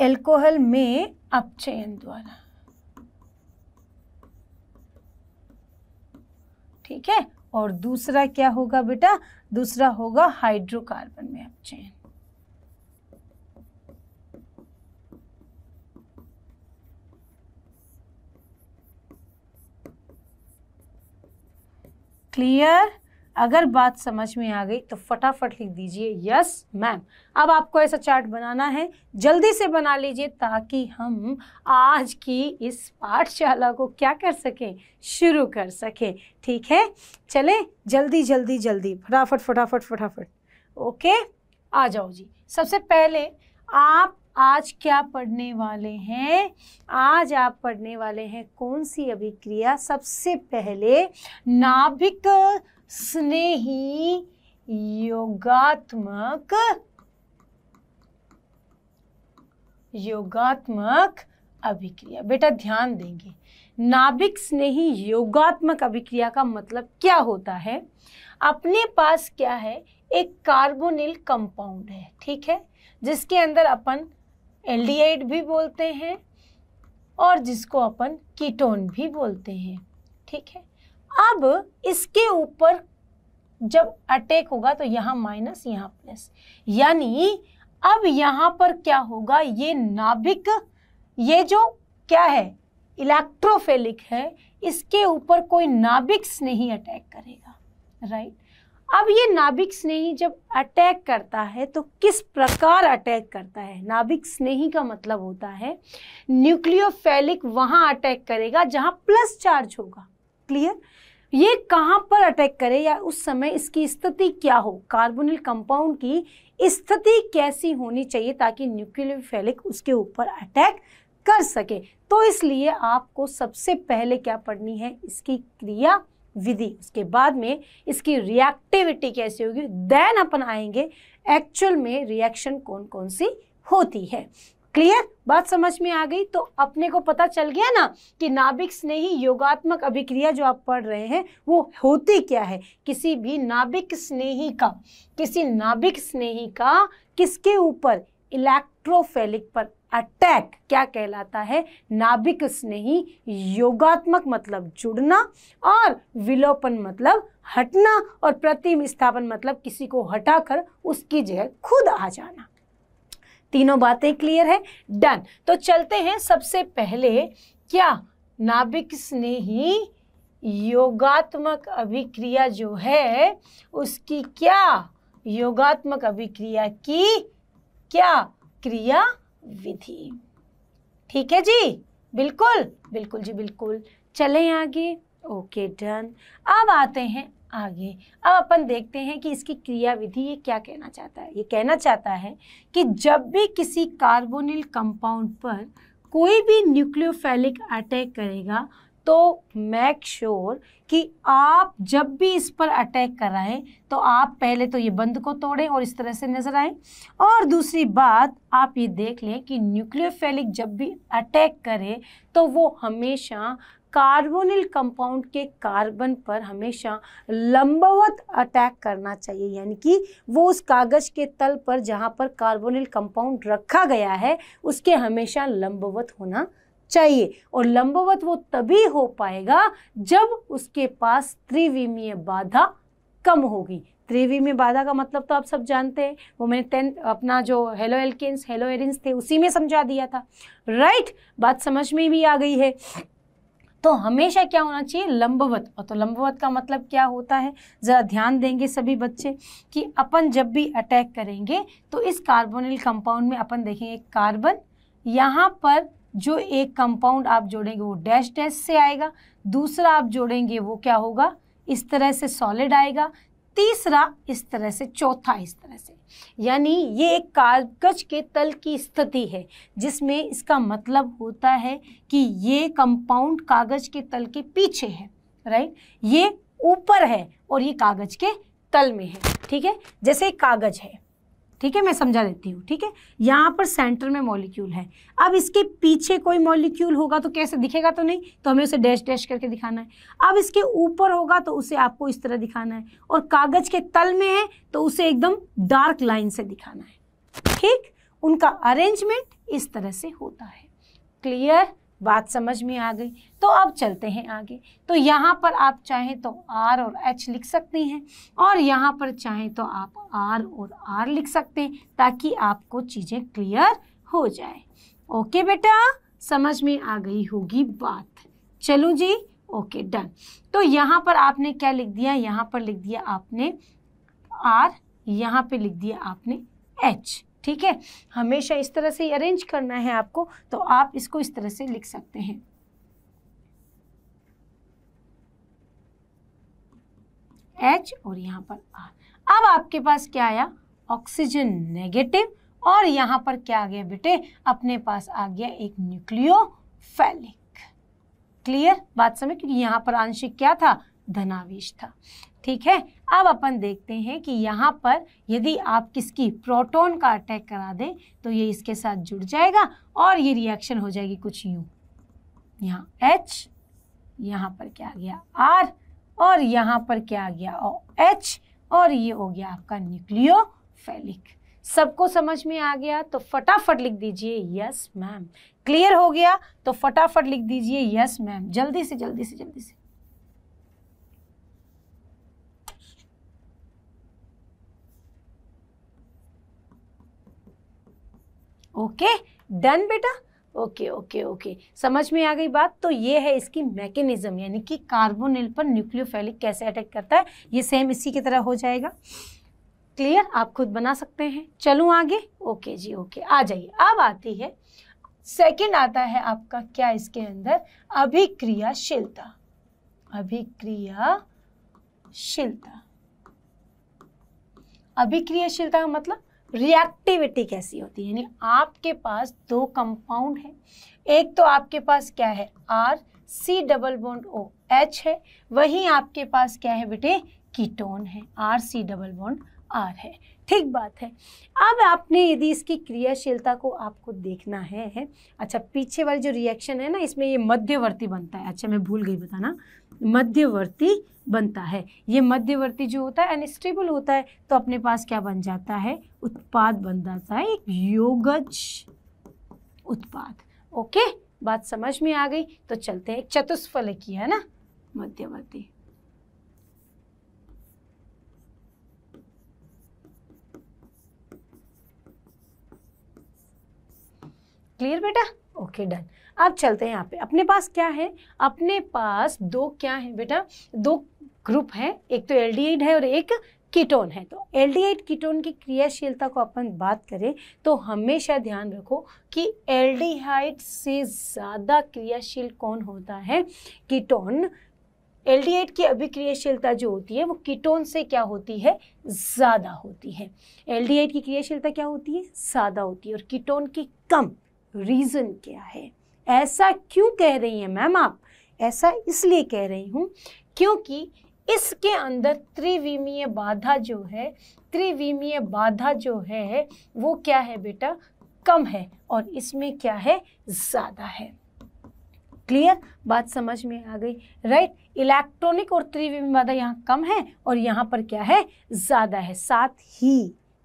एल्कोहल में अपचयन द्वारा ठीक है और दूसरा क्या होगा बेटा दूसरा होगा हाइड्रोकार्बन में अपचयन क्लियर अगर बात समझ में आ गई तो फटाफट लिख दीजिए यस मैम अब आपको ऐसा चार्ट बनाना है जल्दी से बना लीजिए ताकि हम आज की इस पाठशाला को क्या कर सकें शुरू कर सकें ठीक है चले जल्दी जल्दी जल्दी फटाफट फटाफट फटाफट ओके आ जाओ जी सबसे पहले आप आज क्या पढ़ने वाले हैं आज आप पढ़ने वाले हैं कौन सी अभिक्रिया सबसे पहले नाभिक स्नेही योगात्मक योगात्मक अभिक्रिया बेटा ध्यान देंगे नाभिक स्नेही योगात्मक अभिक्रिया का मतलब क्या होता है अपने पास क्या है एक कार्बोनिल कंपाउंड है ठीक है जिसके अंदर अपन एल्डिहाइड भी बोलते हैं और जिसको अपन कीटोन भी बोलते हैं ठीक है अब इसके ऊपर जब अटैक होगा तो यहां माइनस यहां प्लस यानी अब यहां पर क्या होगा ये नाभिक ये जो क्या है इलेक्ट्रोफेलिक है इसके ऊपर कोई नाभिक्स नहीं अटैक करेगा राइट अब ये नाभिक्स नहीं जब अटैक करता है तो किस प्रकार अटैक करता है नाभिक स्नेही का मतलब होता है न्यूक्लियोफेलिक वहां अटैक करेगा जहां प्लस चार्ज होगा क्लियर ये कहाँ पर अटैक करे या उस समय इसकी स्थिति क्या हो कार्बोनिल कंपाउंड की स्थिति कैसी होनी चाहिए ताकि न्यूक्लियर फैलिक उसके ऊपर अटैक कर सके तो इसलिए आपको सबसे पहले क्या पढ़नी है इसकी क्रिया विधि उसके बाद में इसकी रिएक्टिविटी कैसी होगी देन अपन आएंगे एक्चुअल में रिएक्शन कौन कौन सी होती है क्लियर बात समझ में आ गई तो अपने को पता चल गया ना कि नाभिक स्नेही योगात्मक अभिक्रिया जो आप पढ़ रहे हैं वो होती क्या है किसी भी नाभिक स्नेही का किसी नाभिक स्नेही का किसके ऊपर इलेक्ट्रोफेलिक पर अटैक क्या कहलाता है नाभिक स्नेही योगात्मक मतलब जुड़ना और विलोपन मतलब हटना और प्रतिम स्थापन मतलब किसी को हटाकर उसकी जगह खुद आ जाना तीनों बातें क्लियर है डन तो चलते हैं सबसे पहले क्या नाभिक्स ने ही योगात्मक अभिक्रिया जो है उसकी क्या योगात्मक अभिक्रिया की क्या क्रिया विधि ठीक है जी बिल्कुल बिल्कुल जी बिल्कुल चलें आगे ओके डन अब आते हैं आगे अब अपन देखते हैं कि इसकी क्रियाविधि ये क्या कहना चाहता है ये कहना चाहता है कि जब भी किसी कार्बोनिल कंपाउंड पर कोई भी न्यूक्लियोफेलिक अटैक करेगा तो मेक श्योर कि आप जब भी इस पर अटैक कराएं तो आप पहले तो ये बंद को तोड़ें और इस तरह से नजर आएं और दूसरी बात आप ये देख लें कि न्यूक्लियोफेलिक जब भी अटैक करे तो वो हमेशा कार्बोनिल कंपाउंड के कार्बन पर हमेशा लंबवत अटैक करना चाहिए यानी कि वो उस कागज़ के तल पर जहाँ पर कार्बोनिल कंपाउंड रखा गया है उसके हमेशा लंबवत होना चाहिए और लंबवत वो तभी हो पाएगा जब उसके पास त्रिविमीय बाधा कम होगी त्रिविमीय बाधा का मतलब तो आप सब जानते हैं वो मैंने टेंथ अपना जो हेलो एल्केन्स हेलो एरिन्स थे उसी में समझा दिया था राइट बात समझ में भी आ गई है तो हमेशा क्या होना चाहिए लंबवत और तो लंबवत का मतलब क्या होता है ज़रा ध्यान देंगे सभी बच्चे कि अपन जब भी अटैक करेंगे तो इस कार्बोनिल कंपाउंड में अपन देखेंगे कार्बन यहाँ पर जो एक कंपाउंड आप जोड़ेंगे वो डैश डैश से आएगा दूसरा आप जोड़ेंगे वो क्या होगा इस तरह से सॉलिड आएगा तीसरा इस तरह से चौथा इस तरह से यानी ये एक कागज के तल की स्थिति है जिसमें इसका मतलब होता है कि ये कंपाउंड कागज के तल के पीछे है राइट ये ऊपर है और ये कागज के तल में है ठीक है जैसे कागज है ठीक है मैं समझा देती हूँ ठीक है यहाँ पर सेंटर में मॉलिक्यूल है अब इसके पीछे कोई मॉलिक्यूल होगा तो कैसे दिखेगा तो नहीं तो हमें उसे डैश डैश करके दिखाना है अब इसके ऊपर होगा तो उसे आपको इस तरह दिखाना है और कागज़ के तल में है तो उसे एकदम डार्क लाइन से दिखाना है ठीक उनका अरेंजमेंट इस तरह से होता है क्लियर बात समझ में आ गई तो अब चलते हैं आगे तो यहाँ पर आप चाहें तो आर और एच लिख सकते हैं और यहाँ पर चाहें तो आप आर और आर लिख सकते हैं ताकि आपको चीज़ें क्लियर हो जाए ओके बेटा समझ में आ गई होगी बात चलो जी ओके डन तो यहाँ पर आपने क्या लिख दिया यहाँ पर लिख दिया आपने आर यहाँ पे लिख दिया आपने एच ठीक है हमेशा इस तरह से अरेंज करना है आपको तो आप इसको इस तरह से लिख सकते हैं H और यहाँ पर R अब आपके पास क्या आया ऑक्सीजन नेगेटिव और यहाँ पर क्या आ गया बेटे अपने पास आ गया एक न्यूक्लियोफेलिक क्लियर बात समझ क्योंकि यहाँ पर आंशिक क्या था धनावेश था ठीक है अब अपन देखते हैं कि यहाँ पर यदि आप किसकी प्रोटॉन का अटैक करा दें तो ये इसके साथ जुड़ जाएगा और ये रिएक्शन हो जाएगी कुछ यूँ यहाँ H यहाँ पर क्या आ गया R और यहाँ पर क्या आ गया ओ एच और ये हो गया आपका न्यूक्लियोफेलिक सबको समझ में आ गया तो फटाफट लिख दीजिए यस मैम क्लियर हो गया तो फटाफट लिख दीजिए यस मैम जल्दी से जल्दी से जल्दी से ओके डन बेटा ओके ओके ओके समझ में आ गई बात तो ये है इसकी मैकेनिज्म यानी कि कार्बोनिल पर न्यूक्लियोफेलिक कैसे अटैक करता है ये सेम इसी की तरह हो जाएगा क्लियर आप खुद बना सकते हैं चलूँ आगे ओके जी ओके आ जाइए अब आती है सेकेंड आता है आपका क्या इसके अंदर अभिक्रियाशीलता अभिक्रियाशीलता अभिक्रियाशीलता का मतलब रिएक्टिविटी कैसी होती है यानी आपके पास दो कंपाउंड है एक तो आपके पास क्या है R C double bond O H है वहीं आपके पास क्या है बेटे कीटोन है R C double bond R है ठीक बात है अब आपने यदि इसकी क्रियाशीलता को आपको देखना है, है अच्छा पीछे वाली जो रिएक्शन है ना इसमें ये मध्यवर्ती बनता है अच्छा मैं भूल गई बताना मध्यवर्ती बनता है ये मध्यवर्ती जो होता है अनस्टेबल होता है तो अपने पास क्या बन जाता है उत्पाद बन जाता है एक योगज उत्पाद ओके बात समझ में आ गई तो चलते हैं एक की है ना मध्यवर्ती क्लियर बेटा ओके डन अब चलते हैं यहाँ पे अपने पास क्या है अपने पास दो क्या है बेटा दो ग्रुप है एक तो एल्डिहाइड है और एक कीटोन है तो एल्डिहाइड कीटोन की क्रियाशीलता को अपन बात करें तो हमेशा ध्यान रखो कि एल्डिहाइड से ज़्यादा क्रियाशील कौन होता है कीटोन एल्डिहाइड की अभिक्रियाशीलता जो होती है वो कीटोन से क्या होती है ज़्यादा होती है एल्डिहाइड की क्रियाशीलता क्या होती है ज़्यादा होती है और कीटोन की कम रीज़न क्या है ऐसा क्यों कह रही हैं मैम आप ऐसा इसलिए कह रही हूँ क्योंकि इसके अंदर त्रिविमीय बाधा जो है त्रिविमीय बाधा जो है वो क्या है बेटा कम है और इसमें क्या है ज़्यादा है क्लियर बात समझ में आ गई राइट इलेक्ट्रॉनिक और त्रिविम बाधा यहाँ कम है और यहाँ पर क्या है ज़्यादा है साथ ही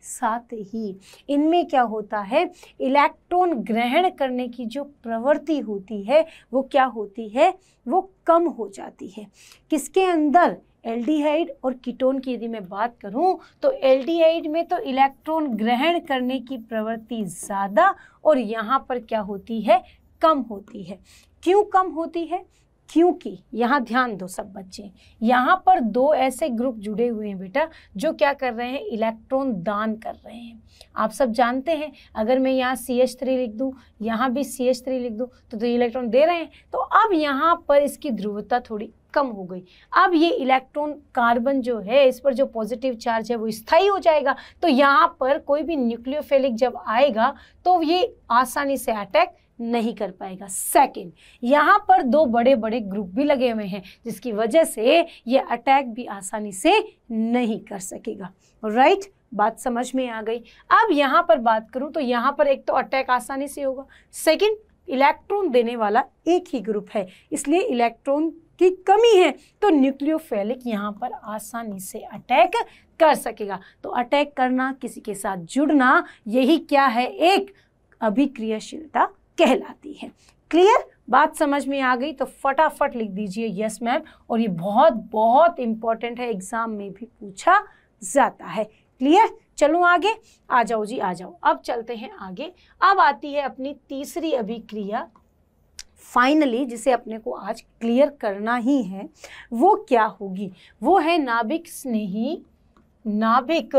साथ ही इनमें क्या होता है इलेक्ट्रॉन ग्रहण करने की जो प्रवृत्ति होती है वो क्या होती है वो कम हो जाती है किसके अंदर एल्डिहाइड और कीटोन की यदि मैं बात करूं तो एल्डिहाइड में तो इलेक्ट्रॉन ग्रहण करने की प्रवृत्ति ज़्यादा और यहाँ पर क्या होती है कम होती है क्यों कम होती है क्योंकि यहाँ ध्यान दो सब बच्चे यहाँ पर दो ऐसे ग्रुप जुड़े हुए हैं बेटा जो क्या कर रहे हैं इलेक्ट्रॉन दान कर रहे हैं आप सब जानते हैं अगर मैं यहाँ सी एच थ्री लिख दूँ यहाँ भी सी एच थ्री लिख दूँ तो, तो इलेक्ट्रॉन दे रहे हैं तो अब यहाँ पर इसकी ध्रुवता थोड़ी कम हो गई अब ये इलेक्ट्रॉन कार्बन जो है इस पर जो पॉजिटिव चार्ज है वो स्थायी हो जाएगा तो यहाँ पर कोई भी न्यूक्लियोफेलिक जब आएगा तो ये आसानी से अटैक नहीं कर पाएगा सेकंड यहाँ पर दो बड़े बड़े ग्रुप भी लगे हुए हैं जिसकी वजह से ये अटैक भी आसानी से नहीं कर सकेगा राइट right? बात समझ में आ गई अब यहाँ पर बात करूँ तो यहाँ पर एक तो अटैक आसानी से होगा सेकेंड इलेक्ट्रॉन देने वाला एक ही ग्रुप है इसलिए इलेक्ट्रॉन की कमी है तो न्यूक्लियोफेलिक यहाँ पर आसानी से अटैक कर सकेगा तो अटैक करना किसी के साथ जुड़ना यही क्या है एक अभिक्रियाशीलता कहलाती है क्लियर बात समझ में आ गई तो फटाफट लिख दीजिए यस मैम और ये बहुत बहुत इंपॉर्टेंट है एग्जाम में भी पूछा जाता है क्लियर चलो आगे आ जाओ जी आ जाओ अब चलते हैं आगे अब आती है अपनी तीसरी अभिक्रिया फाइनली जिसे अपने को आज क्लियर करना ही है वो क्या होगी वो है नाभिक स्नेही नाभिक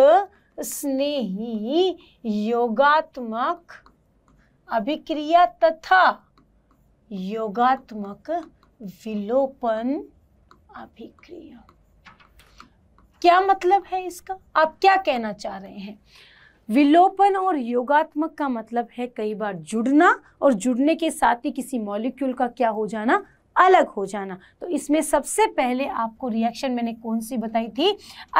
स्नेही योगात्मक अभिक्रिया तथा योगात्मक विलोपन अभिक्रिया क्या मतलब है इसका आप क्या कहना चाह रहे हैं विलोपन और योगात्मक का मतलब है कई बार जुड़ना और जुड़ने के साथ ही किसी मॉलिक्यूल का क्या हो जाना अलग हो जाना तो इसमें सबसे पहले आपको रिएक्शन मैंने कौन सी बताई थी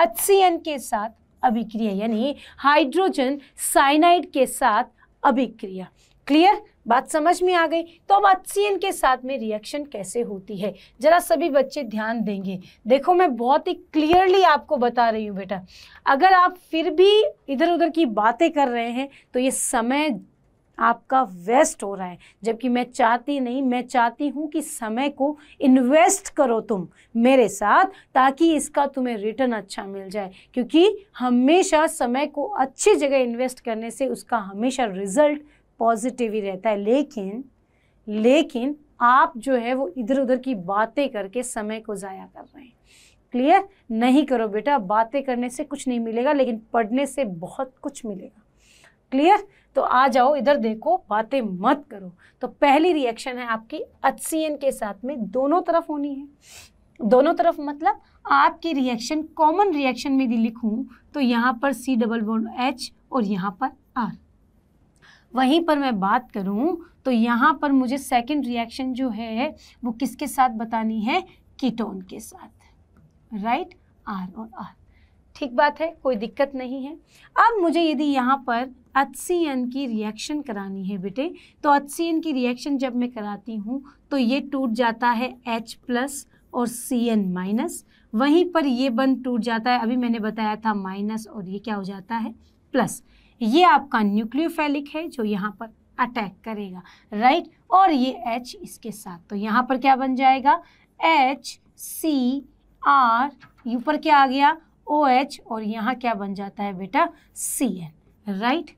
एच के साथ अभिक्रिया यानी हाइड्रोजन साइनाइड के साथ अभिक्रिया क्लियर बात समझ में आ गई तो अब अच्छीन के साथ में रिएक्शन कैसे होती है ज़रा सभी बच्चे ध्यान देंगे देखो मैं बहुत ही क्लियरली आपको बता रही हूँ बेटा अगर आप फिर भी इधर उधर की बातें कर रहे हैं तो ये समय आपका वेस्ट हो रहा है जबकि मैं चाहती नहीं मैं चाहती हूँ कि समय को इन्वेस्ट करो तुम मेरे साथ ताकि इसका तुम्हें रिटर्न अच्छा मिल जाए क्योंकि हमेशा समय को अच्छी जगह इन्वेस्ट करने से उसका हमेशा रिजल्ट पॉजिटिव ही रहता है लेकिन लेकिन आप जो है वो इधर उधर की बातें करके समय को ज़ाया कर रहे हैं क्लियर नहीं करो बेटा बातें करने से कुछ नहीं मिलेगा लेकिन पढ़ने से बहुत कुछ मिलेगा क्लियर तो आ जाओ इधर देखो बातें मत करो तो पहली रिएक्शन है आपकी अच्छीन के साथ में दोनों तरफ होनी है दोनों तरफ मतलब आपकी रिएक्शन कॉमन रिएक्शन में यदि लिखूं तो यहाँ पर सी डबल वन एच और यहाँ पर आर वहीं पर मैं बात करूं तो यहाँ पर मुझे सेकंड रिएक्शन जो है वो किसके साथ बतानी है कीटोन के साथ राइट आर और आर ठीक बात है कोई दिक्कत नहीं है अब मुझे यदि यहाँ पर एच की रिएक्शन करानी है बेटे तो अच्छीन की रिएक्शन जब मैं कराती हूँ तो ये टूट जाता है H प्लस और सी एन माइनस वहीं पर ये बंद टूट जाता है अभी मैंने बताया था माइनस और ये क्या हो जाता है प्लस ये आपका न्यूक्लियोफेलिक है जो यहाँ पर अटैक करेगा राइट और ये एच इसके साथ तो यहाँ पर क्या बन जाएगा एच सी आर ऊपर क्या आ गया ओ एच और यहाँ क्या बन जाता है बेटा सी एन राइट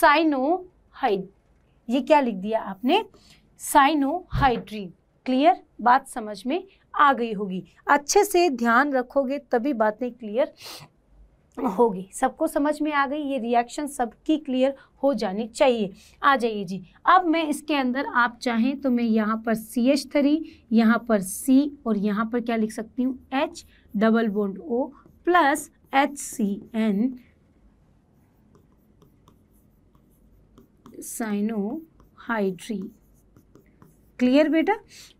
साइनोहाइड ये क्या लिख दिया आपने साइनोहाइड्रीन क्लियर बात समझ में आ गई होगी अच्छे से ध्यान रखोगे तभी बातें क्लियर हाँ। होगी सबको समझ में आ गई ये रिएक्शन सबकी क्लियर हो जानी चाहिए आ जाइए जी अब मैं इसके अंदर आप चाहें तो मैं यहाँ पर सी एच थ्री यहाँ पर सी और यहाँ पर क्या लिख सकती हूँ H double bond O plus H C N cyanohydrin clear बेटा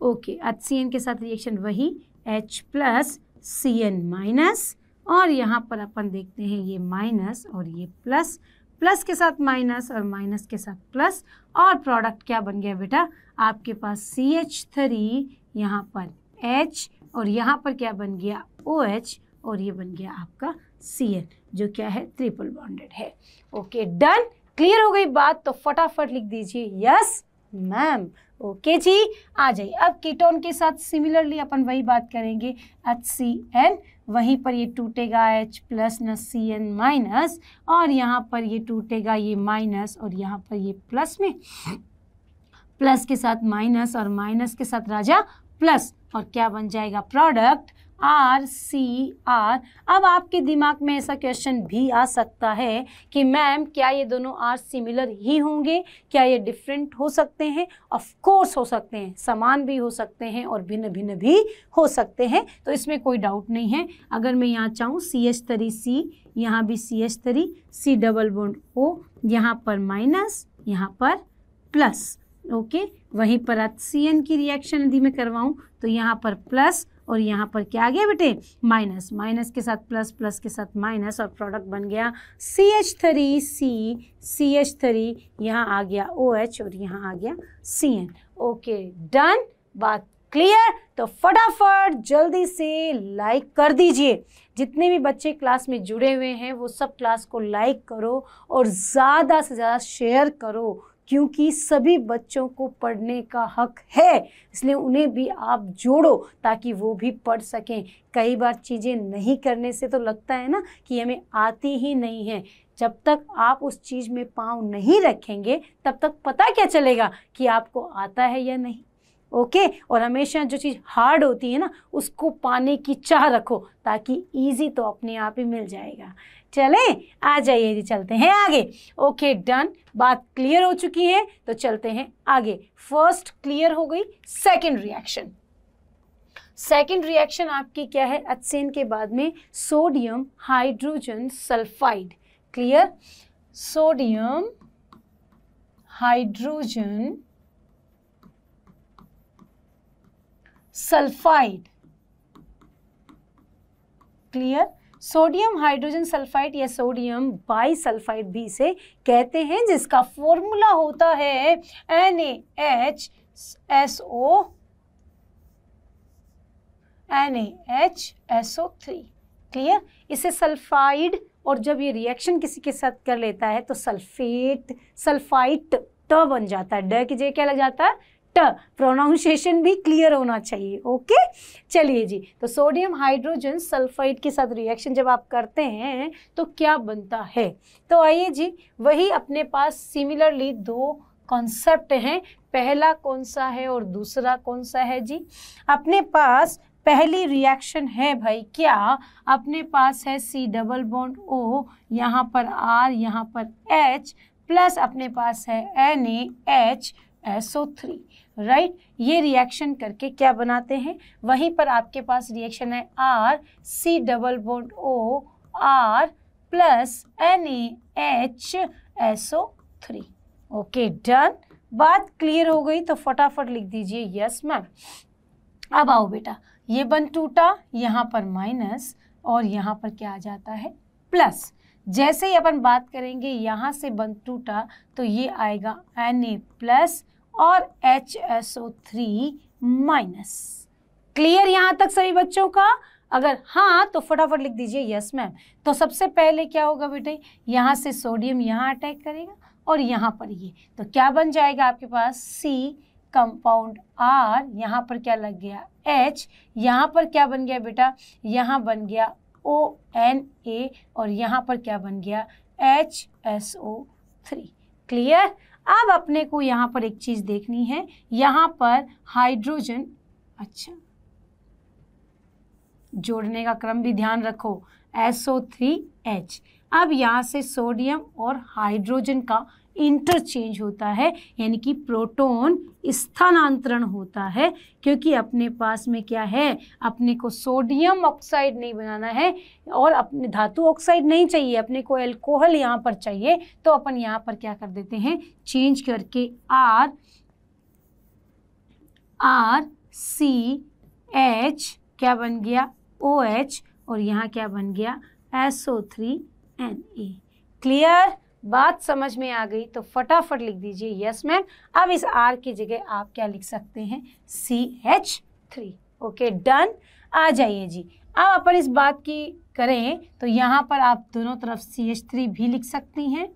ओके एच सी एन के साथ रिएक्शन वही H plus C N minus और यहाँ पर अपन देखते हैं ये माइनस और ये प्लस प्लस के साथ माइनस और माइनस के साथ प्लस और प्रोडक्ट क्या बन गया बेटा आपके पास सी एच थ्री यहाँ पर एच और यहाँ पर क्या बन गया ओ एच और ये बन गया आपका सी एन जो क्या है ट्रिपल बॉन्डेड है ओके डन क्लियर हो गई बात तो फटाफट लिख दीजिए यस मैम ओके जी आ जाइए अब कीटोन के साथ सिमिलरली अपन वही बात करेंगे एच सी एन वहीं पर ये टूटेगा एच प्लस न सी एन माइनस और यहाँ पर ये टूटेगा ये माइनस और यहाँ पर ये प्लस में प्लस के साथ माइनस और माइनस के साथ राजा प्लस और क्या बन जाएगा प्रोडक्ट आर सी आर अब आपके दिमाग में ऐसा क्वेश्चन भी आ सकता है कि मैम क्या ये दोनों आर सिमिलर ही होंगे क्या ये डिफरेंट हो सकते हैं ऑफ कोर्स हो सकते हैं समान भी हो सकते हैं और भिन्न भिन्न भी हो सकते हैं तो इसमें कोई डाउट नहीं है अगर मैं यहाँ चाहूँ सी एच तरी सी यहाँ भी सी एच तरी सी डबल बोन्ड ओ यहाँ पर माइनस यहाँ पर प्लस ओके वहीं पर सी एन की रिएक्शन यदि मैं करवाऊँ तो यहाँ पर प्लस और यहाँ पर क्या आ गया बेटे माइनस माइनस के साथ प्लस प्लस के साथ माइनस और प्रोडक्ट बन गया C H three C C H three यहाँ आ गया ओ OH और यहाँ आ गया सी एन ओके डन बात क्लियर तो फटाफट जल्दी से लाइक कर दीजिए जितने भी बच्चे क्लास में जुड़े हुए हैं वो सब क्लास को लाइक करो और ज़्यादा से ज़्यादा शेयर करो क्योंकि सभी बच्चों को पढ़ने का हक है इसलिए उन्हें भी आप जोड़ो ताकि वो भी पढ़ सकें कई बार चीज़ें नहीं करने से तो लगता है ना कि हमें आती ही नहीं है जब तक आप उस चीज़ में पाँव नहीं रखेंगे तब तक पता क्या चलेगा कि आपको आता है या नहीं ओके okay? और हमेशा जो चीज़ हार्ड होती है ना उसको पाने की चाह रखो ताकि इजी तो अपने आप ही मिल जाएगा चलें आ जाइए जी चलते हैं आगे ओके डन बात क्लियर हो चुकी है तो चलते हैं आगे फर्स्ट क्लियर हो गई सेकेंड रिएक्शन सेकेंड रिएक्शन आपकी क्या है अच्छेन के बाद में sodium hydrogen sulphide clear sodium hydrogen sulphide clear sodium hydrogen sulphide या सोडियम बाई सल्फाइड भी इसे कहते हैं जिसका फॉर्मूला होता है N H S O N H S O three clear इसे सल्फाइड और जब ये रिएक्शन किसी के साथ कर लेता है तो सल्फेट सल्फाइट ट बन जाता है ड की जगह क्या लग जाता है करेक्ट प्रोनाउंसिएशन भी क्लियर होना चाहिए ओके चलिए जी तो सोडियम हाइड्रोजन सल्फाइड के साथ रिएक्शन जब आप करते हैं तो क्या बनता है तो आइए जी वही अपने पास सिमिलरली दो कॉन्सेप्ट हैं पहला कौन सा है और दूसरा कौन सा है जी अपने पास पहली रिएक्शन है भाई क्या अपने पास है सी डबल बॉन्ड ओ यहाँ पर आर यहाँ पर एच प्लस अपने पास है N A H S O three right right? ये रिएक्शन करके क्या बनाते हैं वहीं पर आपके पास रिएक्शन है R C double bond O R plus N A H S O three okay done बात क्लियर हो गई तो फटाफट लिख दीजिए यस मैम अब आओ बेटा ये बन टूटा यहाँ पर माइनस और यहाँ पर क्या आ जाता है प्लस जैसे ही अपन बात करेंगे यहाँ से बन टूटा तो ये आएगा एन ए प्लस और H S O three minus clear यहाँ तक सभी बच्चों का अगर हाँ तो फटाफट लिख दीजिए यस मैम तो सबसे पहले क्या होगा बेटे यहाँ से सोडियम यहाँ अटैक करेगा और यहाँ पर ये तो क्या बन जाएगा आपके पास सी कंपाउंड आर यहाँ पर क्या लग गया एच यहाँ पर क्या बन गया बेटा यहाँ बन गया ओ एन ए और यहाँ पर क्या बन गया H S O three clear अब अपने को यहाँ पर एक चीज़ देखनी है यहाँ पर हाइड्रोजन अच्छा जोड़ने का क्रम भी ध्यान रखो SO3H अब यहाँ से सोडियम और हाइड्रोजन का इंटरचेंज होता है यानी कि प्रोटोन स्थानांतरण होता है क्योंकि अपने पास में क्या है अपने को सोडियम ऑक्साइड नहीं बनाना है और अपने धातु ऑक्साइड नहीं चाहिए अपने को एल्कोहल यहाँ पर चाहिए तो अपन यहाँ पर क्या कर देते हैं चेंज करके आर आर सी एच क्या बन गया ओ एच और यहाँ क्या बन गया S O three N A clear बात समझ में आ गई तो फटाफट लिख दीजिए यस मैम अब इस आर की जगह आप क्या लिख सकते हैं C H three okay done आ जाइए जी अब अपन इस बात की करें तो यहाँ पर आप दोनों तरफ सी एच थ्री भी लिख सकती हैं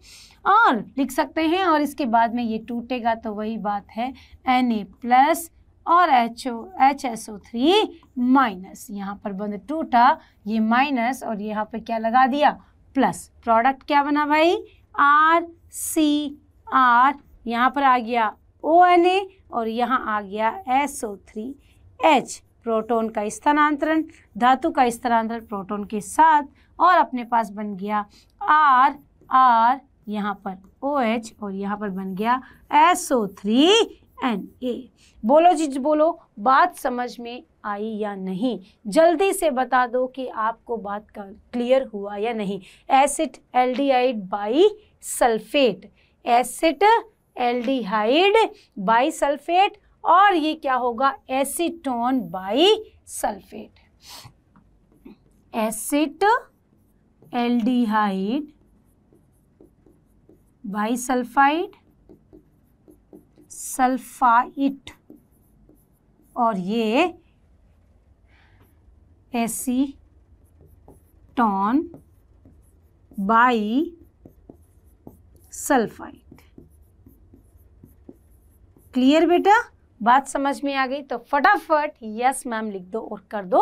और लिख सकते हैं और इसके बाद में ये टूटेगा तो वही बात है एन ए प्लस और H O H S O three minus यहाँ पर बंद टूटा ये माइनस और यहाँ पर क्या लगा दिया प्लस प्रोडक्ट क्या बना भाई आर सी आर यहाँ पर आ गया ओ एन ए और यहाँ आ गया S O three H proton का स्थानांतरण धातु का स्थानांतरण प्रोटोन के साथ और अपने पास बन गया आर आर यहाँ पर ओ एच और यहाँ पर बन गया S O three N A बोलो जी बोलो बात समझ में आई या नहीं जल्दी से बता दो कि आपको बात का क्लियर हुआ या नहीं acid aldehyde bi sulphate acid aldehyde bi sulphate और ये क्या होगा acetone bi sulphate acid aldehyde bi sulphide sulphite और ये एसीटॉन बाई सल्फाइड क्लियर बेटा बात समझ में आ गई तो फटाफट यस मैम लिख दो और कर दो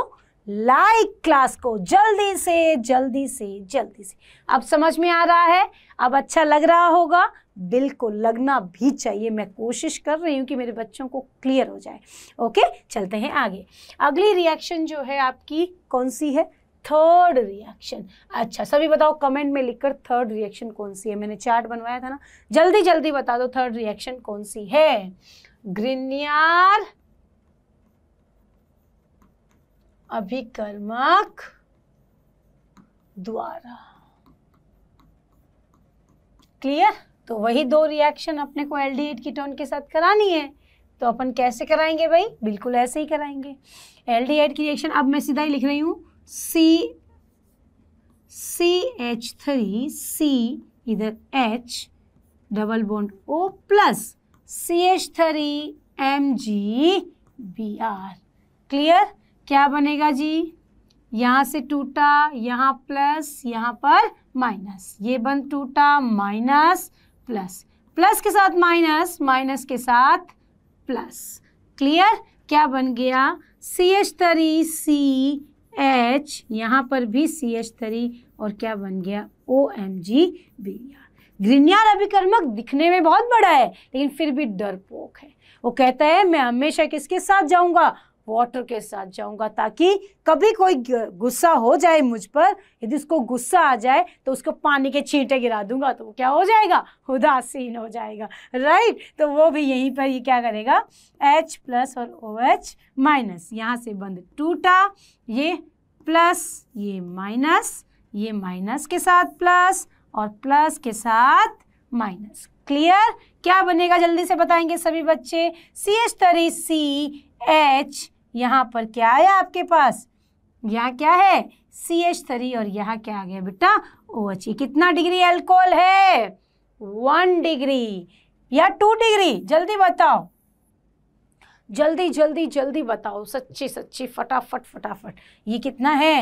लाइक क्लास को जल्दी से जल्दी से जल्दी से अब समझ में आ रहा है अब अच्छा लग रहा होगा दिल को लगना भी चाहिए मैं कोशिश कर रही हूँ कि मेरे बच्चों को क्लियर हो जाए ओके चलते हैं आगे अगली रिएक्शन जो है आपकी कौन सी है थर्ड रिएक्शन अच्छा सभी बताओ कमेंट में लिखकर थर्ड रिएक्शन कौन सी है मैंने चार्ट बनवाया था ना जल्दी जल्दी बता दो थर्ड रिएक्शन कौन सी है ग्रिन्यार अभिकर्मक द्वारा क्लियर तो वही दो रिएक्शन अपने को एल डी कीटोन के साथ करानी है तो अपन कैसे कराएंगे भाई बिल्कुल ऐसे ही कराएंगे एल डी की रिएक्शन अब मैं सीधा ही लिख रही हूँ सी सी एच थ्री सी इधर H double bond O plus C H three M G B R clear क्या बनेगा जी यहाँ से टूटा यहाँ प्लस यहाँ पर माइनस ये बन टूटा माइनस प्लस प्लस के साथ माइनस माइनस के साथ प्लस क्लियर क्या बन गया C H three C H यहाँ पर भी सी एच थ्री और क्या बन गया ओ एम जी बी ग्रीनियार अभिकर्मक दिखने में बहुत बड़ा है लेकिन फिर भी डरपोक है वो कहता है मैं हमेशा किसके साथ जाऊंगा वाटर के साथ जाऊंगा ताकि कभी कोई गुस्सा हो जाए मुझ पर यदि उसको गुस्सा आ जाए तो उसको पानी के छींटे गिरा दूंगा तो वो क्या हो जाएगा उदासीन हो जाएगा राइट तो वो भी यहीं पर ये क्या करेगा एच प्लस और ओ एच माइनस यहाँ से बंद टूटा ये प्लस ये माइनस ये माइनस के साथ प्लस और प्लस के साथ माइनस क्लियर क्या बनेगा जल्दी से बताएंगे सभी बच्चे सी एच तरी सी एच यहाँ पर क्या आया आपके पास यहाँ क्या है सी एच थ्री और यहाँ क्या आ गया बेटा ओ एच ये कितना डिग्री एल्कोहल है वन डिग्री या टू डिग्री जल्दी बताओ जल्दी जल्दी जल्दी बताओ सच्ची सच्ची फटाफट फटाफट ये कितना है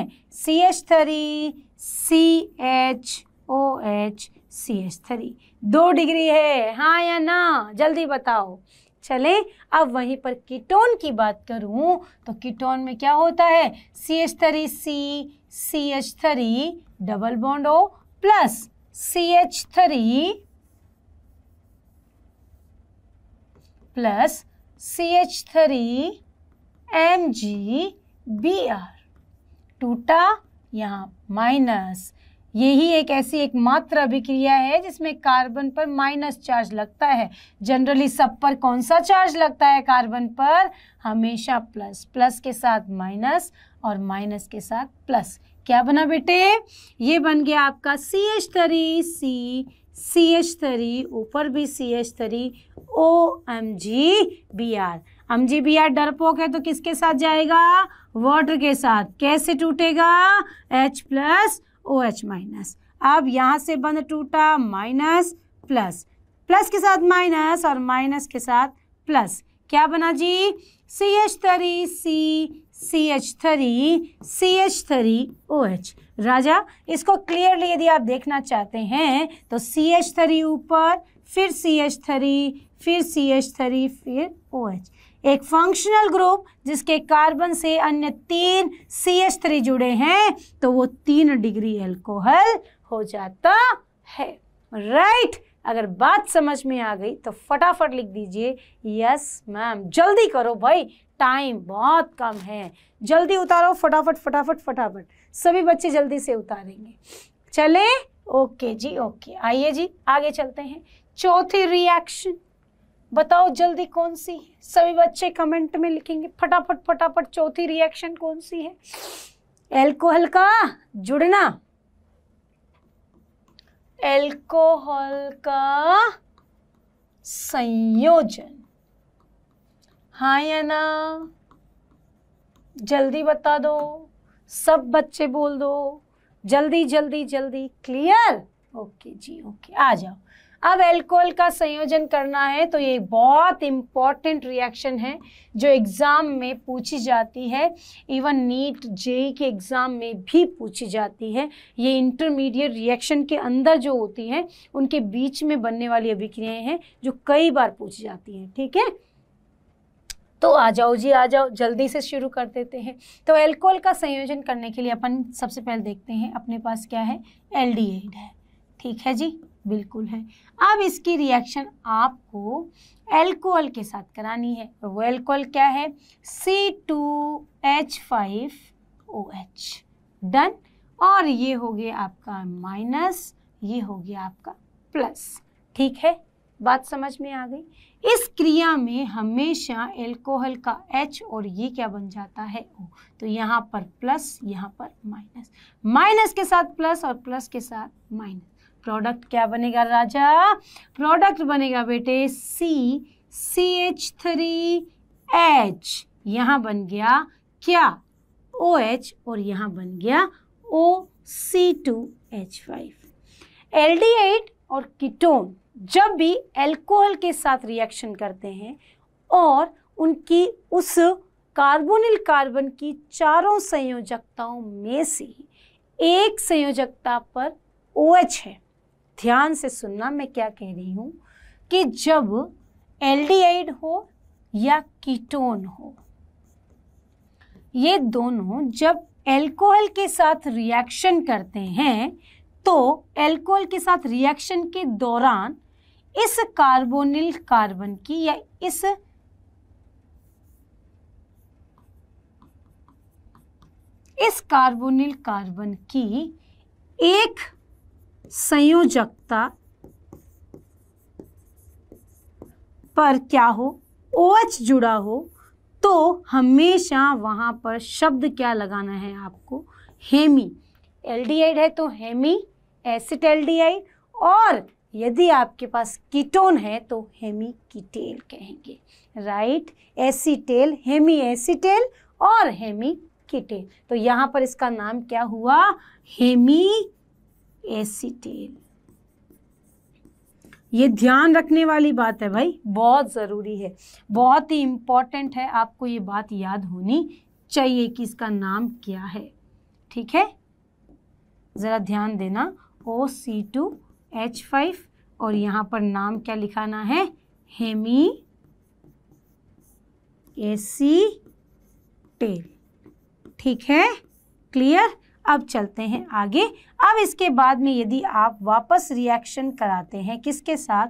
C H three C H O H C H three दो डिग्री है हाँ या ना जल्दी बताओ चले अब वहीं पर कीटोन की बात करूं तो कीटोन में क्या होता है C H three C C H three double bond O plus C H three plus C H three M G B R टूटा यहाँ माइनस यही एक ऐसी एकमात्र अभिक्रिया है जिसमें कार्बन पर माइनस चार्ज लगता है जनरली सब पर कौन सा चार्ज लगता है कार्बन पर हमेशा प्लस प्लस के साथ माइनस और माइनस के साथ प्लस क्या बना बेटे ये बन गया आपका C H three C C H three ऊपर भी C H three O M G B R M G B R डरपोक है तो किसके साथ जाएगा वाटर के साथ कैसे टूटेगा H plus O H minus अब यहाँ से बंद टूटा माइनस प्लस प्लस के साथ माइनस और माइनस के साथ प्लस क्या बना जी C H three C C H three C H three O H राजा इसको क्लियरली यदि आप देखना चाहते हैं तो सी एच थ्री ऊपर फिर सी एच थ्री फिर सी एच थ्री फिर ओ एच एक फंक्शनल ग्रुप जिसके कार्बन से अन्य तीन सी एच थ्री जुड़े हैं तो वो तीन डिग्री एल्कोहल हो जाता है राइट right? अगर बात समझ में आ गई तो फटाफट लिख दीजिए यस मैम जल्दी करो भाई टाइम बहुत कम है जल्दी उतारो फटाफट फटाफट फटाफट सभी बच्चे जल्दी से उतारेंगे चले ओके जी ओके आइए जी आगे चलते हैं चौथी रिएक्शन बताओ जल्दी कौन सी है सभी बच्चे कमेंट में लिखेंगे फटाफट फटाफट चौथी रिएक्शन कौन सी है एल्कोहल का जुड़ना एल्कोहल का संयोजन हाँ या ना जल्दी बता दो सब बच्चे बोल दो जल्दी जल्दी जल्दी क्लियर ओके जी ओके आ जाओ अब एल्कोहल का संयोजन करना है तो ये बहुत इम्पॉर्टेंट रिएक्शन है जो एग्ज़ाम में पूछी जाती है इवन नीट जेई के एग्ज़ाम में भी पूछी जाती है ये इंटरमीडिएट रिएक्शन के अंदर जो होती हैं उनके बीच में बनने वाली अभिक्रियाएं हैं जो कई बार पूछी जाती हैं ठीक है थीके? तो आ जाओ जी आ जाओ जल्दी से शुरू कर देते हैं तो एल्कोहल का संयोजन करने के लिए अपन सबसे पहले देखते हैं अपने पास क्या है एल्डिहाइड है ठीक है जी बिल्कुल है अब इसकी रिएक्शन आपको एल्कोहल के साथ करानी है वो एल्कोहल क्या है C two H five O H done और ये हो गया आपका माइनस ये हो गया आपका प्लस ठीक है बात समझ में आ गई इस क्रिया में हमेशा एल्कोहल का एच और ये क्या बन जाता है ओ तो यहाँ पर प्लस यहाँ पर माइनस माइनस के साथ प्लस और प्लस के साथ माइनस प्रोडक्ट क्या बनेगा राजा प्रोडक्ट बनेगा बेटे C C H three H यहाँ बन गया क्या ओ एच और यहाँ बन गया O C two H five aldehyde और किटोन जब भी एल्कोहल के साथ रिएक्शन करते हैं और उनकी उस कार्बोनिल कार्बन की चारों संयोजकताओं में से एक संयोजकता पर ओ OH है ध्यान से सुनना मैं क्या कह रही हूँ कि जब एल्डिहाइड हो या कीटोन हो ये दोनों जब एल्कोहल के साथ रिएक्शन करते हैं तो एल्कोहल के साथ रिएक्शन के दौरान इस कार्बोनिल कार्बन की या इस इस कार्बोनिल कार्बन की एक संयोजकता पर क्या हो ओ OH जुड़ा हो तो हमेशा वहां पर शब्द क्या लगाना है आपको हेमी एल्डिहाइड है तो हेमी एसिड एल्डिहाइड और यदि आपके पास कीटोन है तो हेमी कीटेल कहेंगे राइट एसीटेल हेमी एसिटेल और हेमी कीटेल तो यहां पर इसका नाम क्या हुआ हेमी एसीटेल ये ध्यान रखने वाली बात है भाई बहुत ज़रूरी है बहुत ही इंपॉर्टेंट है आपको ये बात याद होनी चाहिए कि इसका नाम क्या है ठीक है ज़रा ध्यान देना O C two H five और यहाँ पर नाम क्या लिखाना है हेमी एसी टेल ठीक है क्लियर अब चलते हैं आगे अब इसके बाद में यदि आप वापस रिएक्शन कराते हैं किसके साथ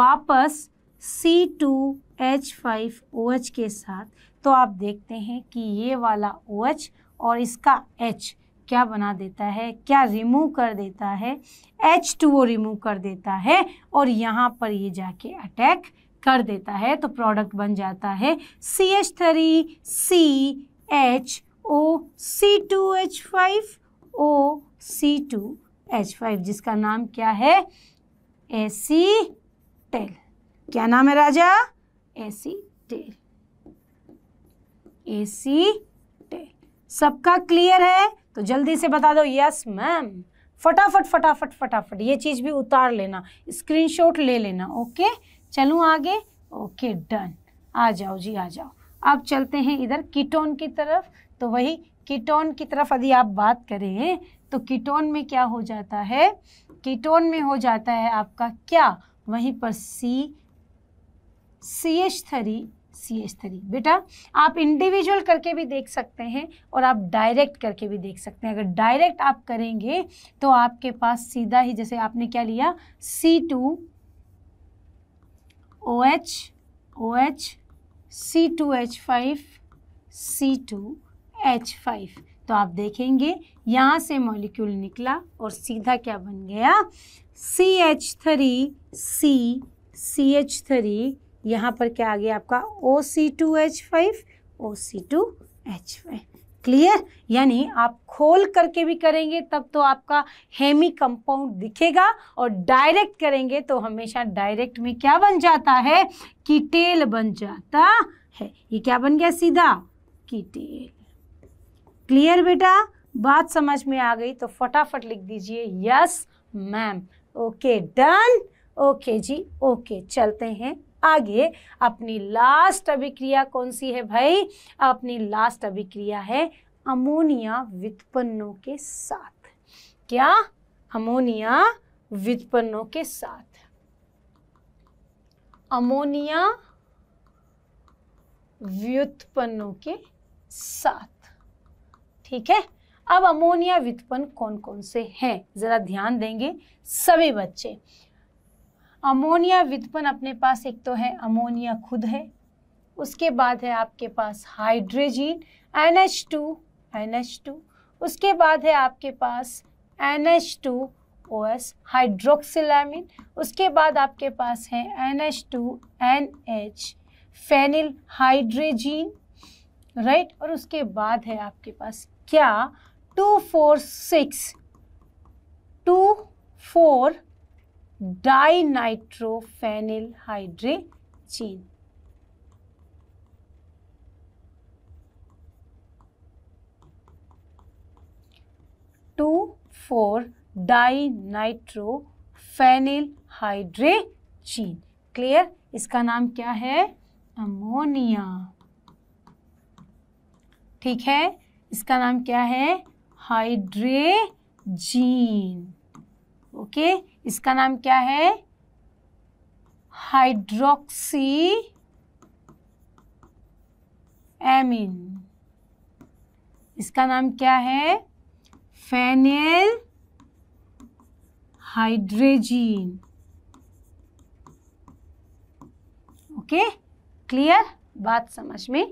वापस C two H five O H के साथ तो आप देखते हैं कि ये वाला ओ एच और इसका एच क्या बना देता है क्या रिमूव कर देता है एच टू ओ रिमूव कर देता है और यहाँ पर ये जाके अटैक कर देता है तो प्रोडक्ट बन जाता है C H three C H O C two H five O C two H five जिसका नाम क्या है एसी टेल क्या नाम है राजा एसी टेल एसी टेल सबका क्लियर है तो जल्दी से बता दो यस मैम फटाफट फटाफट फटाफट ये चीज़ भी उतार लेना स्क्रीनशॉट ले लेना ओके चलू आगे ओके डन आ जाओ जी आ जाओ अब चलते हैं इधर कीटोन की तरफ तो वही कीटोन की तरफ यदि आप बात करें तो कीटोन में क्या हो जाता है कीटोन में हो जाता है आपका क्या वहीं पर C C H three C H three बेटा आप इंडिविजुअल करके भी देख सकते हैं और आप डायरेक्ट करके भी देख सकते हैं अगर डायरेक्ट आप करेंगे तो आपके पास सीधा ही जैसे आपने क्या लिया C two O H O H C two H five C two H five तो आप देखेंगे यहाँ से मॉलिक्यूल निकला और सीधा क्या बन गया C H three C C H three यहाँ पर क्या आ गया आपका O C two H five O C two H five clear यानी आप खोल करके भी करेंगे तब तो आपका हेमी कंपाउंड दिखेगा और डायरेक्ट करेंगे तो हमेशा डायरेक्ट में क्या बन जाता है कीटेल बन जाता है ये क्या बन गया सीधा कीटेल क्लियर बेटा बात समझ में आ गई तो फटाफट लिख दीजिए yes ma'am okay done okay जी ओके चलते हैं आगे अपनी लास्ट अभिक्रिया कौन सी है भाई अपनी लास्ट अभिक्रिया है अमोनिया व्युत्पन्नों के साथ क्या अमोनिया व्युत्पन्नों के साथ अमोनिया व्युत्पन्नों के साथ ठीक है अब अमोनिया व्युत्पन्न कौन कौन से हैं ज़रा ध्यान देंगे सभी बच्चे अमोनिया व्युत्पन्न अपने पास एक तो है अमोनिया खुद है उसके बाद है आपके पास hydrazine N H two N H two उसके बाद है आपके पास N H two O S hydroxylamine उसके बाद आपके पास है N H two N H phenyl hydrazine right और उसके बाद है आपके पास क्या two four six two four dinitrophenyl hydrazine two four di dinitrophenyl hydrazine clear इसका नाम क्या है अमोनिया ठीक है इसका नाम क्या है हाइड्रेजीन ओके इसका नाम क्या है हाइड्रोक्सी एमिन इसका नाम क्या है फेनेल हाइड्रेजीन ओके क्लियर बात समझ में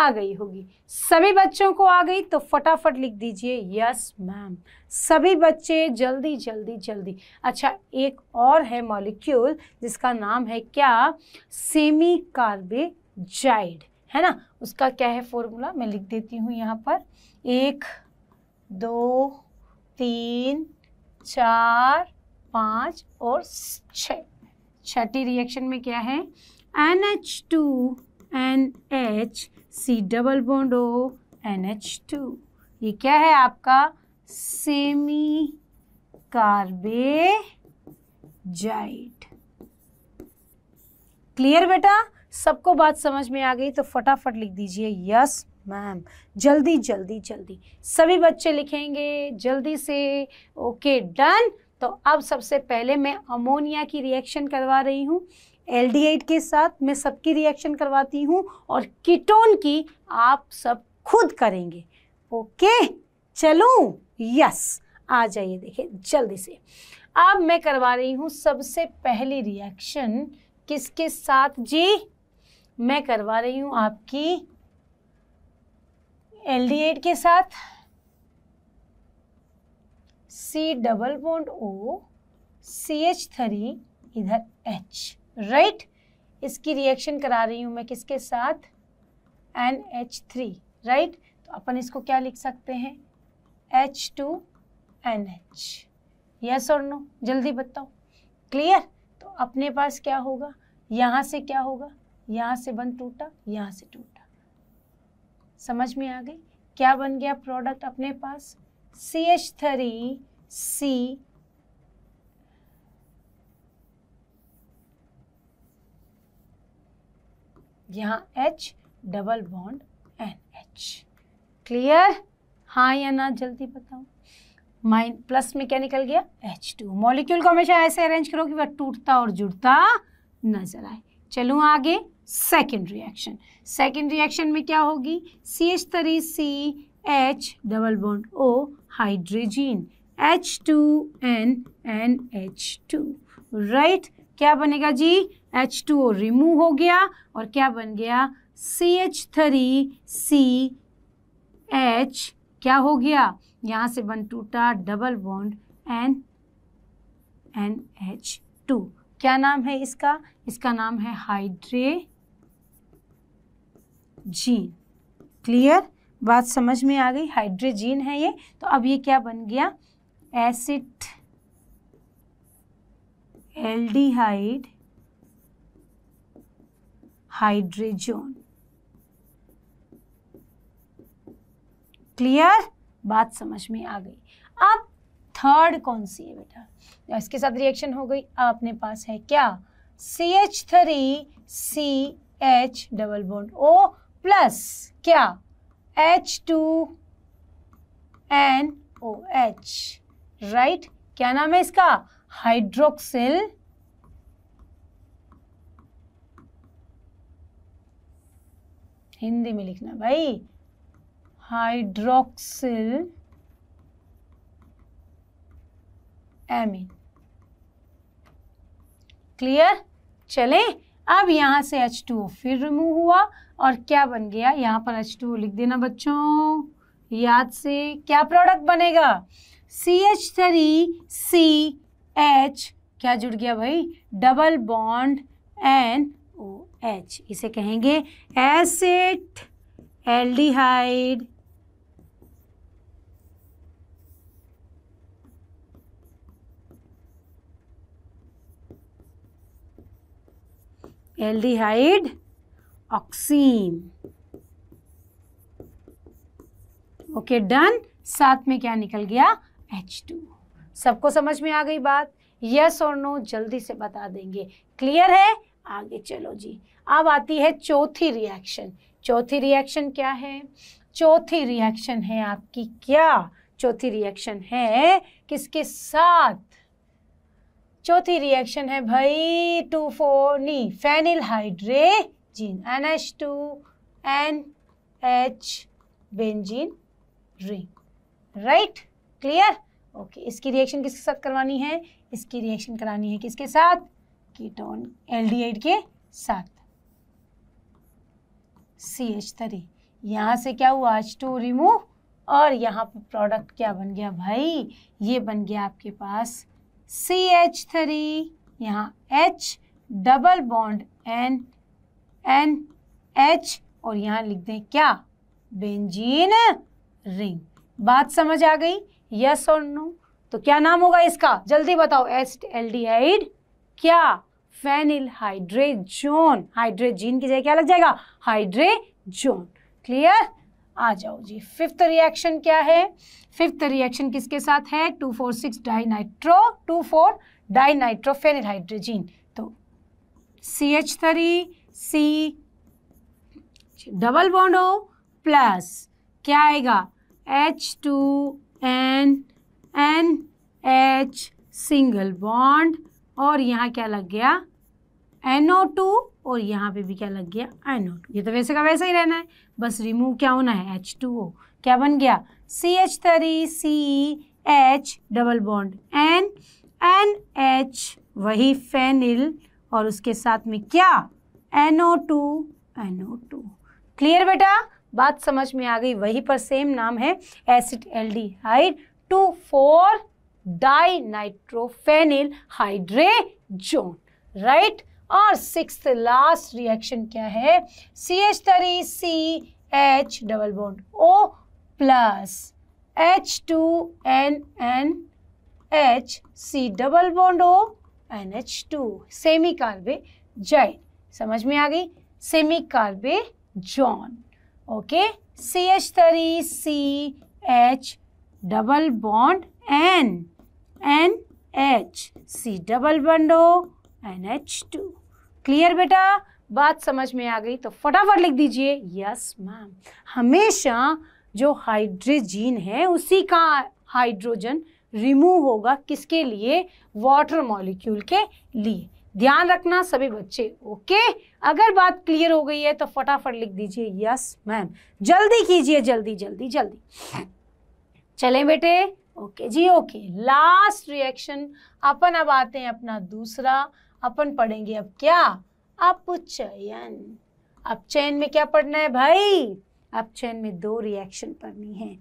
आ गई होगी सभी बच्चों को आ गई तो फटाफट लिख दीजिए यस मैम सभी बच्चे जल्दी जल्दी जल्दी अच्छा एक और है मॉलिक्यूल जिसका नाम है क्या सेमी कार्बेजाइड है ना उसका क्या है फॉर्मूला मैं लिख देती हूँ यहाँ पर एक दो तीन चार पाँच और छ छठी रिएक्शन में क्या है N H two N H C double bond O N H two ये क्या है आपका सेमी कार्बेजाइड क्लियर बेटा सबको बात समझ में आ गई तो फटाफट लिख दीजिए यस मैम जल्दी जल्दी जल्दी सभी बच्चे लिखेंगे जल्दी से ओके डन तो अब सबसे पहले मैं अमोनिया की रिएक्शन करवा रही हूँ एल के साथ मैं सबकी रिएक्शन करवाती हूँ और कीटोन की आप सब खुद करेंगे ओके चलूँ यस आ जाइए देखिए जल्दी से अब मैं करवा रही हूँ सबसे पहली रिएक्शन किसके साथ जी मैं करवा रही हूँ आपकी एल के साथ C double bond O C H three इधर एच राइट right? इसकी रिएक्शन करा रही हूँ मैं किसके साथ एन एच थ्री राइट तो अपन इसको क्या लिख सकते हैं H two N H yes और नो जल्दी बताओ क्लियर तो अपने पास क्या होगा यहाँ से क्या होगा यहाँ से बन टूटा यहाँ से टूटा समझ में आ गई क्या बन गया प्रोडक्ट अपने पास सी एच थ्री सी यहाँ H double bond N H clear हाँ या ना जल्दी बताओ माइन प्लस में क्या निकल गया एच टू मॉलिक्यूल को हमेशा ऐसे अरेंज करो कि वह टूटता और जुड़ता नजर आए चलूँ आगे सेकेंड रिएक्शन सेकेंड रिएक्शन में क्या होगी C H three C H double bond O hydrazine H two N N H two right क्या बनेगा जी एच टू ओ रिमूव हो गया और क्या बन गया C H three C H क्या हो गया यहाँ से बन टूटा double bond N N H two क्या नाम है इसका इसका नाम है हाइड्रे जीन क्लियर बात समझ में आ गई हाइड्रेजीन है ये तो अब ये क्या बन गया एसिड एल्डिहाइड हाइड्रेजोन क्लियर बात समझ में आ गई अब थर्ड कौन सी है बेटा इसके साथ रिएक्शन हो गई आपने पास है क्या C H three C H double bond O plus क्या H two N O H right क्या नाम है इसका हाइड्रोक्सिल हिंदी में लिखना भाई हाइड्रोक्सिल एमिन क्लियर चले अब यहां से एच टू फिर रिमूव हुआ और क्या बन गया यहाँ पर एच टू लिख देना बच्चों याद से क्या प्रोडक्ट बनेगा C H three C H क्या जुड़ गया भाई double bond N O H इसे कहेंगे acetaldehyde aldehyde oxime okay done साथ में क्या निकल गया एच टू सबको समझ में आ गई बात यस और नो जल्दी से बता देंगे क्लियर है आगे चलो जी अब आती है चौथी रिएक्शन चौथी रिएक्शन क्या है चौथी रिएक्शन है आपकी क्या चौथी रिएक्शन है किसके साथ चौथी रिएक्शन है भाई टू फोर नी phenyl hydrazine N H two N H benzene ring right clear okay इसकी रिएक्शन किसके साथ करवानी है इसकी रिएक्शन करानी है किसके साथ कीटोन एल्डिहाइड के साथ सी एच थ्री यहाँ से क्या हुआ एच टू रिमूव और यहाँ पर प्रोडक्ट क्या बन गया भाई ये बन गया आपके पास सी एच थ्री यहाँ H double bond N N H और यहाँ लिख दें क्या बेंजीन रिंग बात समझ आ गई यस और नो तो क्या नाम होगा इसका जल्दी बताओ एच एल डी हाइड क्या फेनिल हाइड्रेजोन हाइड्रेजीन की जगह क्या लग जाएगा हाइड्रेजोन क्लियर आ जाओ जी फिफ्थ रिएक्शन क्या है फिफ्थ रिएक्शन किसके साथ है two four six dinitro two four dinitrophenyl hydrazine तो C H three C double bond O plus क्या आएगा H two N N H single bond और यहाँ क्या लग गया NO2 और यहाँ पे भी क्या लग गया NO2 ये तो वैसे का वैसा ही रहना है बस रिमूव क्या होना है H2O क्या बन गया C H three C H double bond N N H वही फेनिल और उसके साथ में क्या NO2 to NO two clear बेटा बात समझ में आ गई वही पर सेम नाम है acetaldehyde two four di nitrophenyl hydrazone right और सिक्स लास्ट रिएक्शन क्या है C H three C H double bond O plus H two N N H C double bond O N H two semicarbazone समझ में आ गई semicarbazone okay C H three C H double bond N N H C double bond O N H two clear बेटा बात समझ में आ गई तो फटाफट लिख दीजिए यस मैम हमेशा जो हाइड्रोजीन है उसी का हाइड्रोजन रिमूव होगा किसके लिए वाटर मॉलिक्यूल के लिए ध्यान रखना सभी बच्चे ओके अगर बात क्लियर हो गई है तो फटाफट लिख दीजिए यस मैम जल्दी कीजिए जल्दी जल्दी जल्दी चले बेटे ओके जी ओके लास्ट रिएक्शन अपन अब आते हैं अपना दूसरा अपन पढ़ेंगे अब क्या अप चयन में क्या पढ़ना है भाई चयन में दो रिएक्शन पढ़नी है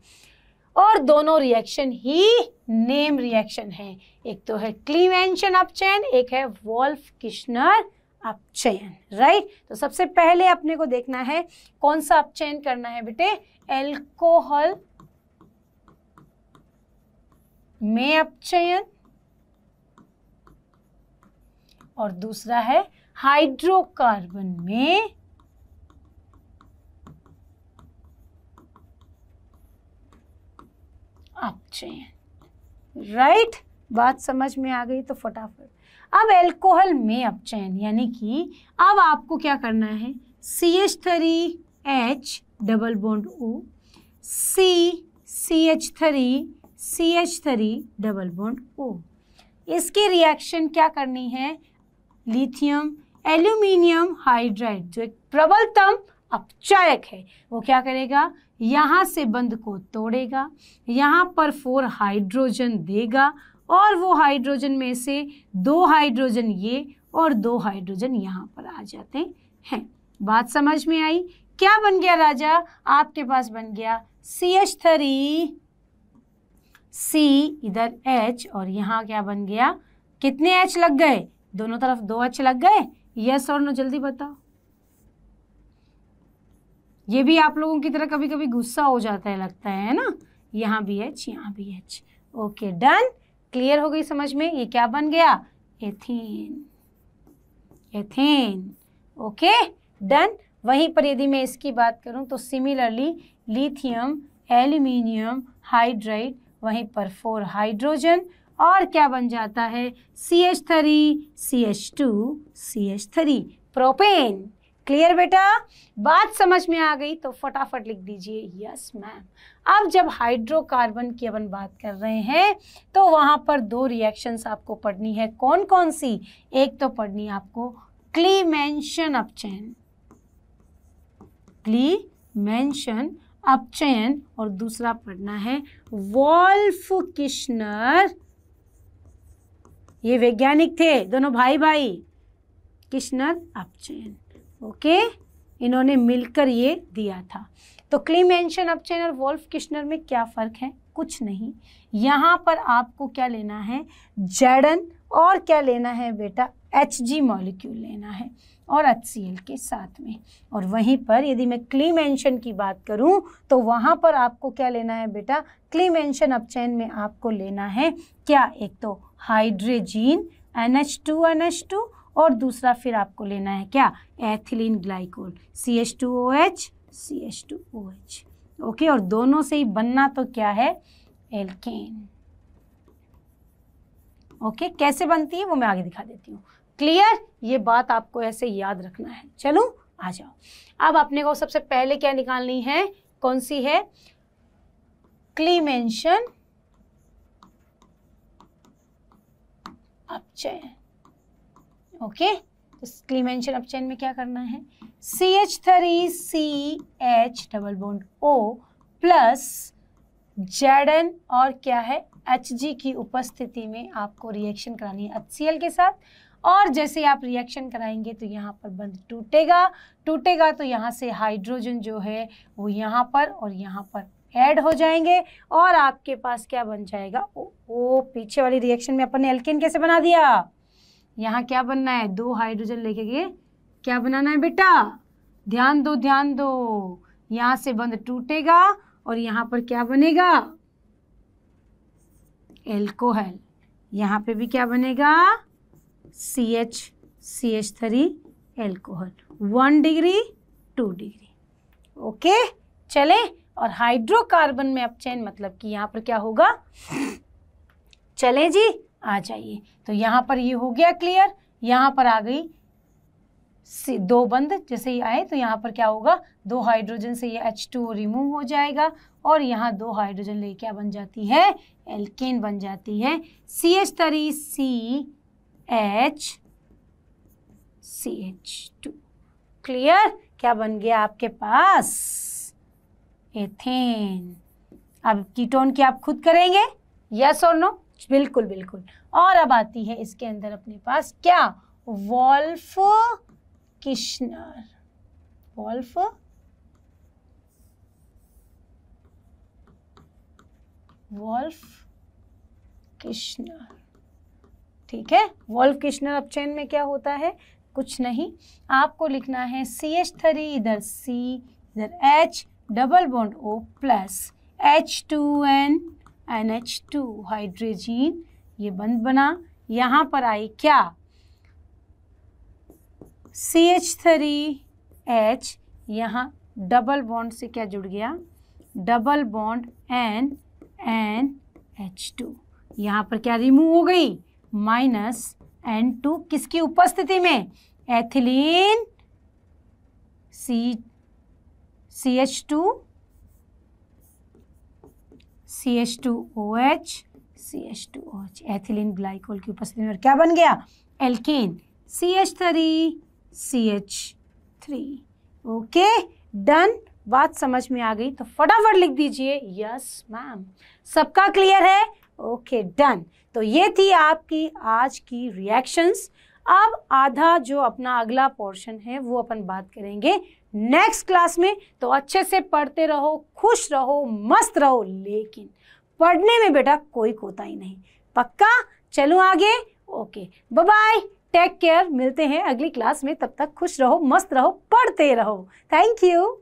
और दोनों रिएक्शन ही नेम रिएक्शन है एक तो है क्लीवेंशन अपचयन एक है वॉल्फ किश्नर अपचयन राइट तो सबसे पहले अपने को देखना है कौन सा अपचयन करना है बेटे एल्कोहल में अपचयन और दूसरा है हाइड्रोकार्बन में अपचयन राइट बात समझ में आ गई तो फटाफट अब एल्कोहल में अपचयन यानी कि अब आपको क्या करना है C H three H double bond O C C H three C H three double bond O इसकी रिएक्शन क्या करनी है लिथियम एल्यूमिनियम हाइड्राइड जो एक प्रबलतम अपचायक है वो क्या करेगा यहाँ से बंद को तोड़ेगा यहाँ पर फोर हाइड्रोजन देगा और वो हाइड्रोजन में से दो हाइड्रोजन ये और दो हाइड्रोजन यहाँ पर आ जाते हैं बात समझ में आई क्या बन गया राजा आपके पास बन गया सी एच थ्री सी इधर एच और यहाँ क्या बन गया कितने एच लग गए दोनों तरफ दो अच्छे लग गए यस और नो जल्दी बताओ ये भी आप लोगों की तरह कभी कभी गुस्सा हो जाता है लगता है ना यहाँ भी एच यहाँ भी एच ओके डन क्लियर हो गई समझ में ये क्या बन गया एथीन एथीन ओके डन वहीं पर यदि मैं इसकी बात करूँ तो सिमिलरली लिथियम एल्यूमिनियम हाइड्राइड वहीं पर फोर हाइड्रोजन और क्या बन जाता है C H three C H two C H three propane clear बेटा बात समझ में आ गई तो फटाफट लिख दीजिए यस मैम अब जब हाइड्रोकार्बन की अपन बात कर रहे हैं तो वहां पर दो रिएक्शंस आपको पढ़नी है कौन कौन सी एक तो पढ़नी है आपको क्लीमेंशन अपचयन क्लीमेंशन अपचयन और दूसरा पढ़ना है वॉल्फ किश्नर ये वैज्ञानिक थे दोनों भाई भाई किश्नर अपचैन ओके इन्होंने मिलकर ये दिया था तो क्लीमेंशन अपचैन और वोल्फ किश्नर में क्या फ़र्क है कुछ नहीं यहाँ पर आपको क्या लेना है जैडन और क्या लेना है बेटा एच जी मॉलिक्यूल लेना है और एच के साथ में और वहीं पर यदि मैं क्ली मेंशन की बात करूं तो वहां पर आपको क्या लेना है बेटा क्ली क्लीमेंशन अपचयन में आपको लेना है क्या एक तो hydrazine N H two N H two और दूसरा फिर आपको लेना है क्या ethylene glycol C H two O H C H two O H okay और दोनों से ही बनना तो क्या है एल्केन ओके okay, कैसे बनती है वो मैं आगे दिखा देती हूँ क्लियर ये बात आपको ऐसे याद रखना है चलो आ जाओ अब अपने को सबसे पहले क्या निकालनी है कौन सी है क्लीमेंशन अपचयन ओके तो क्लीमेंशन अपचयन में क्या करना है C H three C H double bond O plus Z N और क्या है एच जी की उपस्थिति में आपको रिएक्शन करानी है एच के साथ और जैसे आप रिएक्शन कराएंगे तो यहाँ पर बंद टूटेगा टूटेगा तो यहाँ से हाइड्रोजन जो है वो यहाँ पर और यहाँ पर ऐड हो जाएंगे और आपके पास क्या बन जाएगा ओ, ओ पीछे वाली रिएक्शन में अपन ने एल्केन कैसे बना दिया यहाँ क्या बनना है दो हाइड्रोजन लेके गए क्या बनाना है बेटा ध्यान दो ध्यान दो यहाँ से बंद टूटेगा और यहाँ पर क्या बनेगा एल्कोहल यहाँ पे भी क्या बनेगा C H C H three alcohol one degree two degree okay चले और हाइड्रोकार्बन में अपचयन मतलब कि यहाँ पर क्या होगा चले जी आ जाइए तो यहाँ पर ये हो गया क्लियर यहाँ पर आ गई दो बंद जैसे ही आए तो यहाँ पर क्या होगा दो हाइड्रोजन से ये एच टू रिमूव हो जाएगा और यहाँ दो हाइड्रोजन ले क्या बन जाती है एल्केन बन जाती है C H three C H C H two clear क्या बन गया आपके पास एथेन अब कीटोन की आप खुद करेंगे यस और नो बिल्कुल बिल्कुल और अब आती है इसके अंदर अपने पास क्या Wolff Kishner Wolff Wolff Kishner ठीक है वॉल्व किशनर चैन में क्या होता है कुछ नहीं आपको लिखना है सी एच थ्री इधर सी इधर H double bond O plus H two N N H two hydrazine ये बंद बना यहाँ पर आई क्या सी एच थ्री एच यहाँ डबल बॉन्ड से क्या जुड़ गया double bond N N H two यहाँ पर क्या रिमूव हो गई माइनस एन टू किसकी उपस्थिति में ethylene C C H two C H two O H C H two O H ethylene glycol की उपस्थिति में और क्या बन गया alkene C H three C H three okay done बात समझ में आ गई तो फटाफट लिख दीजिए यस मैम सबका क्लियर है ओके डन तो ये थी आपकी आज की रिएक्शंस अब आधा जो अपना अगला पोर्शन है वो अपन बात करेंगे नेक्स्ट क्लास में तो अच्छे से पढ़ते रहो खुश रहो मस्त रहो लेकिन पढ़ने में बेटा कोई कोताही नहीं पक्का चलो आगे ओके बाय टेक केयर मिलते हैं अगली क्लास में तब तक खुश रहो मस्त रहो पढ़ते रहो थैंक यू